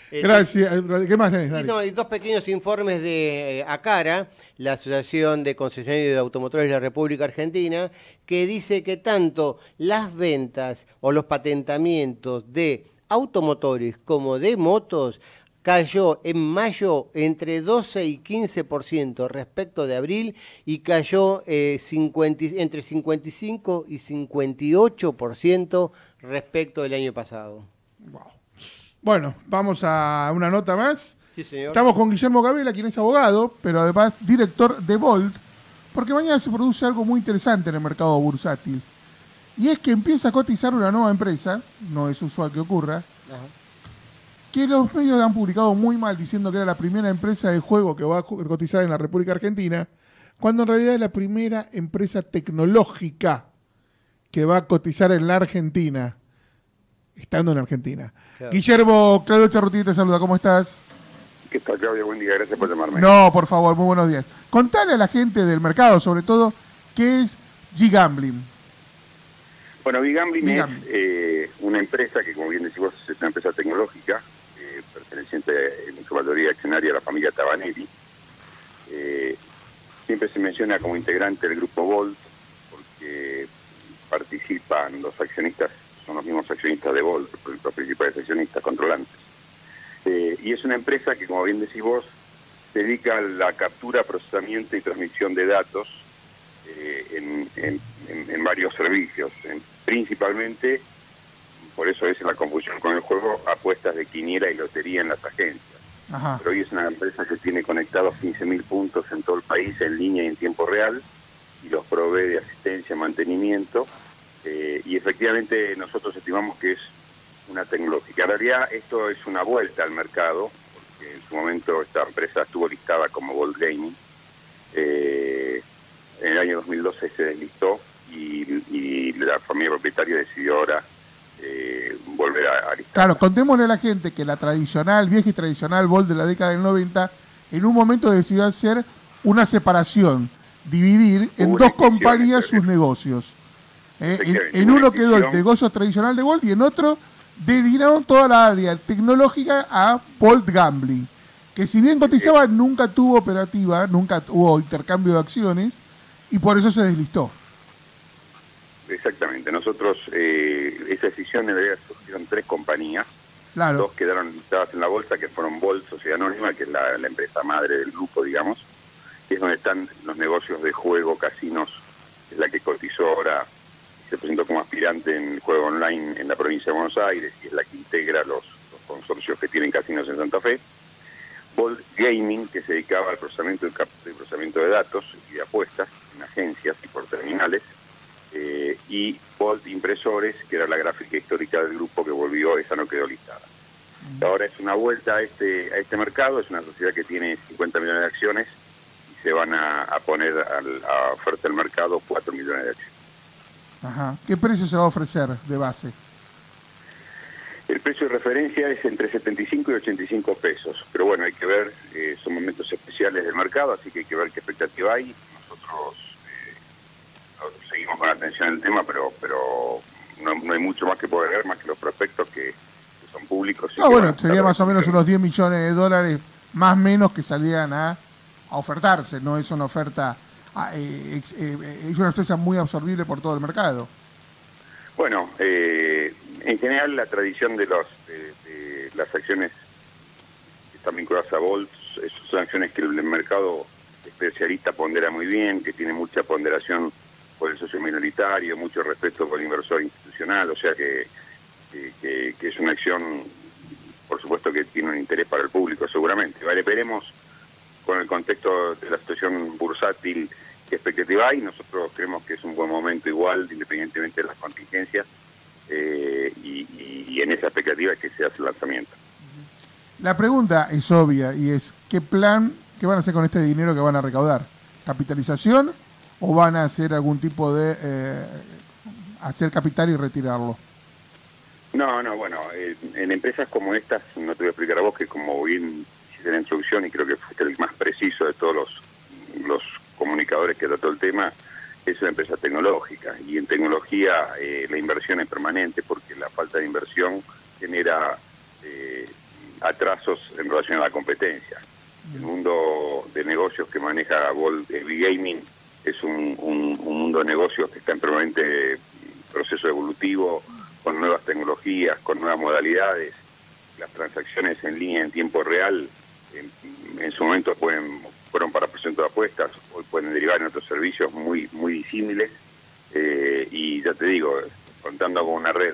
Eh, Gracias. ¿Qué más tenés, no, hay dos pequeños informes de eh, ACARA, la Asociación de Concesionarios de Automotores de la República Argentina, que dice que tanto las ventas o los patentamientos de automotores como de motos cayó en mayo entre 12 y 15% respecto de abril y cayó eh, entre 55 y 58% respecto del año pasado. Wow. Bueno, vamos a una nota más. Estamos con Guillermo Gabela, quien es abogado, pero además director de Volt, porque mañana se produce algo muy interesante en el mercado bursátil. Y es que empieza a cotizar una nueva empresa, no es usual que ocurra, que los medios han publicado muy mal diciendo que era la primera empresa de juego que va a cotizar en la República Argentina, cuando en realidad es la primera empresa tecnológica que va a cotizar en la Argentina estando en Argentina. Guillermo, Claudio Charrutí te saluda, ¿cómo estás? ¿Qué tal, Claudio? Buen día, gracias por llamarme. No, por favor, muy buenos días. Contale a la gente del mercado, sobre todo, qué es G-Gambling. Bueno, G-Gambling es eh, una empresa que, como bien decís vos, es una empresa tecnológica, eh, perteneciente en su mayoría accionaria a la familia Tabanelli. Eh, siempre se menciona como integrante del grupo Volt, porque participan los accionistas son los mismos accionistas de Volt, los principales accionistas controlantes. Eh, y es una empresa que, como bien decís vos, se dedica a la captura, procesamiento y transmisión de datos eh, en, varios servicios. principalmente, por eso es la confusión con el juego, apuestas de quiniera y lotería en las agencias. Pero hoy es una empresa que tiene conectados 15.000 puntos en todo el país en línea y en tiempo real y los provee de asistencia, mantenimiento eh, y efectivamente nosotros estimamos que es una tecnológica. En realidad esto es una vuelta al mercado, porque en su momento esta empresa estuvo listada como Gold Gaming. Eh, en el año 2012 se deslistó y, la familia propietaria decidió ahora eh, volver a, listar. Claro, contémosle a la gente que la tradicional, vieja y tradicional Gold de la década del 90, en un momento decidió hacer una separación, dividir en dos compañías sus negocios. ¿eh? en, uno quedó el negocio tradicional de Volt y en otro dedicaron toda la área tecnológica a Bolt Gambling, que si bien cotizaba nunca tuvo operativa, nunca hubo intercambio de acciones y por eso se deslistó. Exactamente, nosotros, eh, esa decisión en surgieron tres compañías, claro. dos quedaron listadas en la bolsa, que fueron Bolt, Sociedad Anónima, que es la, la empresa madre del grupo, digamos, que es donde están los negocios de juego, casinos, es la que cotizó ahora se presentó como aspirante en el juego online en la provincia de Buenos Aires y es la que integra los, consorcios que tienen casinos en Santa Fe. Bold Gaming, que se dedicaba al procesamiento de, procesamiento de datos y de apuestas en agencias y por terminales. Eh, y Bolt Impresores, que era la gráfica histórica del grupo que volvió, esa no quedó listada. Mm. Ahora es una vuelta a este, a este mercado, es una sociedad que tiene 50 millones de acciones y se van a, poner a oferta del mercado 4 millones de acciones. ¿Qué precio se va a ofrecer de base? El precio de referencia es entre 75 y 85 pesos, pero bueno, hay que ver, eh, son momentos especiales del mercado, así que hay que ver qué expectativa hay. Nosotros eh, seguimos con atención el tema, pero pero no, hay mucho más que poder ver, más que los prospectos que, son públicos. Ah, bueno, sería más o menos unos 10 millones de dólares, más menos que salían a ofertarse, no es una oferta Ah, eh, eh, eh, es una empresa muy absorbible por todo el mercado. Bueno, en general la tradición de, los, las acciones que están vinculadas a Volts, son acciones que el mercado especialista pondera muy bien, que tiene mucha ponderación por el socio minoritario, mucho respeto por el inversor institucional, o sea que, que, que es una acción, por supuesto que tiene un interés para el público seguramente. Vale, veremos con el contexto de la situación bursátil qué expectativa hay. Nosotros creemos que es un buen momento igual, independientemente de las contingencias, eh, y, en esa expectativa es que se hace el lanzamiento. La pregunta es obvia y es, ¿qué plan, qué van a hacer con este dinero que van a recaudar? ¿Capitalización o van a hacer algún tipo de eh, hacer capital y retirarlo? No, no, bueno, en empresas como estas, no te voy a explicar a vos que como bien hiciste la introducción y creo que fue el más preciso de todos los, los comunicadores que trató el tema, es una empresa tecnológica y en tecnología eh, la inversión es permanente porque la falta de inversión genera eh, atrasos en relación a la competencia. Mm. El mundo de negocios que maneja v Gaming es un, mundo de negocios que está en permanente proceso evolutivo, con nuevas tecnologías, con nuevas modalidades. Las transacciones en línea en tiempo real en, en su momento pueden fueron para presentar apuestas, hoy pueden derivar en otros servicios muy, muy disímiles. Eh, y ya te digo, contando con una red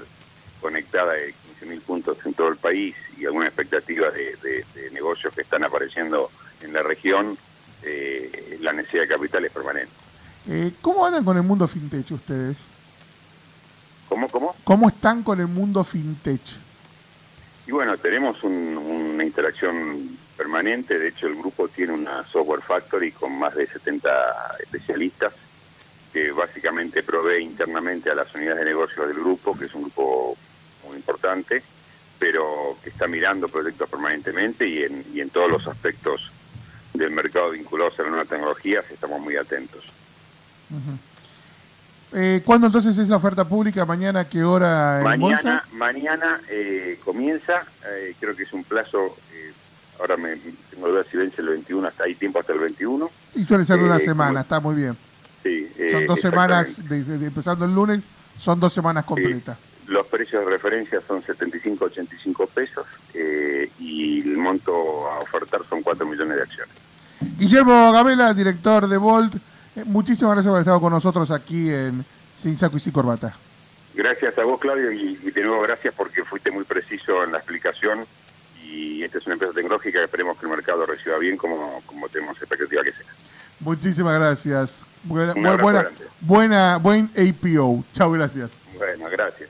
conectada de 15.000 puntos en todo el país y algunas expectativas de, negocios que están apareciendo en la región, eh, la necesidad de capital es permanente. Eh, ¿Cómo andan con el mundo fintech ustedes? ¿Cómo, cómo? ¿Cómo están con el mundo fintech? Y bueno, tenemos una interacción permanente. De hecho, el grupo tiene una software factory con más de 70 especialistas que básicamente provee internamente a las unidades de negocios del grupo, que es un grupo muy importante, pero que está mirando proyectos permanentemente y en, todos los aspectos del mercado vinculados a la nuevas tecnologías estamos muy atentos. Eh, ¿Cuándo entonces es la oferta pública? ¿Mañana qué hora mañana, Mañana eh, comienza, eh, creo que es un plazo ahora me tengo si vence el 21, hasta ahí tiempo hasta el 21. Y suele ser una eh, semana, está muy bien. Eh, son dos semanas, de, empezando el lunes, son dos semanas completas. los precios de referencia son 75, 85 pesos eh, y el monto a ofertar son 4 millones de acciones. Guillermo Gamela, director de Volt, muchísimas gracias por haber estado con nosotros aquí en Sin Saco y Sin Corbata. Gracias a vos, Claudio, y de nuevo gracias porque fuiste muy preciso en la explicación y esta es una empresa tecnológica que esperemos que el mercado reciba bien como, como tenemos expectativa que sea. Muchísimas gracias. Buena, buena, buena, buen APO. Chao, gracias. Bueno, gracias.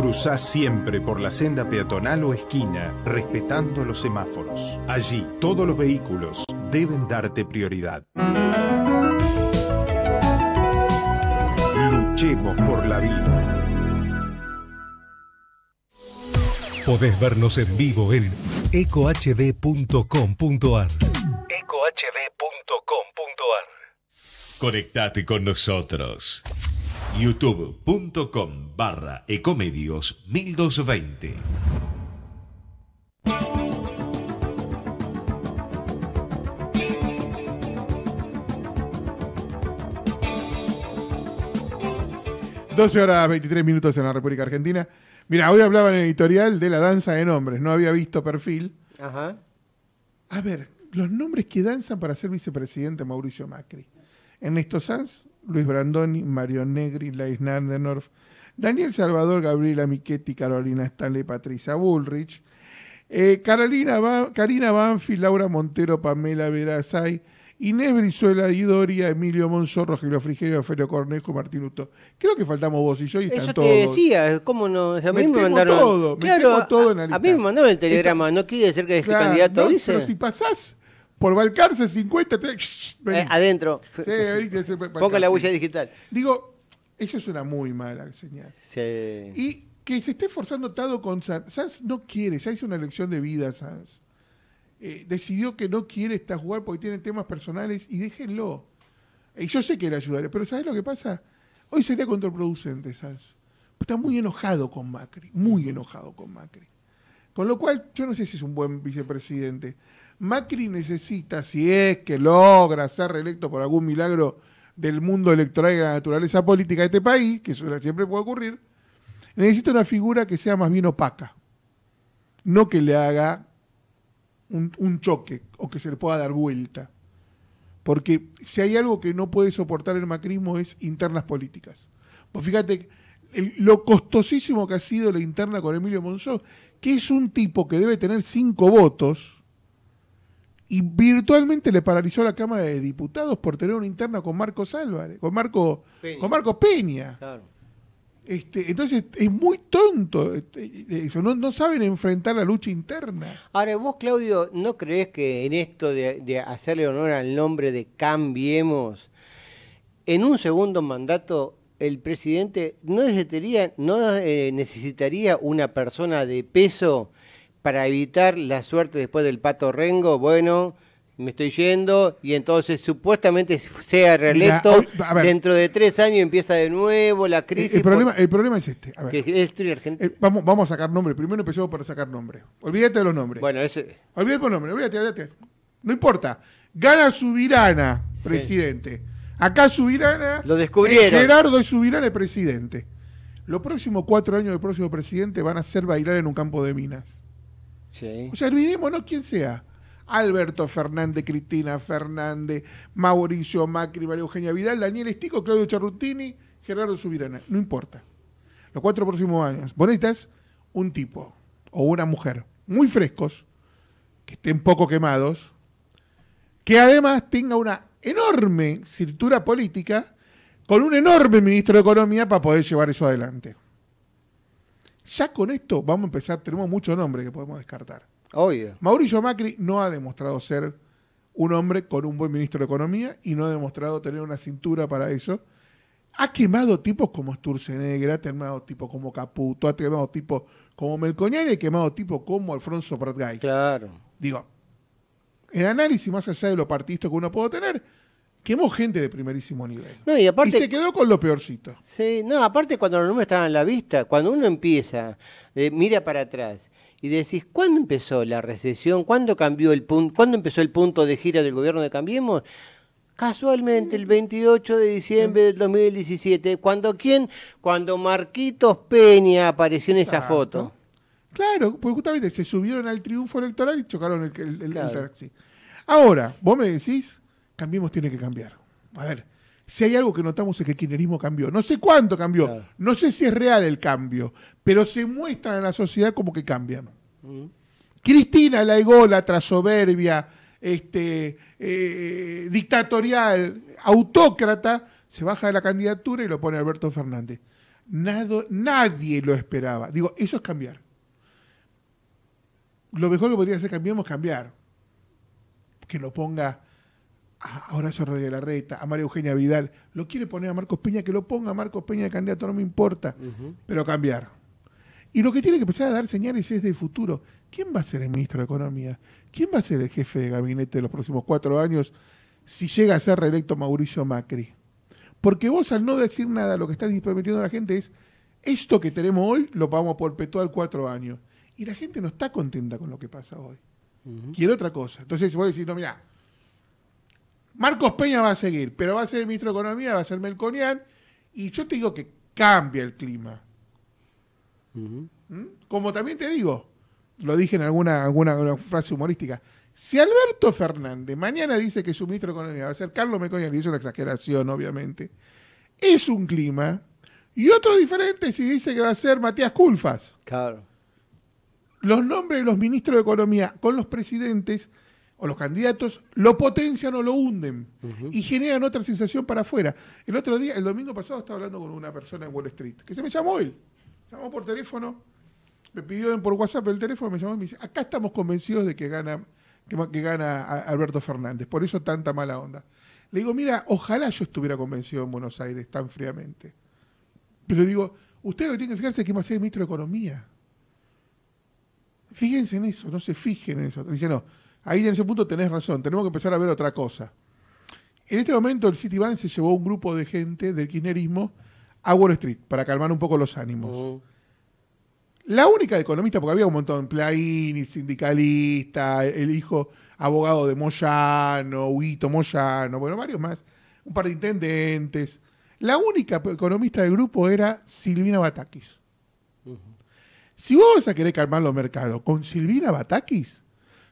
Cruzá siempre por la senda peatonal o esquina, respetando los semáforos. Allí, todos los vehículos deben darte prioridad. Luchemos por la vida. Podés vernos en vivo en ecohd.com.ar. ecohd.com.ar. Conectate con nosotros youtube.com barra ecomedios 1220. 12 horas 23 minutos en la República Argentina. Mira, hoy hablaba en el editorial de la danza de nombres. No había visto perfil. Ajá. A ver, los nombres que danzan para ser vicepresidente Mauricio Macri. Ernesto Sanz, Luis Brandoni, Mario Negri, Lais Nardenorf, Daniel Salvador, Gabriela Michetti, Carolina Stanley, Patricia Bullrich, eh, Carolina Karina Banfi, Laura Montero, Pamela Verazay, Inés Brizuela, Idoria, Emilio Monzorro, Rogelio Frigerio, Ferio Cornejo, Martín Uto Creo que faltamos vos y yo y están Eso todos. decía, ¿cómo no? a mí me mandaron. Todo, todo en la A mí me mandaron el telegrama, no quiere decir que este candidato dice. Pero si pasás por balcarse 50. Eh, adentro. Sí, la huella digital. Digo, eso es una muy mala señal. Sí. Y que se esté esforzando Tado con Sanz. Sanz no quiere, ya hizo una elección de vida Sanz. Eh, decidió que no quiere estar jugar porque tiene temas personales y déjenlo. Y yo sé que le ayudaré, pero ¿sabes lo que pasa? Hoy sería contraproducente, Sanz. Está muy enojado con Macri, muy enojado con Macri. Con lo cual, yo no sé si es un buen vicepresidente. Macri necesita, si es que logra ser reelecto por algún milagro del mundo electoral y de la naturaleza política de este país, que eso siempre puede ocurrir, necesita una figura que sea más bien opaca, no que le haga un, choque o que se le pueda dar vuelta. Porque si hay algo que no puede soportar el macrismo es internas políticas. Pues fíjate lo costosísimo que ha sido la interna con Emilio Monzó, que es un tipo que debe tener cinco votos, y virtualmente le paralizó la Cámara de Diputados por tener una interna con Marcos Álvarez, con Marco con Marcos Peña. Este, entonces es muy tonto este, eso, no, saben enfrentar la lucha interna. Ahora, vos, Claudio, ¿no crees que en esto de, hacerle honor al nombre de Cambiemos, en un segundo mandato el presidente no necesitaría, no eh, necesitaría una persona de peso para evitar la suerte después del pato Rengo, bueno, me estoy yendo y entonces supuestamente sea reelecto dentro de tres años empieza de nuevo la crisis. El, problema, es este. Eh, vamos, vamos a sacar nombres. Primero empezamos para sacar nombres. Olvídate de los nombres. Bueno, ese... Olvídate los nombres, olvídate, olvídate. No importa. Gana Subirana, presidente. Acá Subirana. Lo descubrieron. Eh, Gerardo y Subirana es presidente. Los próximos cuatro años del próximo presidente van a ser bailar en un campo de minas. O sea, olvidémonos quién sea. Alberto Fernández, Cristina Fernández, Mauricio Macri, María Eugenia Vidal, Daniel Estico, Claudio Charrutini, Gerardo Subirana. No importa. Los cuatro próximos años. bonitas, un tipo o una mujer muy frescos, que estén poco quemados, que además tenga una enorme cintura política con un enorme ministro de Economía para poder llevar eso adelante. Ya con esto vamos a empezar, tenemos muchos nombres que podemos descartar. Obvio. Mauricio Macri no ha demostrado ser un hombre con un buen ministro de Economía y no ha demostrado tener una cintura para eso. Ha quemado tipos como Sturzenegger, ha quemado tipos como Caputo, ha quemado tipos como Melconiani, y ha quemado tipos como Alfonso Pratgay. Claro. Digo, el análisis más allá de lo partidista que uno puede tener, quemó gente de primerísimo nivel. y, se quedó con lo peorcito. Sí, no, aparte cuando los números estaban a la vista, cuando uno empieza, eh, mira para atrás y decís, ¿cuándo empezó la recesión? ¿Cuándo cambió el punto? ¿Cuándo empezó el punto de gira del gobierno de Cambiemos? Casualmente el 28 de diciembre del 2017, cuando quién, cuando Marquitos Peña apareció en esa foto. Claro, porque justamente se subieron al triunfo electoral y chocaron el, el taxi. Ahora, vos me decís Cambiemos tiene que cambiar. A ver, si hay algo que notamos es que el kirchnerismo cambió. No sé cuánto cambió, no sé si es real el cambio, pero se muestra en la sociedad como que cambian. Cristina, la ególatra, soberbia, este, eh, dictatorial, autócrata, se baja de la candidatura y lo pone Alberto Fernández. nadie lo esperaba. Digo, eso es cambiar. Lo mejor que podría hacer cambiamos cambiar. Que lo ponga a la Reta, a María Eugenia Vidal, lo quiere poner a Marcos Peña, que lo ponga a Marcos Peña de candidato, no me importa, pero cambiar. Y lo que tiene que empezar a dar señales es de futuro. ¿Quién va a ser el ministro de Economía? ¿Quién va a ser el jefe de gabinete de los próximos cuatro años si llega a ser reelecto Mauricio Macri? Porque vos al no decir nada, lo que estás prometiendo a la gente es, esto que tenemos hoy lo vamos a perpetuar cuatro años. Y la gente no está contenta con lo que pasa hoy. Quiere otra cosa. Entonces vos decís, no, mira, Marcos Peña va a seguir, pero va a ser el ministro de Economía, va a ser Melconian, y yo te digo que cambia el clima. ¿Mm? Como también te digo, lo dije en alguna, alguna frase humorística, si Alberto Fernández mañana dice que su ministro de Economía va a ser Carlos Melconian, y es una exageración, obviamente, es un clima, y otro diferente si dice que va a ser Matías Culfas. Claro. Los nombres de los ministros de Economía con los presidentes o los candidatos lo potencian o lo hunden y generan otra sensación para afuera. El otro día, el domingo pasado, estaba hablando con una persona en Wall Street que se me llamó él. Llamó por teléfono, me pidió por WhatsApp el teléfono, me llamó y me dice: Acá estamos convencidos de que gana, que, gana Alberto Fernández, por eso tanta mala onda. Le digo: Mira, ojalá yo estuviera convencido en Buenos Aires tan fríamente. Pero digo: Usted lo que tiene que fijarse es que va a ser ministro de Economía. Fíjense en eso, no se fijen en eso. Dice: No Ahí en ese punto tenés razón, tenemos que empezar a ver otra cosa. En este momento el Citibank se llevó un grupo de gente del kirchnerismo a Wall Street para calmar un poco los ánimos. Uh-huh. La única economista, porque había un montón, de Plaini, sindicalista, el hijo abogado de Moyano, Huito Moyano, bueno, varios más, un par de intendentes. La única economista del grupo era Silvina Batakis. Uh-huh. Si vos vas a querer calmar los mercados con Silvina Batakis,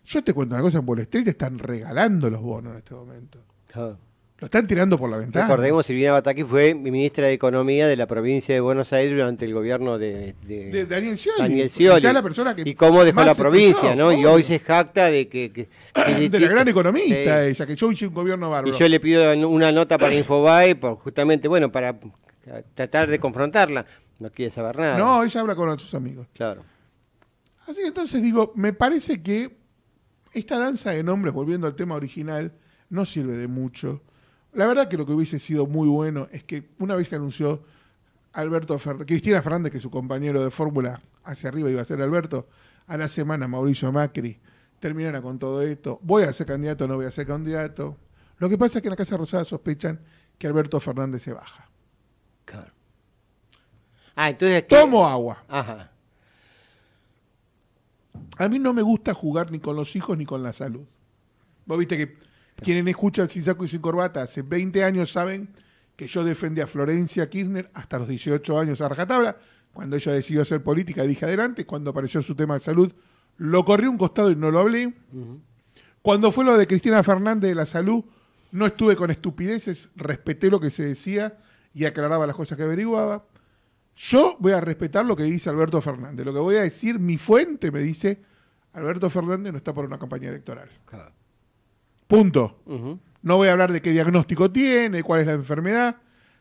yo te cuento una cosa, en Wall Street están regalando los bonos en este momento. Lo están tirando por la ventana. Recordemos, Silvina Bataki fue ministra de Economía de la provincia de Buenos Aires durante el gobierno de, de, Daniel Scioli. la persona y cómo dejó la provincia, ¿no? Y hoy se jacta de que... de la gran economista ella, que yo hice un gobierno bárbaro. Y yo le pido una nota para Infobae, por, justamente, bueno, para tratar de confrontarla. No quiere saber nada. No, ella habla con sus amigos. Claro. Así que entonces digo, me parece que esta danza de nombres, volviendo al tema original, no sirve de mucho. La verdad que lo que hubiese sido muy bueno es que una vez que anunció Alberto Cristina Fernández, que su compañero de fórmula hacia arriba iba a ser Alberto, a la semana Mauricio Macri terminara con todo esto, voy a ser candidato, no voy a ser candidato. Lo que pasa es que en la Casa Rosada sospechan que Alberto Fernández se baja. Claro. Ah, entonces... agua. Ajá. A mí no me gusta jugar ni con los hijos ni con la salud. Vos viste que quienes escuchan Sin Saco y Sin Corbata hace 20 años saben que yo defendí a Florencia Kirchner hasta los 18 años a rajatabla. Cuando ella decidió hacer política, dije adelante. Cuando apareció su tema de salud, lo corrí un costado y no lo hablé. Cuando fue lo de Cristina Fernández de la salud, no estuve con estupideces, respeté lo que se decía y aclaraba las cosas que averiguaba. Yo voy a respetar lo que dice Alberto Fernández. Lo que voy a decir, mi fuente me dice, Alberto Fernández no está por una campaña electoral. Punto. No voy a hablar de qué diagnóstico tiene, cuál es la enfermedad.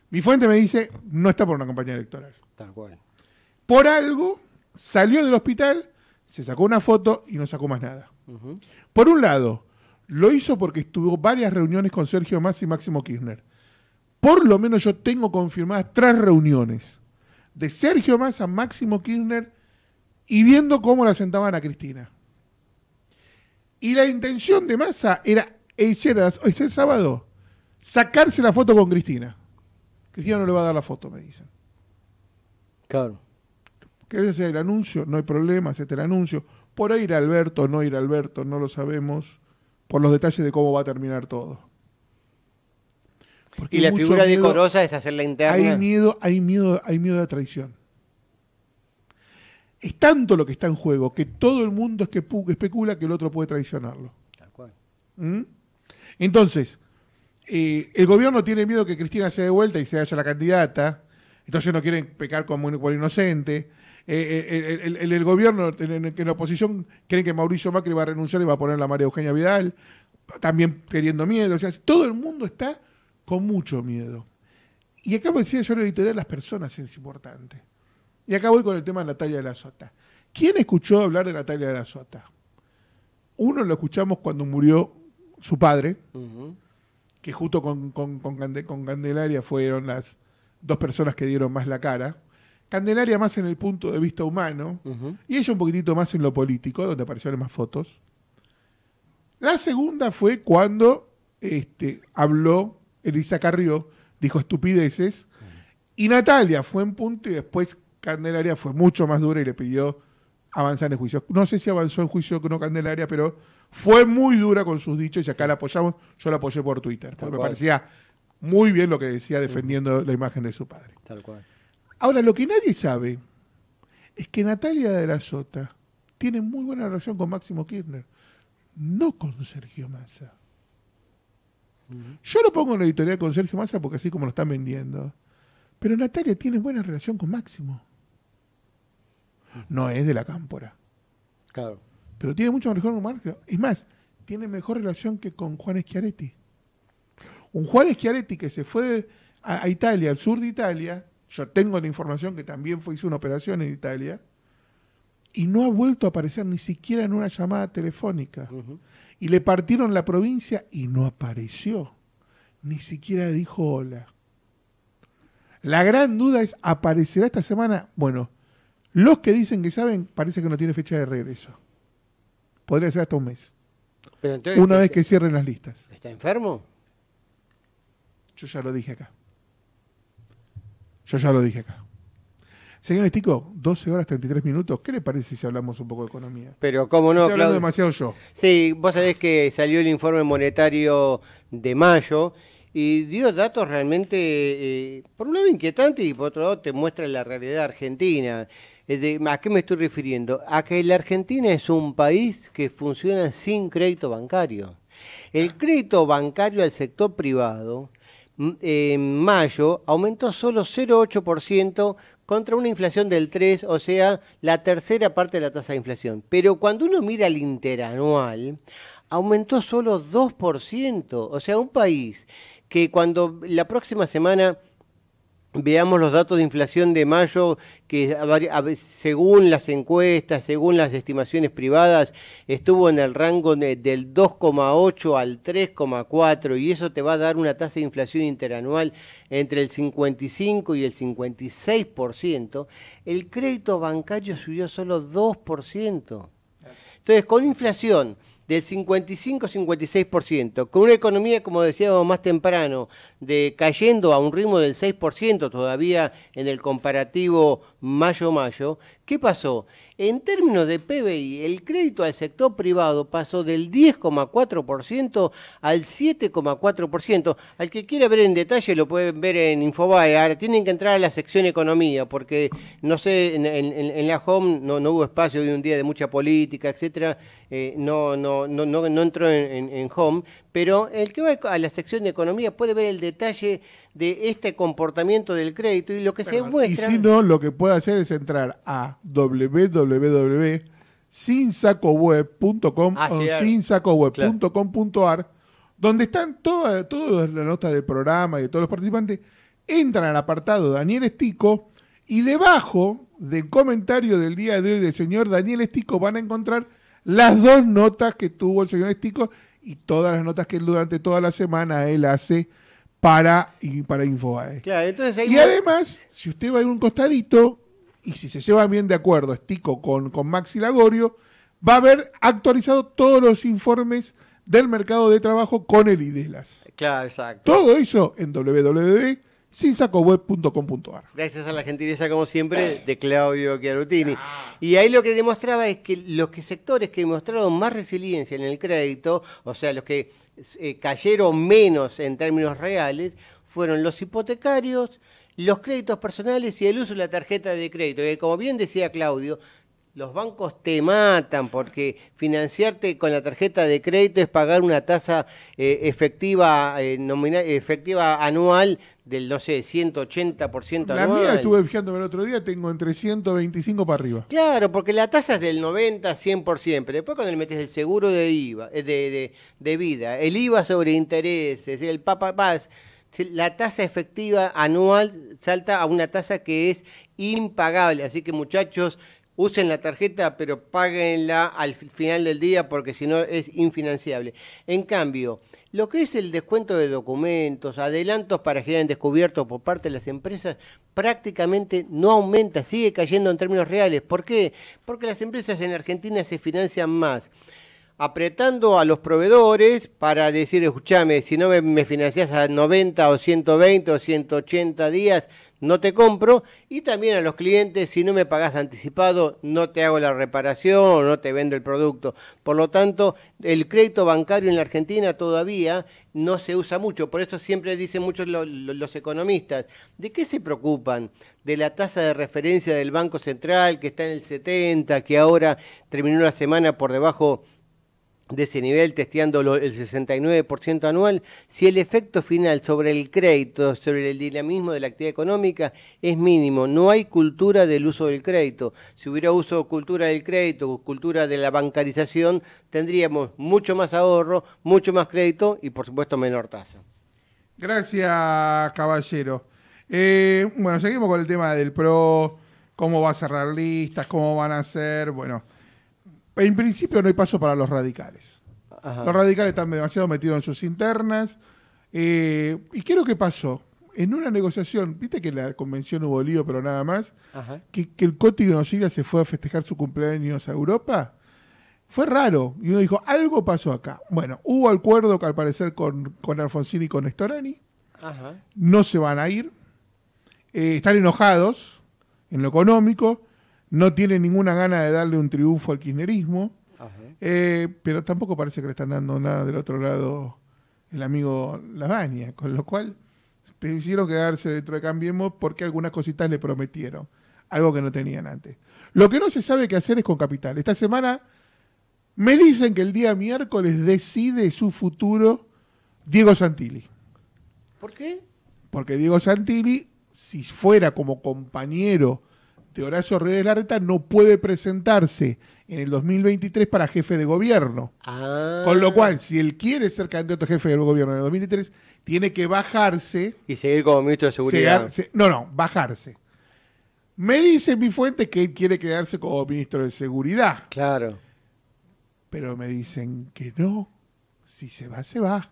Mi fuente me dice, no está por una campaña electoral. Tal cual. Por algo, salió del hospital, se sacó una foto y no sacó más nada. Por un lado, lo hizo porque estuvo varias reuniones con Sergio Más y Máximo Kirchner. Por lo menos yo tengo confirmadas tres reuniones de Sergio Massa, Máximo Kirchner, y viendo cómo la sentaban a Cristina. Y la intención de Massa era, es eh, el este sábado, sacarse la foto con Cristina. Cristina no le va a dar la foto, me dicen. Claro. ¿Querés hacer el anuncio? No hay problema, hacete el anuncio. Por ir a Alberto, no ir a Alberto, no lo sabemos, por los detalles de cómo va a terminar todo y la figura decorosa es hacer la interna. Hay miedo, hay miedo, hay miedo a traición. Es tanto lo que está en juego que todo el mundo es que especula que el otro puede traicionarlo. ¿Mm? Entonces, eh, el gobierno tiene miedo que Cristina sea de vuelta y se haya la candidata. Entonces no quieren pecar como por inocente. Eh, eh, el, gobierno, en, en, la oposición, cree que Mauricio Macri va a renunciar y va a poner la María Eugenia Vidal, también queriendo miedo. O sea, todo el mundo está con mucho miedo. Y acá decía yo la editorial Las Personas es importante. Y acá voy con el tema de Natalia de la Sota. ¿Quién escuchó hablar de Natalia de la Sota? Uno lo escuchamos cuando murió su padre, que justo con, con, Candelaria fueron las dos personas que dieron más la cara. Candelaria más en el punto de vista humano y ella un poquitito más en lo político, donde aparecieron más fotos. La segunda fue cuando este, habló Elisa Carrió dijo estupideces. Y Natalia fue en punto y después Candelaria fue mucho más dura y le pidió avanzar en juicio. No sé si avanzó en juicio o no Candelaria, pero fue muy dura con sus dichos y acá la apoyamos. Yo la apoyé por Twitter, porque me parecía muy bien lo que decía defendiendo la imagen de su padre. Ahora, lo que nadie sabe es que Natalia de la Sota tiene muy buena relación con Máximo Kirchner, no con Sergio Massa. Yo lo pongo en la editorial con Sergio Massa porque así como lo están vendiendo. Pero Natalia tiene buena relación con Máximo. No es de la cámpora. Claro. Pero tiene mucho mejor marca. Es más, tiene mejor relación que con Juan Schiaretti. Un Juan Schiaretti que se fue a, Italia, al sur de Italia, yo tengo la información que también fue, hizo una operación en Italia, y no ha vuelto a aparecer ni siquiera en una llamada telefónica y le partieron la provincia y no apareció. Ni siquiera dijo hola. La gran duda es, ¿aparecerá esta semana? Bueno, los que dicen que saben, parece que no tiene fecha de regreso. Podría ser hasta un mes. Una vez que cierren las listas. ¿Está enfermo? Yo ya lo dije acá. Yo ya lo dije acá. Señor Estico, 12 horas 33 minutos. ¿Qué le parece si hablamos un poco de economía? Pero cómo no, Estoy hablando demasiado yo. Sí, vos sabés que salió el informe monetario de mayo y dio datos realmente, eh, por un lado inquietantes y por otro lado te muestra la realidad argentina. ¿A qué me estoy refiriendo? A que la Argentina es un país que funciona sin crédito bancario. El crédito bancario al sector privado mm, en mayo aumentó solo 0,8% contra una inflación del 3, o sea, la tercera parte de la tasa de inflación. Pero cuando uno mira el interanual, aumentó solo 2%, o sea, un país que cuando la próxima semana Veamos los datos de inflación de mayo, que según las encuestas, según las estimaciones privadas, estuvo en el rango del 2,8 al 3,4 y eso te va a dar una tasa de inflación interanual entre el 55 y el 56%. El crédito bancario subió solo 2%. Entonces, con inflación del 55-56%, con una economía, como decíamos más temprano, de cayendo a un ritmo del 6% todavía en el comparativo mayo-mayo, ¿qué pasó? En términos de PBI, el crédito al sector privado pasó del 10,4% al 7,4%. Al que quiera ver en detalle lo pueden ver en Infobae. Ahora tienen que entrar a la sección economía, porque no sé, en, la home no, hubo espacio hoy un día de mucha política, etcétera. Eh, no, no, no, no, entró en home, pero el que va a la sección de economía puede ver el detalle de este comportamiento del crédito y lo que se muestra. Y si no, lo que puede hacer es entrar a www.sinsacoweb.com ah, o sinsacoweb.com.ar, donde están todas, todas las notas del programa y de todos los participantes. Entran al apartado Daniel Estico y debajo del comentario del día de hoy del señor Daniel Estico van a encontrar las dos notas que tuvo el señor Estico y todas las notas que él durante toda la semana él hace para, y para Infobae. y además, si usted va a ir un costadito y si se lleva bien de acuerdo, estico con, con Maxi Lagorio, va a haber actualizado todos los informes del mercado de trabajo con el IDELAS. Claro, exacto. Todo eso en www sinsacoweb.com.ar. Gracias a la gentileza, como siempre, de Claudio Chiarutini. Ah. Y ahí lo que demostraba es que los que sectores que mostraron más resiliencia en el crédito, o sea, los que eh, cayeron menos en términos reales, fueron los hipotecarios, los créditos personales y el uso de la tarjeta de crédito. Y como bien decía Claudio, los bancos te matan porque financiarte con la tarjeta de crédito es pagar una tasa eh, eh, efectiva anual del, no sé, 180% anual. La mía estuve fijándome el otro día, tengo entre 125 para arriba. Claro, porque la tasa es del 90, 100%, pero después cuando le metes el seguro de IVA, eh, de, de, de vida, el IVA sobre intereses, el papá la tasa efectiva anual salta a una tasa que es impagable. Así que muchachos, usen la tarjeta, pero páguenla al final del día porque si no es infinanciable. En cambio, lo que es el descuento de documentos, adelantos para que en descubierto por parte de las empresas, prácticamente no aumenta, sigue cayendo en términos reales. ¿Por qué? Porque las empresas en Argentina se financian más apretando a los proveedores para decir, escúchame, si no me, financias a 90 o 120 o 180 días, no te compro. Y también a los clientes, si no me pagas anticipado, no te hago la reparación o no te vendo el producto. Por lo tanto, el crédito bancario en la Argentina todavía no se usa mucho. Por eso siempre dicen muchos los, economistas, ¿de qué se preocupan? De la tasa de referencia del Banco Central, que está en el 70, que ahora terminó la semana por debajo de ese nivel, testeando el 69% anual, si el efecto final sobre el crédito, sobre el dinamismo de la actividad económica es mínimo, no hay cultura del uso del crédito. Si hubiera uso cultura del crédito, cultura de la bancarización, tendríamos mucho más ahorro, mucho más crédito y por supuesto menor tasa. Gracias, caballero. Eh, bueno, seguimos con el tema del PRO, cómo va a cerrar listas, cómo van a ser, bueno en principio no hay paso para los radicales. Los radicales están demasiado metidos en sus internas. Eh, ¿Y qué es lo que pasó en una negociación, viste que la convención hubo lío, pero nada más, que, que el Coti Gnosilla se fue a festejar su cumpleaños a Europa. Fue raro. Y uno dijo, algo pasó acá. Bueno, hubo acuerdo que al parecer con, con Alfonsini y con Estorani No se van a ir. Eh, están enojados en lo económico no tiene ninguna gana de darle un triunfo al kirchnerismo, eh, pero tampoco parece que le están dando nada del otro lado el amigo Lavagna, con lo cual decidieron quedarse dentro de Cambiemos porque algunas cositas le prometieron, algo que no tenían antes. Lo que no se sabe qué hacer es con Capital. Esta semana me dicen que el día miércoles decide su futuro Diego Santilli. ¿Por qué? Porque Diego Santilli, si fuera como compañero de Horacio Rodríguez no puede presentarse en el 2023 para jefe de gobierno. Ah. Con lo cual, si él quiere ser candidato a jefe de gobierno en el 2023, tiene que bajarse. Y seguir como ministro de Seguridad. no, no, bajarse. Me dice mi fuente que él quiere quedarse como ministro de Seguridad. Claro. Pero me dicen que no. Si se va, se va.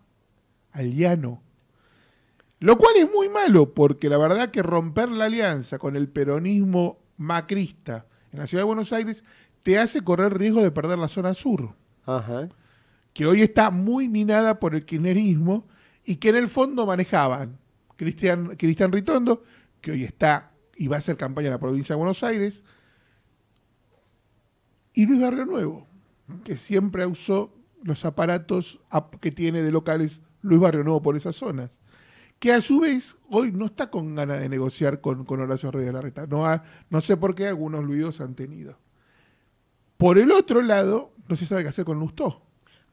Al llano. Lo cual es muy malo, porque la verdad que romper la alianza con el peronismo macrista en la ciudad de Buenos Aires te hace correr riesgo de perder la zona sur, que hoy está muy minada por el kirchnerismo y que en el fondo manejaban Cristian, Cristian Ritondo, que hoy está y va a hacer campaña en la provincia de Buenos Aires, y Luis Barrio Nuevo, que siempre usó los aparatos que tiene de locales Luis Barrio Nuevo por esas zonas que a su vez hoy no está con ganas de negociar con, Horacio Rodríguez Larreta. No, ha, no sé por qué algunos Luidos han tenido. Por el otro lado, no se sabe qué hacer con Lustó.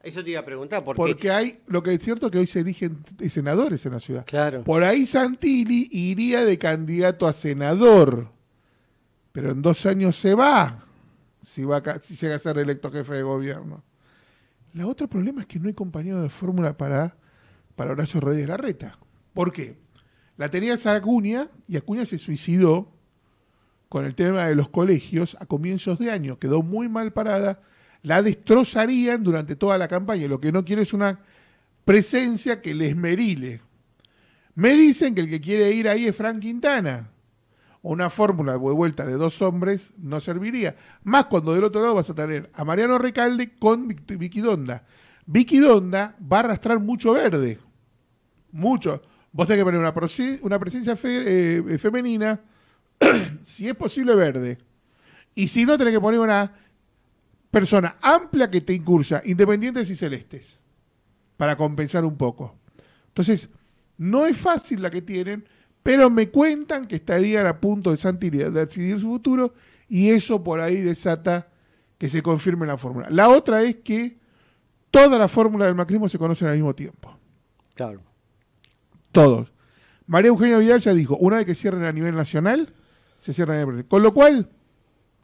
Eso te iba a preguntar. ¿por Porque hay, lo que es cierto que hoy se eligen senadores en la ciudad. Claro. Por ahí Santilli iría de candidato a senador, pero en dos años se va, si, va si llega a ser electo jefe de gobierno. La otro problema es que no hay compañero de fórmula para, para Horacio Reyes Larreta. ¿Por qué? La tenía a Acuña y Acuña se suicidó con el tema de los colegios a comienzos de año. Quedó muy mal parada. La destrozarían durante toda la campaña. Lo que no quiere es una presencia que les merile. Me dicen que el que quiere ir ahí es Frank Quintana. Una fórmula de vuelta de dos hombres no serviría. Más cuando del otro lado vas a tener a Mariano Recalde con Vicky Donda. Vicky Donda va a arrastrar mucho verde. Mucho. Vos tenés que poner una, presencia eh, femenina, si es posible, verde. Y si no, tenés que poner una persona amplia que te incursa, independientes y celestes, para compensar un poco. Entonces, no es fácil la que tienen, pero me cuentan que estarían a punto de de decidir su futuro y eso por ahí desata que se confirme la fórmula. La otra es que toda la fórmula del macrismo se conoce al mismo tiempo. Claro todos. María Eugenia Vidal ya dijo, una vez que cierren a nivel nacional, se cierran a nivel Con lo cual,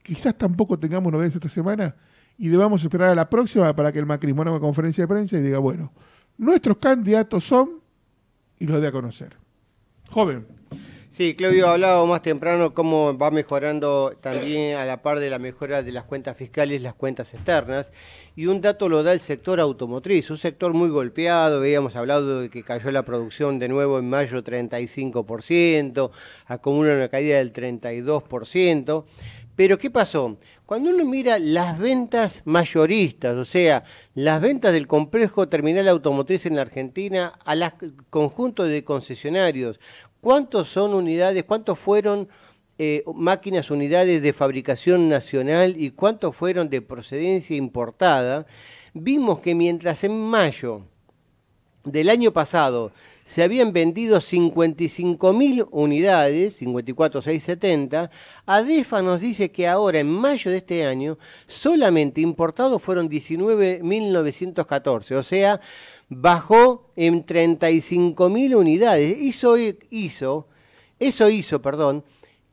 quizás tampoco tengamos novedades esta semana y debamos esperar a la próxima para que el macrismo haga una conferencia de prensa y diga, bueno, nuestros candidatos son y los dé a conocer. Joven. Sí, Claudio hablado más temprano cómo va mejorando también a la par de la mejora de las cuentas fiscales, las cuentas externas. Y un dato lo da el sector automotriz, un sector muy golpeado, habíamos hablado de que cayó la producción de nuevo en mayo 35%, acumula una caída del 32%. Pero ¿qué pasó? Cuando uno mira las ventas mayoristas, o sea, las ventas del complejo terminal automotriz en la Argentina al conjunto de concesionarios, ¿Cuántos son unidades, cuántos fueron eh, máquinas, unidades de fabricación nacional y cuántos fueron de procedencia importada? Vimos que mientras en mayo del año pasado se habían vendido 55.000 unidades, 54.670, ADEFA nos dice que ahora, en mayo de este año, solamente importados fueron 19.914, o sea, bajó en 35.000 unidades. E-, hizo, eso hizo, perdón,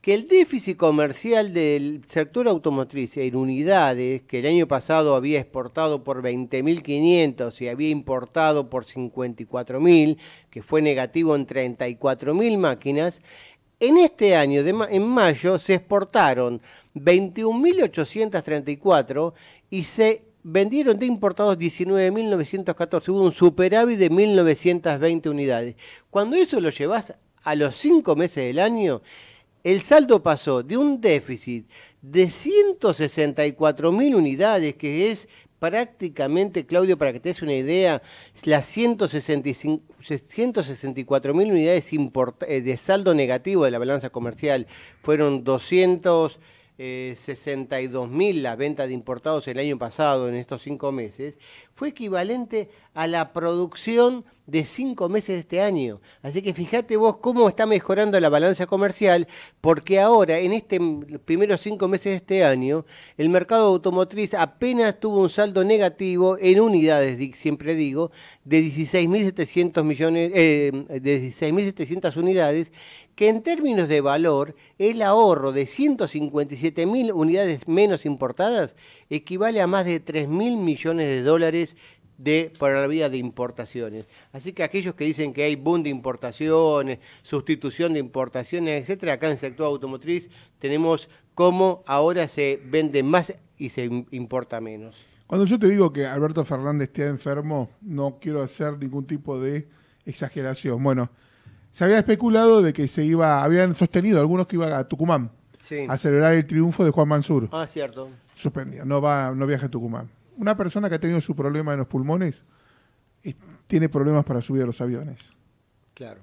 que el déficit comercial del sector automotriz en unidades, que el año pasado había exportado por 20.500 y había importado por 54.000, que fue negativo en 34.000 máquinas, en este año, en mayo, se exportaron 21.834 y se vendieron de importados 19.914, hubo un superávit de 1.920 unidades. Cuando eso lo llevas a los cinco meses del año, el saldo pasó de un déficit de 164.000 unidades, que es prácticamente, Claudio, para que te des una idea, las 164.000 unidades eh, de saldo negativo de la balanza comercial fueron 200 62.000 eh, 62 mil las de importados el año pasado, en estos cinco meses, fue equivalente a la producción de cinco meses de este año. Así que fíjate vos cómo está mejorando la balanza comercial, porque ahora, en este primeros cinco meses de este año, el mercado automotriz apenas tuvo un saldo negativo en unidades, siempre digo, de millones, eh, de 16.700 unidades que en términos de valor, el ahorro de 157.000 unidades menos importadas equivale a más de 3.000 millones de dólares de, por la vía de importaciones. Así que aquellos que dicen que hay boom de importaciones, sustitución de importaciones, etcétera, acá en el sector automotriz tenemos cómo ahora se vende más y se importa menos. Cuando yo te digo que Alberto Fernández está enfermo, no quiero hacer ningún tipo de exageración. Bueno, se había especulado de que se iba, habían sostenido algunos que iba a Tucumán a celebrar el triunfo de Juan Mansur. Ah, cierto. Suspendido, no va, no viaja a Tucumán. Una persona que ha tenido su problema en los pulmones y eh, tiene problemas para subir a los aviones. Claro.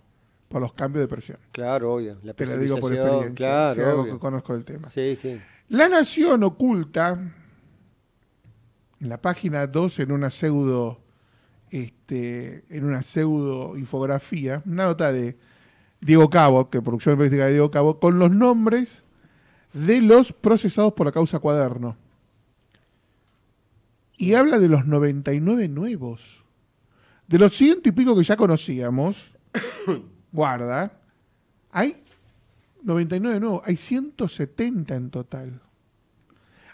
Por los cambios de presión. Claro, obvio. Te lo digo por experiencia. Claro, algo que conozco del tema. Sí, sí. La Nación oculta en la página 2 en una pseudo este, en una pseudo infografía, una nota de Diego Cabo, que producción periodística de Diego Cabo, con los nombres de los procesados por la causa cuaderno. Y habla de los 99 nuevos. De los ciento y pico que ya conocíamos, guarda, hay 99 nuevos, hay 170 en total.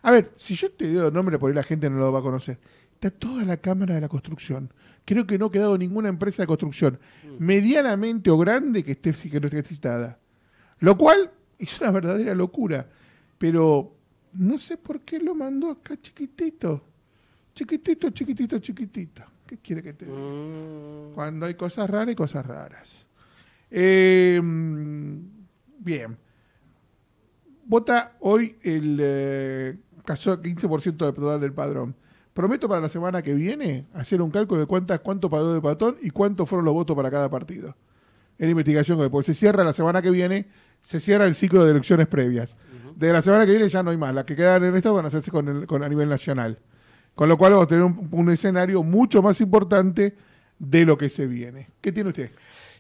A ver, si yo te digo nombre, por ahí la gente no lo va a conocer. Está toda la Cámara de la Construcción. Creo que no ha quedado ninguna empresa de construcción, medianamente o grande, que esté, que no esté citada. Lo cual es una verdadera locura. Pero no sé por qué lo mandó acá chiquitito. Chiquitito, chiquitito, chiquitito. ¿Qué quiere que te diga? Mm. Cuando hay cosas raras, hay cosas raras. Eh, bien. Vota hoy el eh, caso 15% de total del padrón. Prometo para la semana que viene hacer un cálculo de cuántas, cuánto pagó de Patón y cuántos fueron los votos para cada partido. En investigación porque después se cierra la semana que viene, se cierra el ciclo de elecciones previas. De la semana que viene ya no hay más. Las que quedan en esto van a hacerse con, a nivel nacional. Con lo cual vamos a tener un, escenario mucho más importante de lo que se viene. ¿Qué tiene usted?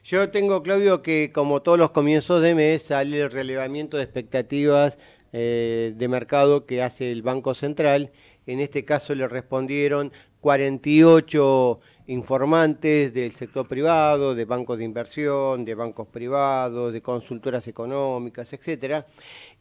Yo tengo, Claudio, que como todos los comienzos de mes sale el relevamiento de expectativas eh, de mercado que hace el Banco Central en este caso le respondieron 48 informantes del sector privado, de bancos de inversión, de bancos privados, de consultoras económicas, etcétera,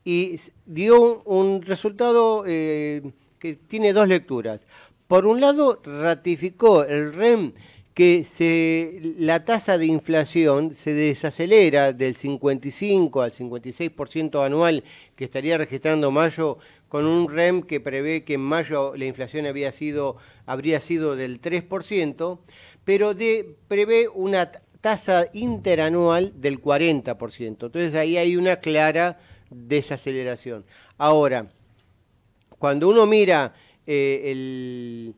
y dio un, resultado eh, que tiene dos lecturas. Por un lado, ratificó el REM que la tasa de inflación se desacelera del 55 al 56% anual que estaría registrando mayo con un REM que prevé que en mayo la inflación habría sido del 3%, pero prevé una tasa interanual del 40%. Entonces ahí hay una clara desaceleración. Ahora, cuando uno mira eh,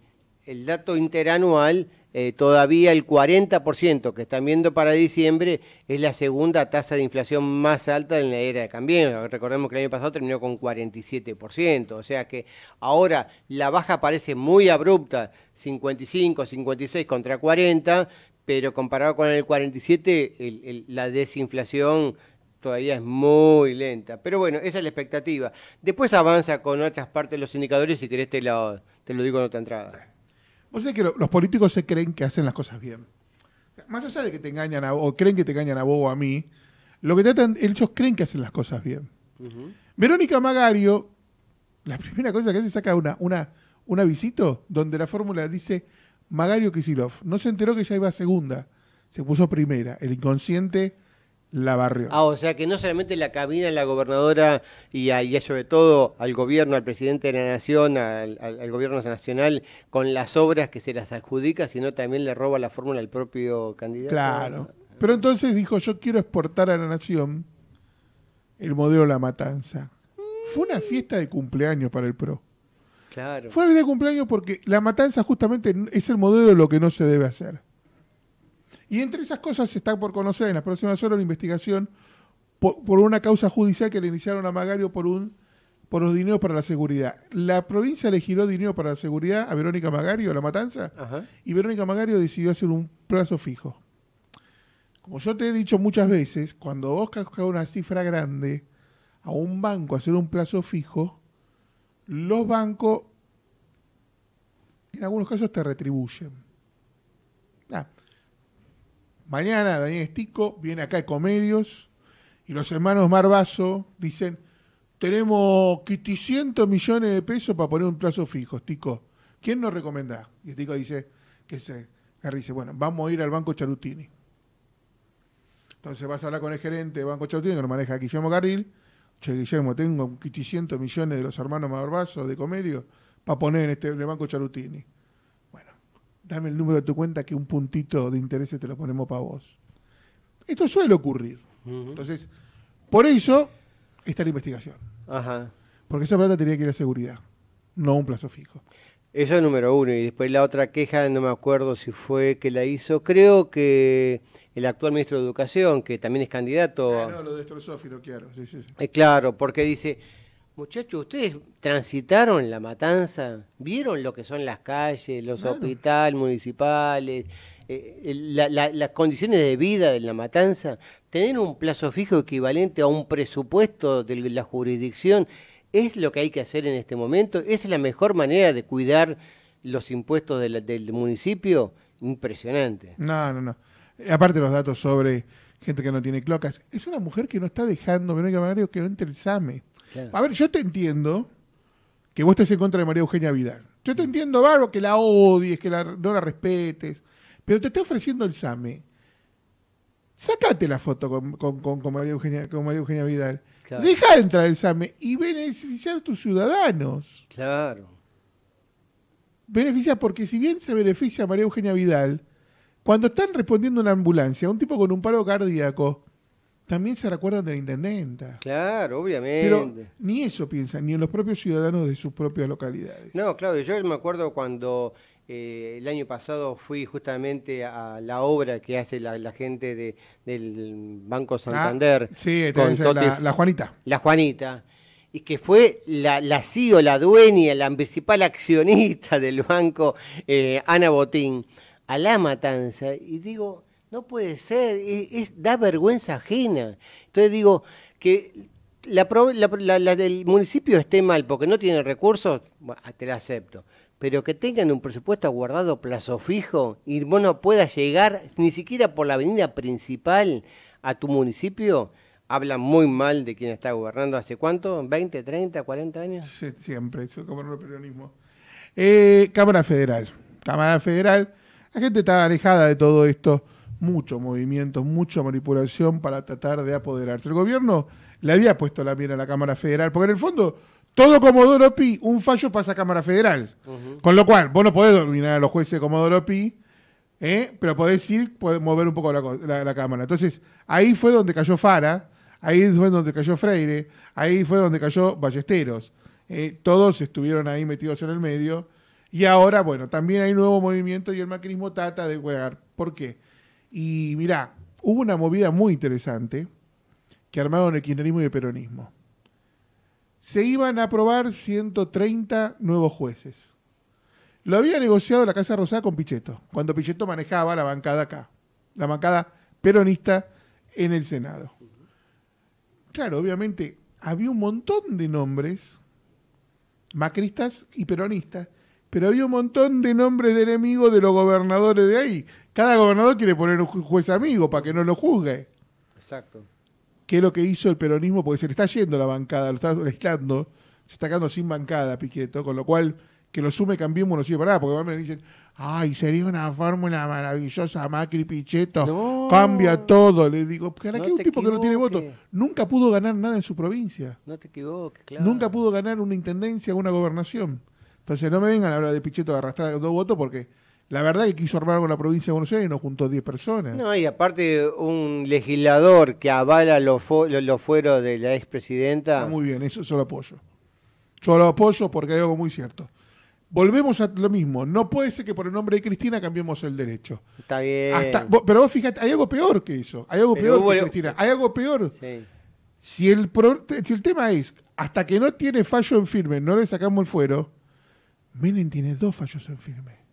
el dato interanual, eh, todavía el 40% que están viendo para diciembre es la segunda tasa de inflación más alta en la era de cambio Recordemos que el año pasado terminó con 47%, o sea que ahora la baja parece muy abrupta, 55, 56 contra 40, pero comparado con el 47, la desinflación todavía es muy lenta. Pero bueno, esa es la expectativa. Después avanza con otras partes de los indicadores, si querés te te lo digo en otra entrada. Vos sabés que los políticos se creen que hacen las cosas bien. Más allá de que te engañan a o creen que te engañan a vos o a mí, lo que tratan, ellos creen que hacen las cosas bien. Verónica Magario, la primera cosa que hace saca una, una, una visita donde la fórmula dice Magario Kisilov. No se enteró que ya iba segunda, se puso primera. El inconsciente la barrió. Ah, o sea que no solamente la cabina, la gobernadora y, sobre todo al gobierno, al presidente de la nación, al, gobierno nacional, con las obras que se las adjudica, sino también le roba la fórmula al propio candidato. Claro. Pero entonces dijo, yo quiero exportar a la nación el modelo La Matanza. Fue una fiesta de cumpleaños para el PRO. Claro. Fue una fiesta de cumpleaños porque La Matanza justamente es el modelo de lo que no se debe hacer. Y entre esas cosas está por conocer en las próximas horas la investigación por, una causa judicial que le iniciaron a Magario por un por los dineros para la seguridad. La provincia le giró dinero para la seguridad a Verónica Magario, a la matanza, y Verónica Magario decidió hacer un plazo fijo. Como yo te he dicho muchas veces, cuando vos cascas una cifra grande a un banco hacer un plazo fijo, los bancos en algunos casos te retribuyen. Mañana Daniel Estico viene acá de Comedios y los hermanos Marbazo dicen, tenemos 500 millones de pesos para poner un plazo fijo, Estico. ¿Quién nos recomienda? Y Estico dice, que se, dice, bueno, vamos a ir al Banco Charutini. Entonces vas a hablar con el gerente de Banco Charutini, que lo maneja Guillermo Carril. Che, Guillermo, tengo 500 millones de los hermanos Marbazo de Comedios para poner en, este, en el Banco Charutini dame el número de tu cuenta que un puntito de interés te lo ponemos para vos. Esto suele ocurrir. Entonces, por eso está la investigación. Ajá. Porque esa plata tenía que ir a seguridad, no a un plazo fijo. Eso es número uno. Y después la otra queja, no me acuerdo si fue que la hizo, creo que el actual ministro de Educación, que también es candidato. Ah, no, lo destrozó claro. Sí, sí, sí. Eh, claro, porque dice Muchachos, ustedes transitaron la matanza, vieron lo que son las calles, los hospitales municipales, eh, las condiciones de vida en la matanza. Tener un plazo fijo equivalente a un presupuesto de la jurisdicción es lo que hay que hacer en este momento. es la mejor manera de cuidar los impuestos del municipio. Impresionante. No, no, no. Aparte los datos sobre gente que no tiene clocas. Es una mujer que no está dejando Verónica Magario que no entre el SAME. A ver, yo te entiendo que vos estés en contra de María Eugenia Vidal. Yo te entiendo, Barro, que la odies, que no la respetes, pero te estoy ofreciendo el SAME. Sácate la foto con, María, Eugenia, con María Eugenia Vidal. Deja de entrar el SAME y beneficiar a tus ciudadanos. Claro. Beneficia porque si bien se beneficia a María Eugenia Vidal, cuando están respondiendo una ambulancia, un tipo con un paro cardíaco, también se recuerdan de la intendenta. Claro, obviamente. Pero ni eso piensan, ni en los propios ciudadanos de sus propias localidades. No, claro, yo me acuerdo cuando eh, el año pasado fui justamente a la obra que hace la, gente del Banco ah, Santander. sí, la, Juanita. La Juanita. Y que fue la, la CEO, la dueña, la principal accionista del banco, eh, Ana Botín, a la matanza. Y digo, no puede ser, e, es, da vergüenza ajena. Entonces digo que la, la, municipio esté mal porque no tiene recursos, te la acepto. Pero que tengan un presupuesto guardado plazo fijo y vos no puedas llegar ni siquiera por la avenida principal a tu municipio, habla muy mal de quien está gobernando hace cuánto, 20, 30, 40 años. siempre, eso es como el peronismo. Eh, Cámara Federal, Cámara Federal, la gente está alejada de todo esto mucho movimiento, mucha manipulación para tratar de apoderarse. El gobierno le había puesto la mira a la Cámara Federal, porque en el fondo todo Comodoro Pi, un fallo pasa a Cámara Federal. Con lo cual, vos no podés dominar a los jueces como Comodoro Pi, ¿eh? pero podés ir, podés mover un poco la, Cámara. Entonces, ahí fue donde cayó Fara, ahí fue donde cayó Freire, ahí fue donde cayó Ballesteros. Eh, todos estuvieron ahí metidos en el medio. Y ahora, bueno, también hay nuevo movimiento y el macrismo trata de jugar. ¿Por qué? Y mirá, hubo una movida muy interesante que armaron el kirchnerismo y el peronismo. Se iban a aprobar 130 nuevos jueces. Lo había negociado la Casa Rosada con Pichetto, cuando Pichetto manejaba la bancada acá, la bancada peronista en el Senado. Claro, obviamente había un montón de nombres, macristas y peronistas, pero había un montón de nombres de enemigos de los gobernadores de ahí, cada gobernador quiere poner un juez amigo para que no lo juzgue. Exacto. ¿Qué es lo que hizo el peronismo? Porque se le está yendo la bancada, lo está aislando, se está quedando sin bancada, Piqueto, con lo cual que lo sume Cambiemos no sirve para nada, porque van a dicen, ay, sería una fórmula maravillosa, Macri, Pichetto, cambia todo. Le digo, ¿qué es un tipo que no tiene voto? Nunca pudo ganar nada en su provincia. No te equivoques, claro. Nunca pudo ganar una intendencia, una gobernación. Entonces no me vengan a hablar de Picheto de arrastrar dos votos porque la verdad que quiso armar la provincia de Buenos Aires y nos juntó 10 personas. No, y aparte un legislador que avala los, fueros de la expresidenta. Ah, muy bien, eso yo lo apoyo. Yo lo apoyo porque hay algo muy cierto. Volvemos a lo mismo. No puede ser que por el nombre de Cristina cambiemos el derecho. Está bien. pero vos fíjate, hay algo peor que eso. Hay algo peor que Cristina. Hay algo peor. Si, el si el tema es, hasta que no tiene fallo en firme, no le sacamos el fuero, Menem tiene dos fallos en firme.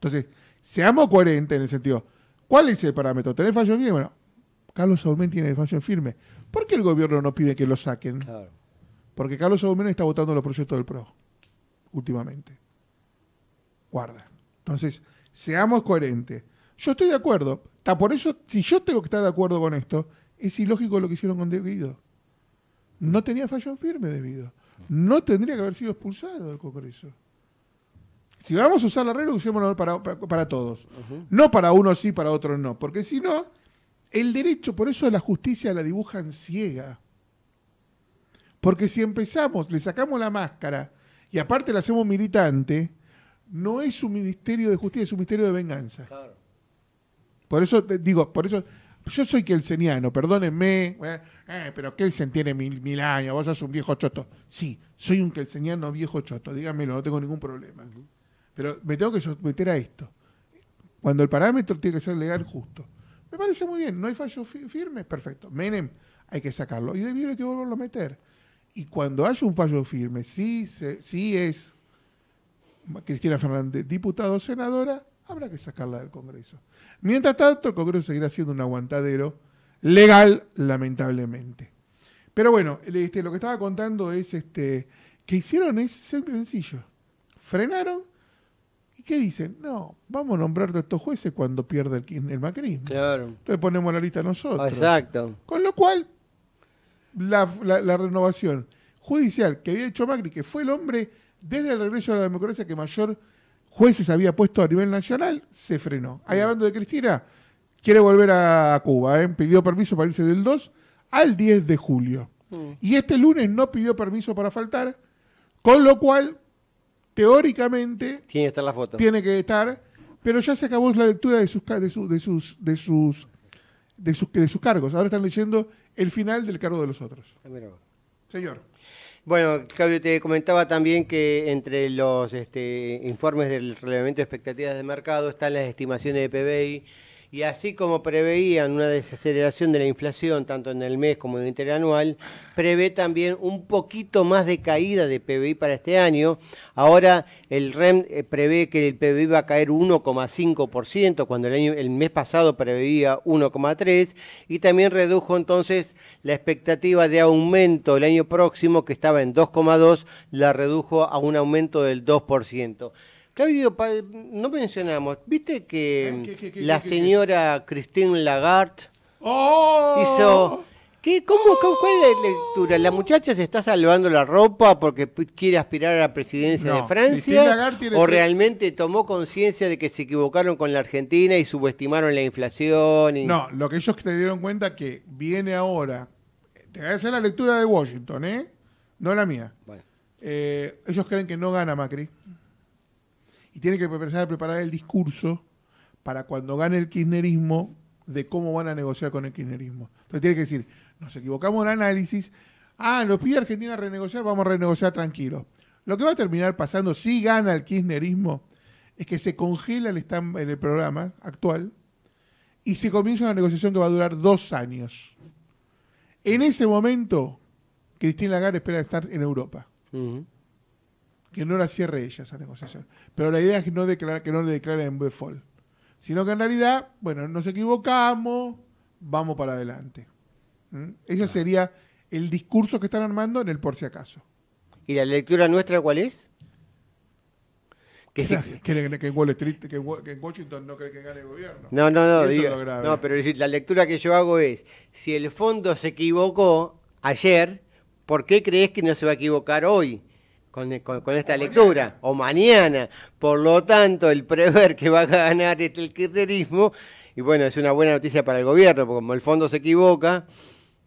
Entonces, seamos coherentes en el sentido, ¿cuál es el parámetro? ¿Tener fallo firme? Bueno, Carlos Saúl tiene fallo firme. ¿Por qué el gobierno no pide que lo saquen? Porque Carlos Saúl está votando los proyectos del PRO últimamente. Guarda. Entonces, seamos coherentes. Yo estoy de acuerdo. está por eso, si yo tengo que estar de acuerdo con esto, es ilógico lo que hicieron con Debido. No tenía fallo firme Debido. No tendría que haber sido expulsado del Congreso. Si vamos a usar la regla, lo para, para, todos. No para unos sí, para otros no. Porque si no, el derecho, por eso la justicia la dibujan ciega. Porque si empezamos, le sacamos la máscara y aparte la hacemos militante, no es un ministerio de justicia, es un ministerio de venganza. Por eso te digo, por eso yo soy kelseniano, perdónenme, eh, eh, pero Kelsen tiene mil, mil, años, vos sos un viejo choto. Sí, soy un kelseniano viejo choto, dígamelo, no tengo ningún problema. Pero me tengo que someter a esto. Cuando el parámetro tiene que ser legal justo. Me parece muy bien, no hay fallo firme, perfecto. Menem hay que sacarlo y de hay que volverlo a meter. Y cuando haya un fallo firme, sí, sí es Cristina Fernández, diputada o senadora, habrá que sacarla del Congreso. Mientras tanto, el Congreso seguirá siendo un aguantadero legal, lamentablemente. Pero bueno, este, lo que estaba contando es este, que hicieron es sencillo. Frenaron ¿Y qué dicen? No, vamos a nombrar a estos jueces cuando pierda el, Macri. Claro. Entonces ponemos la lista nosotros. Exacto. Con lo cual, la, renovación judicial que había hecho Macri, que fue el hombre desde el regreso a la democracia que mayor jueces había puesto a nivel nacional, se frenó. Ahí hablando de Cristina, quiere volver a Cuba, ¿eh? pidió permiso para irse del 2 al 10 de julio. Mm. Y este lunes no pidió permiso para faltar, con lo cual teóricamente tiene que estar Tiene que estar, pero ya se acabó la lectura de sus de, de sus de de sus de sus cargos. Ahora están leyendo el final del cargo de los otros. Ah, Señor. Bueno, Claudio, te comentaba también que entre los este, informes del relevamiento de expectativas de mercado están las estimaciones de PBI y así como preveían una desaceleración de la inflación, tanto en el mes como en el interanual, prevé también un poquito más de caída de PBI para este año. Ahora el REM eh, prevé que el PBI va a caer 1,5%, cuando el, el mes pasado preveía 1,3%, y también redujo entonces la expectativa de aumento el año próximo, que estaba en 2,2%, la redujo a un aumento del 2% no mencionamos, viste que la señora Christine Lagarde ¡Oh! hizo... cómo, ¿Cuál es la lectura? ¿La muchacha se está salvando la ropa porque quiere aspirar a la presidencia de Francia? ¿O realmente tomó conciencia de que se equivocaron con la Argentina y subestimaron la inflación? No, lo que ellos te dieron cuenta que viene ahora... Te voy a hacer la lectura de Washington, ¿eh? No la mía. Eh, ellos creen que no gana Macri y tiene que empezar a preparar el discurso para cuando gane el kirchnerismo de cómo van a negociar con el kirchnerismo. Entonces tiene que decir, nos equivocamos en el análisis, ah, nos pide Argentina renegociar, vamos a renegociar tranquilo. Lo que va a terminar pasando si gana el kirchnerismo es que se congela el, el programa actual y se comienza una negociación que va a durar dos años. En ese momento, Cristina Lagarde espera estar en Europa que no la cierre ella esa negociación. Pero la idea es que no, declara, que no le declare en default. Sino que en realidad, bueno, nos equivocamos, vamos para adelante. ¿Mm? Ese ah. sería el discurso que están armando en el por si acaso. ¿Y la lectura nuestra cuál es? Que, que, en Wall que, Washington no cree que gane el gobierno. No, no, no. no, pero la lectura que yo hago es, si el fondo se equivocó ayer, ¿por qué crees que no se va a equivocar hoy? con, esta lectura, o mañana. Por lo tanto, el prever que va a ganar es el kirchnerismo, y bueno, es una buena noticia para el gobierno, porque como el fondo se equivoca...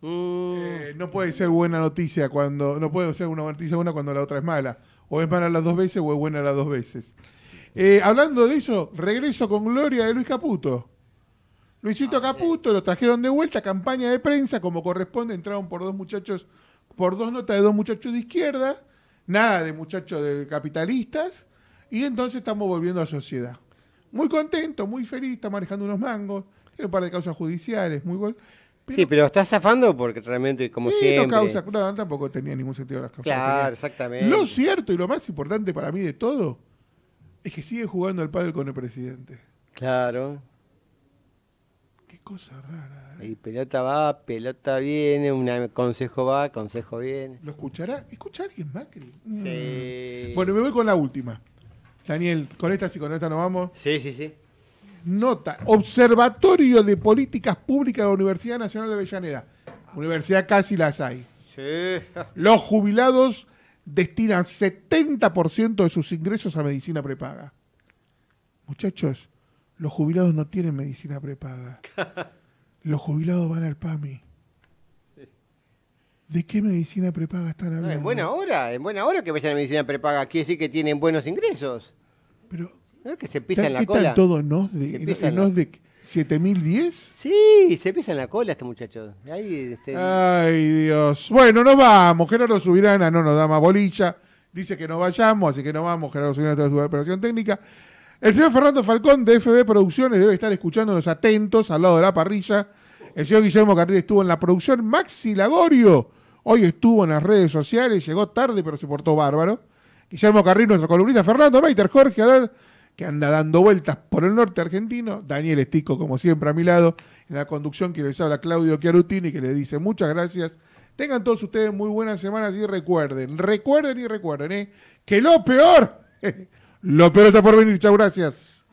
Mm, eh, no puede ser buena noticia cuando, no puede ser una noticia una cuando la otra es mala. O es mala las dos veces o es buena las dos veces. Eh, hablando de eso, regreso con gloria de Luis Caputo. Luisito ah, Caputo lo trajeron de vuelta, campaña de prensa, como corresponde, entraron por dos muchachos, por dos notas de dos muchachos de izquierda, nada de muchachos de capitalistas, y entonces estamos volviendo a sociedad. Muy contento, muy feliz, está manejando unos mangos, tiene un par de causas judiciales, muy gol. Pero, sí, pero está zafando porque realmente, como sí, siempre... no causa, tampoco tenía ningún sentido las causas. Claro, exactamente. Lo cierto y lo más importante para mí de todo es que sigue jugando al pádel con el presidente. Claro. Qué cosa rara. Y pelota va, pelota viene, un consejo va, consejo viene. ¿Lo escuchará? ¿Escucha alguien Macri? Mm. Sí. Bueno, me voy con la última. Daniel, con esta sí, con esta nos vamos. Sí, sí, sí. Nota, Observatorio de Políticas Públicas de la Universidad Nacional de Avellaneda. Universidad casi las hay. Sí. Los jubilados destinan 70% de sus ingresos a medicina prepaga. Muchachos, los jubilados no tienen medicina prepaga. Los jubilados van al PAMI. ¿De qué medicina prepaga están hablando? en buena hora, en buena hora que vayan a medicina prepaga. Quiere decir que tienen buenos ingresos. Pero. ¿No? Que se pisan la cola. ¿Están todos nos de, eh, en, de 7010? Sí, se en la cola este muchacho. Este, Ay, Dios. Bueno, nos vamos. Gerardo Subirana no nos da más bolilla. Dice que no vayamos, así que no vamos. Gerardo Subirana toda su operación técnica. El señor Fernando Falcón de FB Producciones debe estar escuchándonos atentos al lado de la parrilla. El señor Guillermo Carril estuvo en la producción. Maxi Lagorio hoy estuvo en las redes sociales, llegó tarde pero se portó bárbaro. Guillermo Carril, nuestro columnista. Fernando Meiter, Jorge Haddad, que anda dando vueltas por el norte argentino. Daniel Estico, como siempre, a mi lado. En la conducción que les habla Claudio Chiarutini, que le dice muchas gracias. Tengan todos ustedes muy buenas semanas y recuerden, recuerden y recuerden, ¿eh? que lo peor lo peor por venir. Chao, gracias.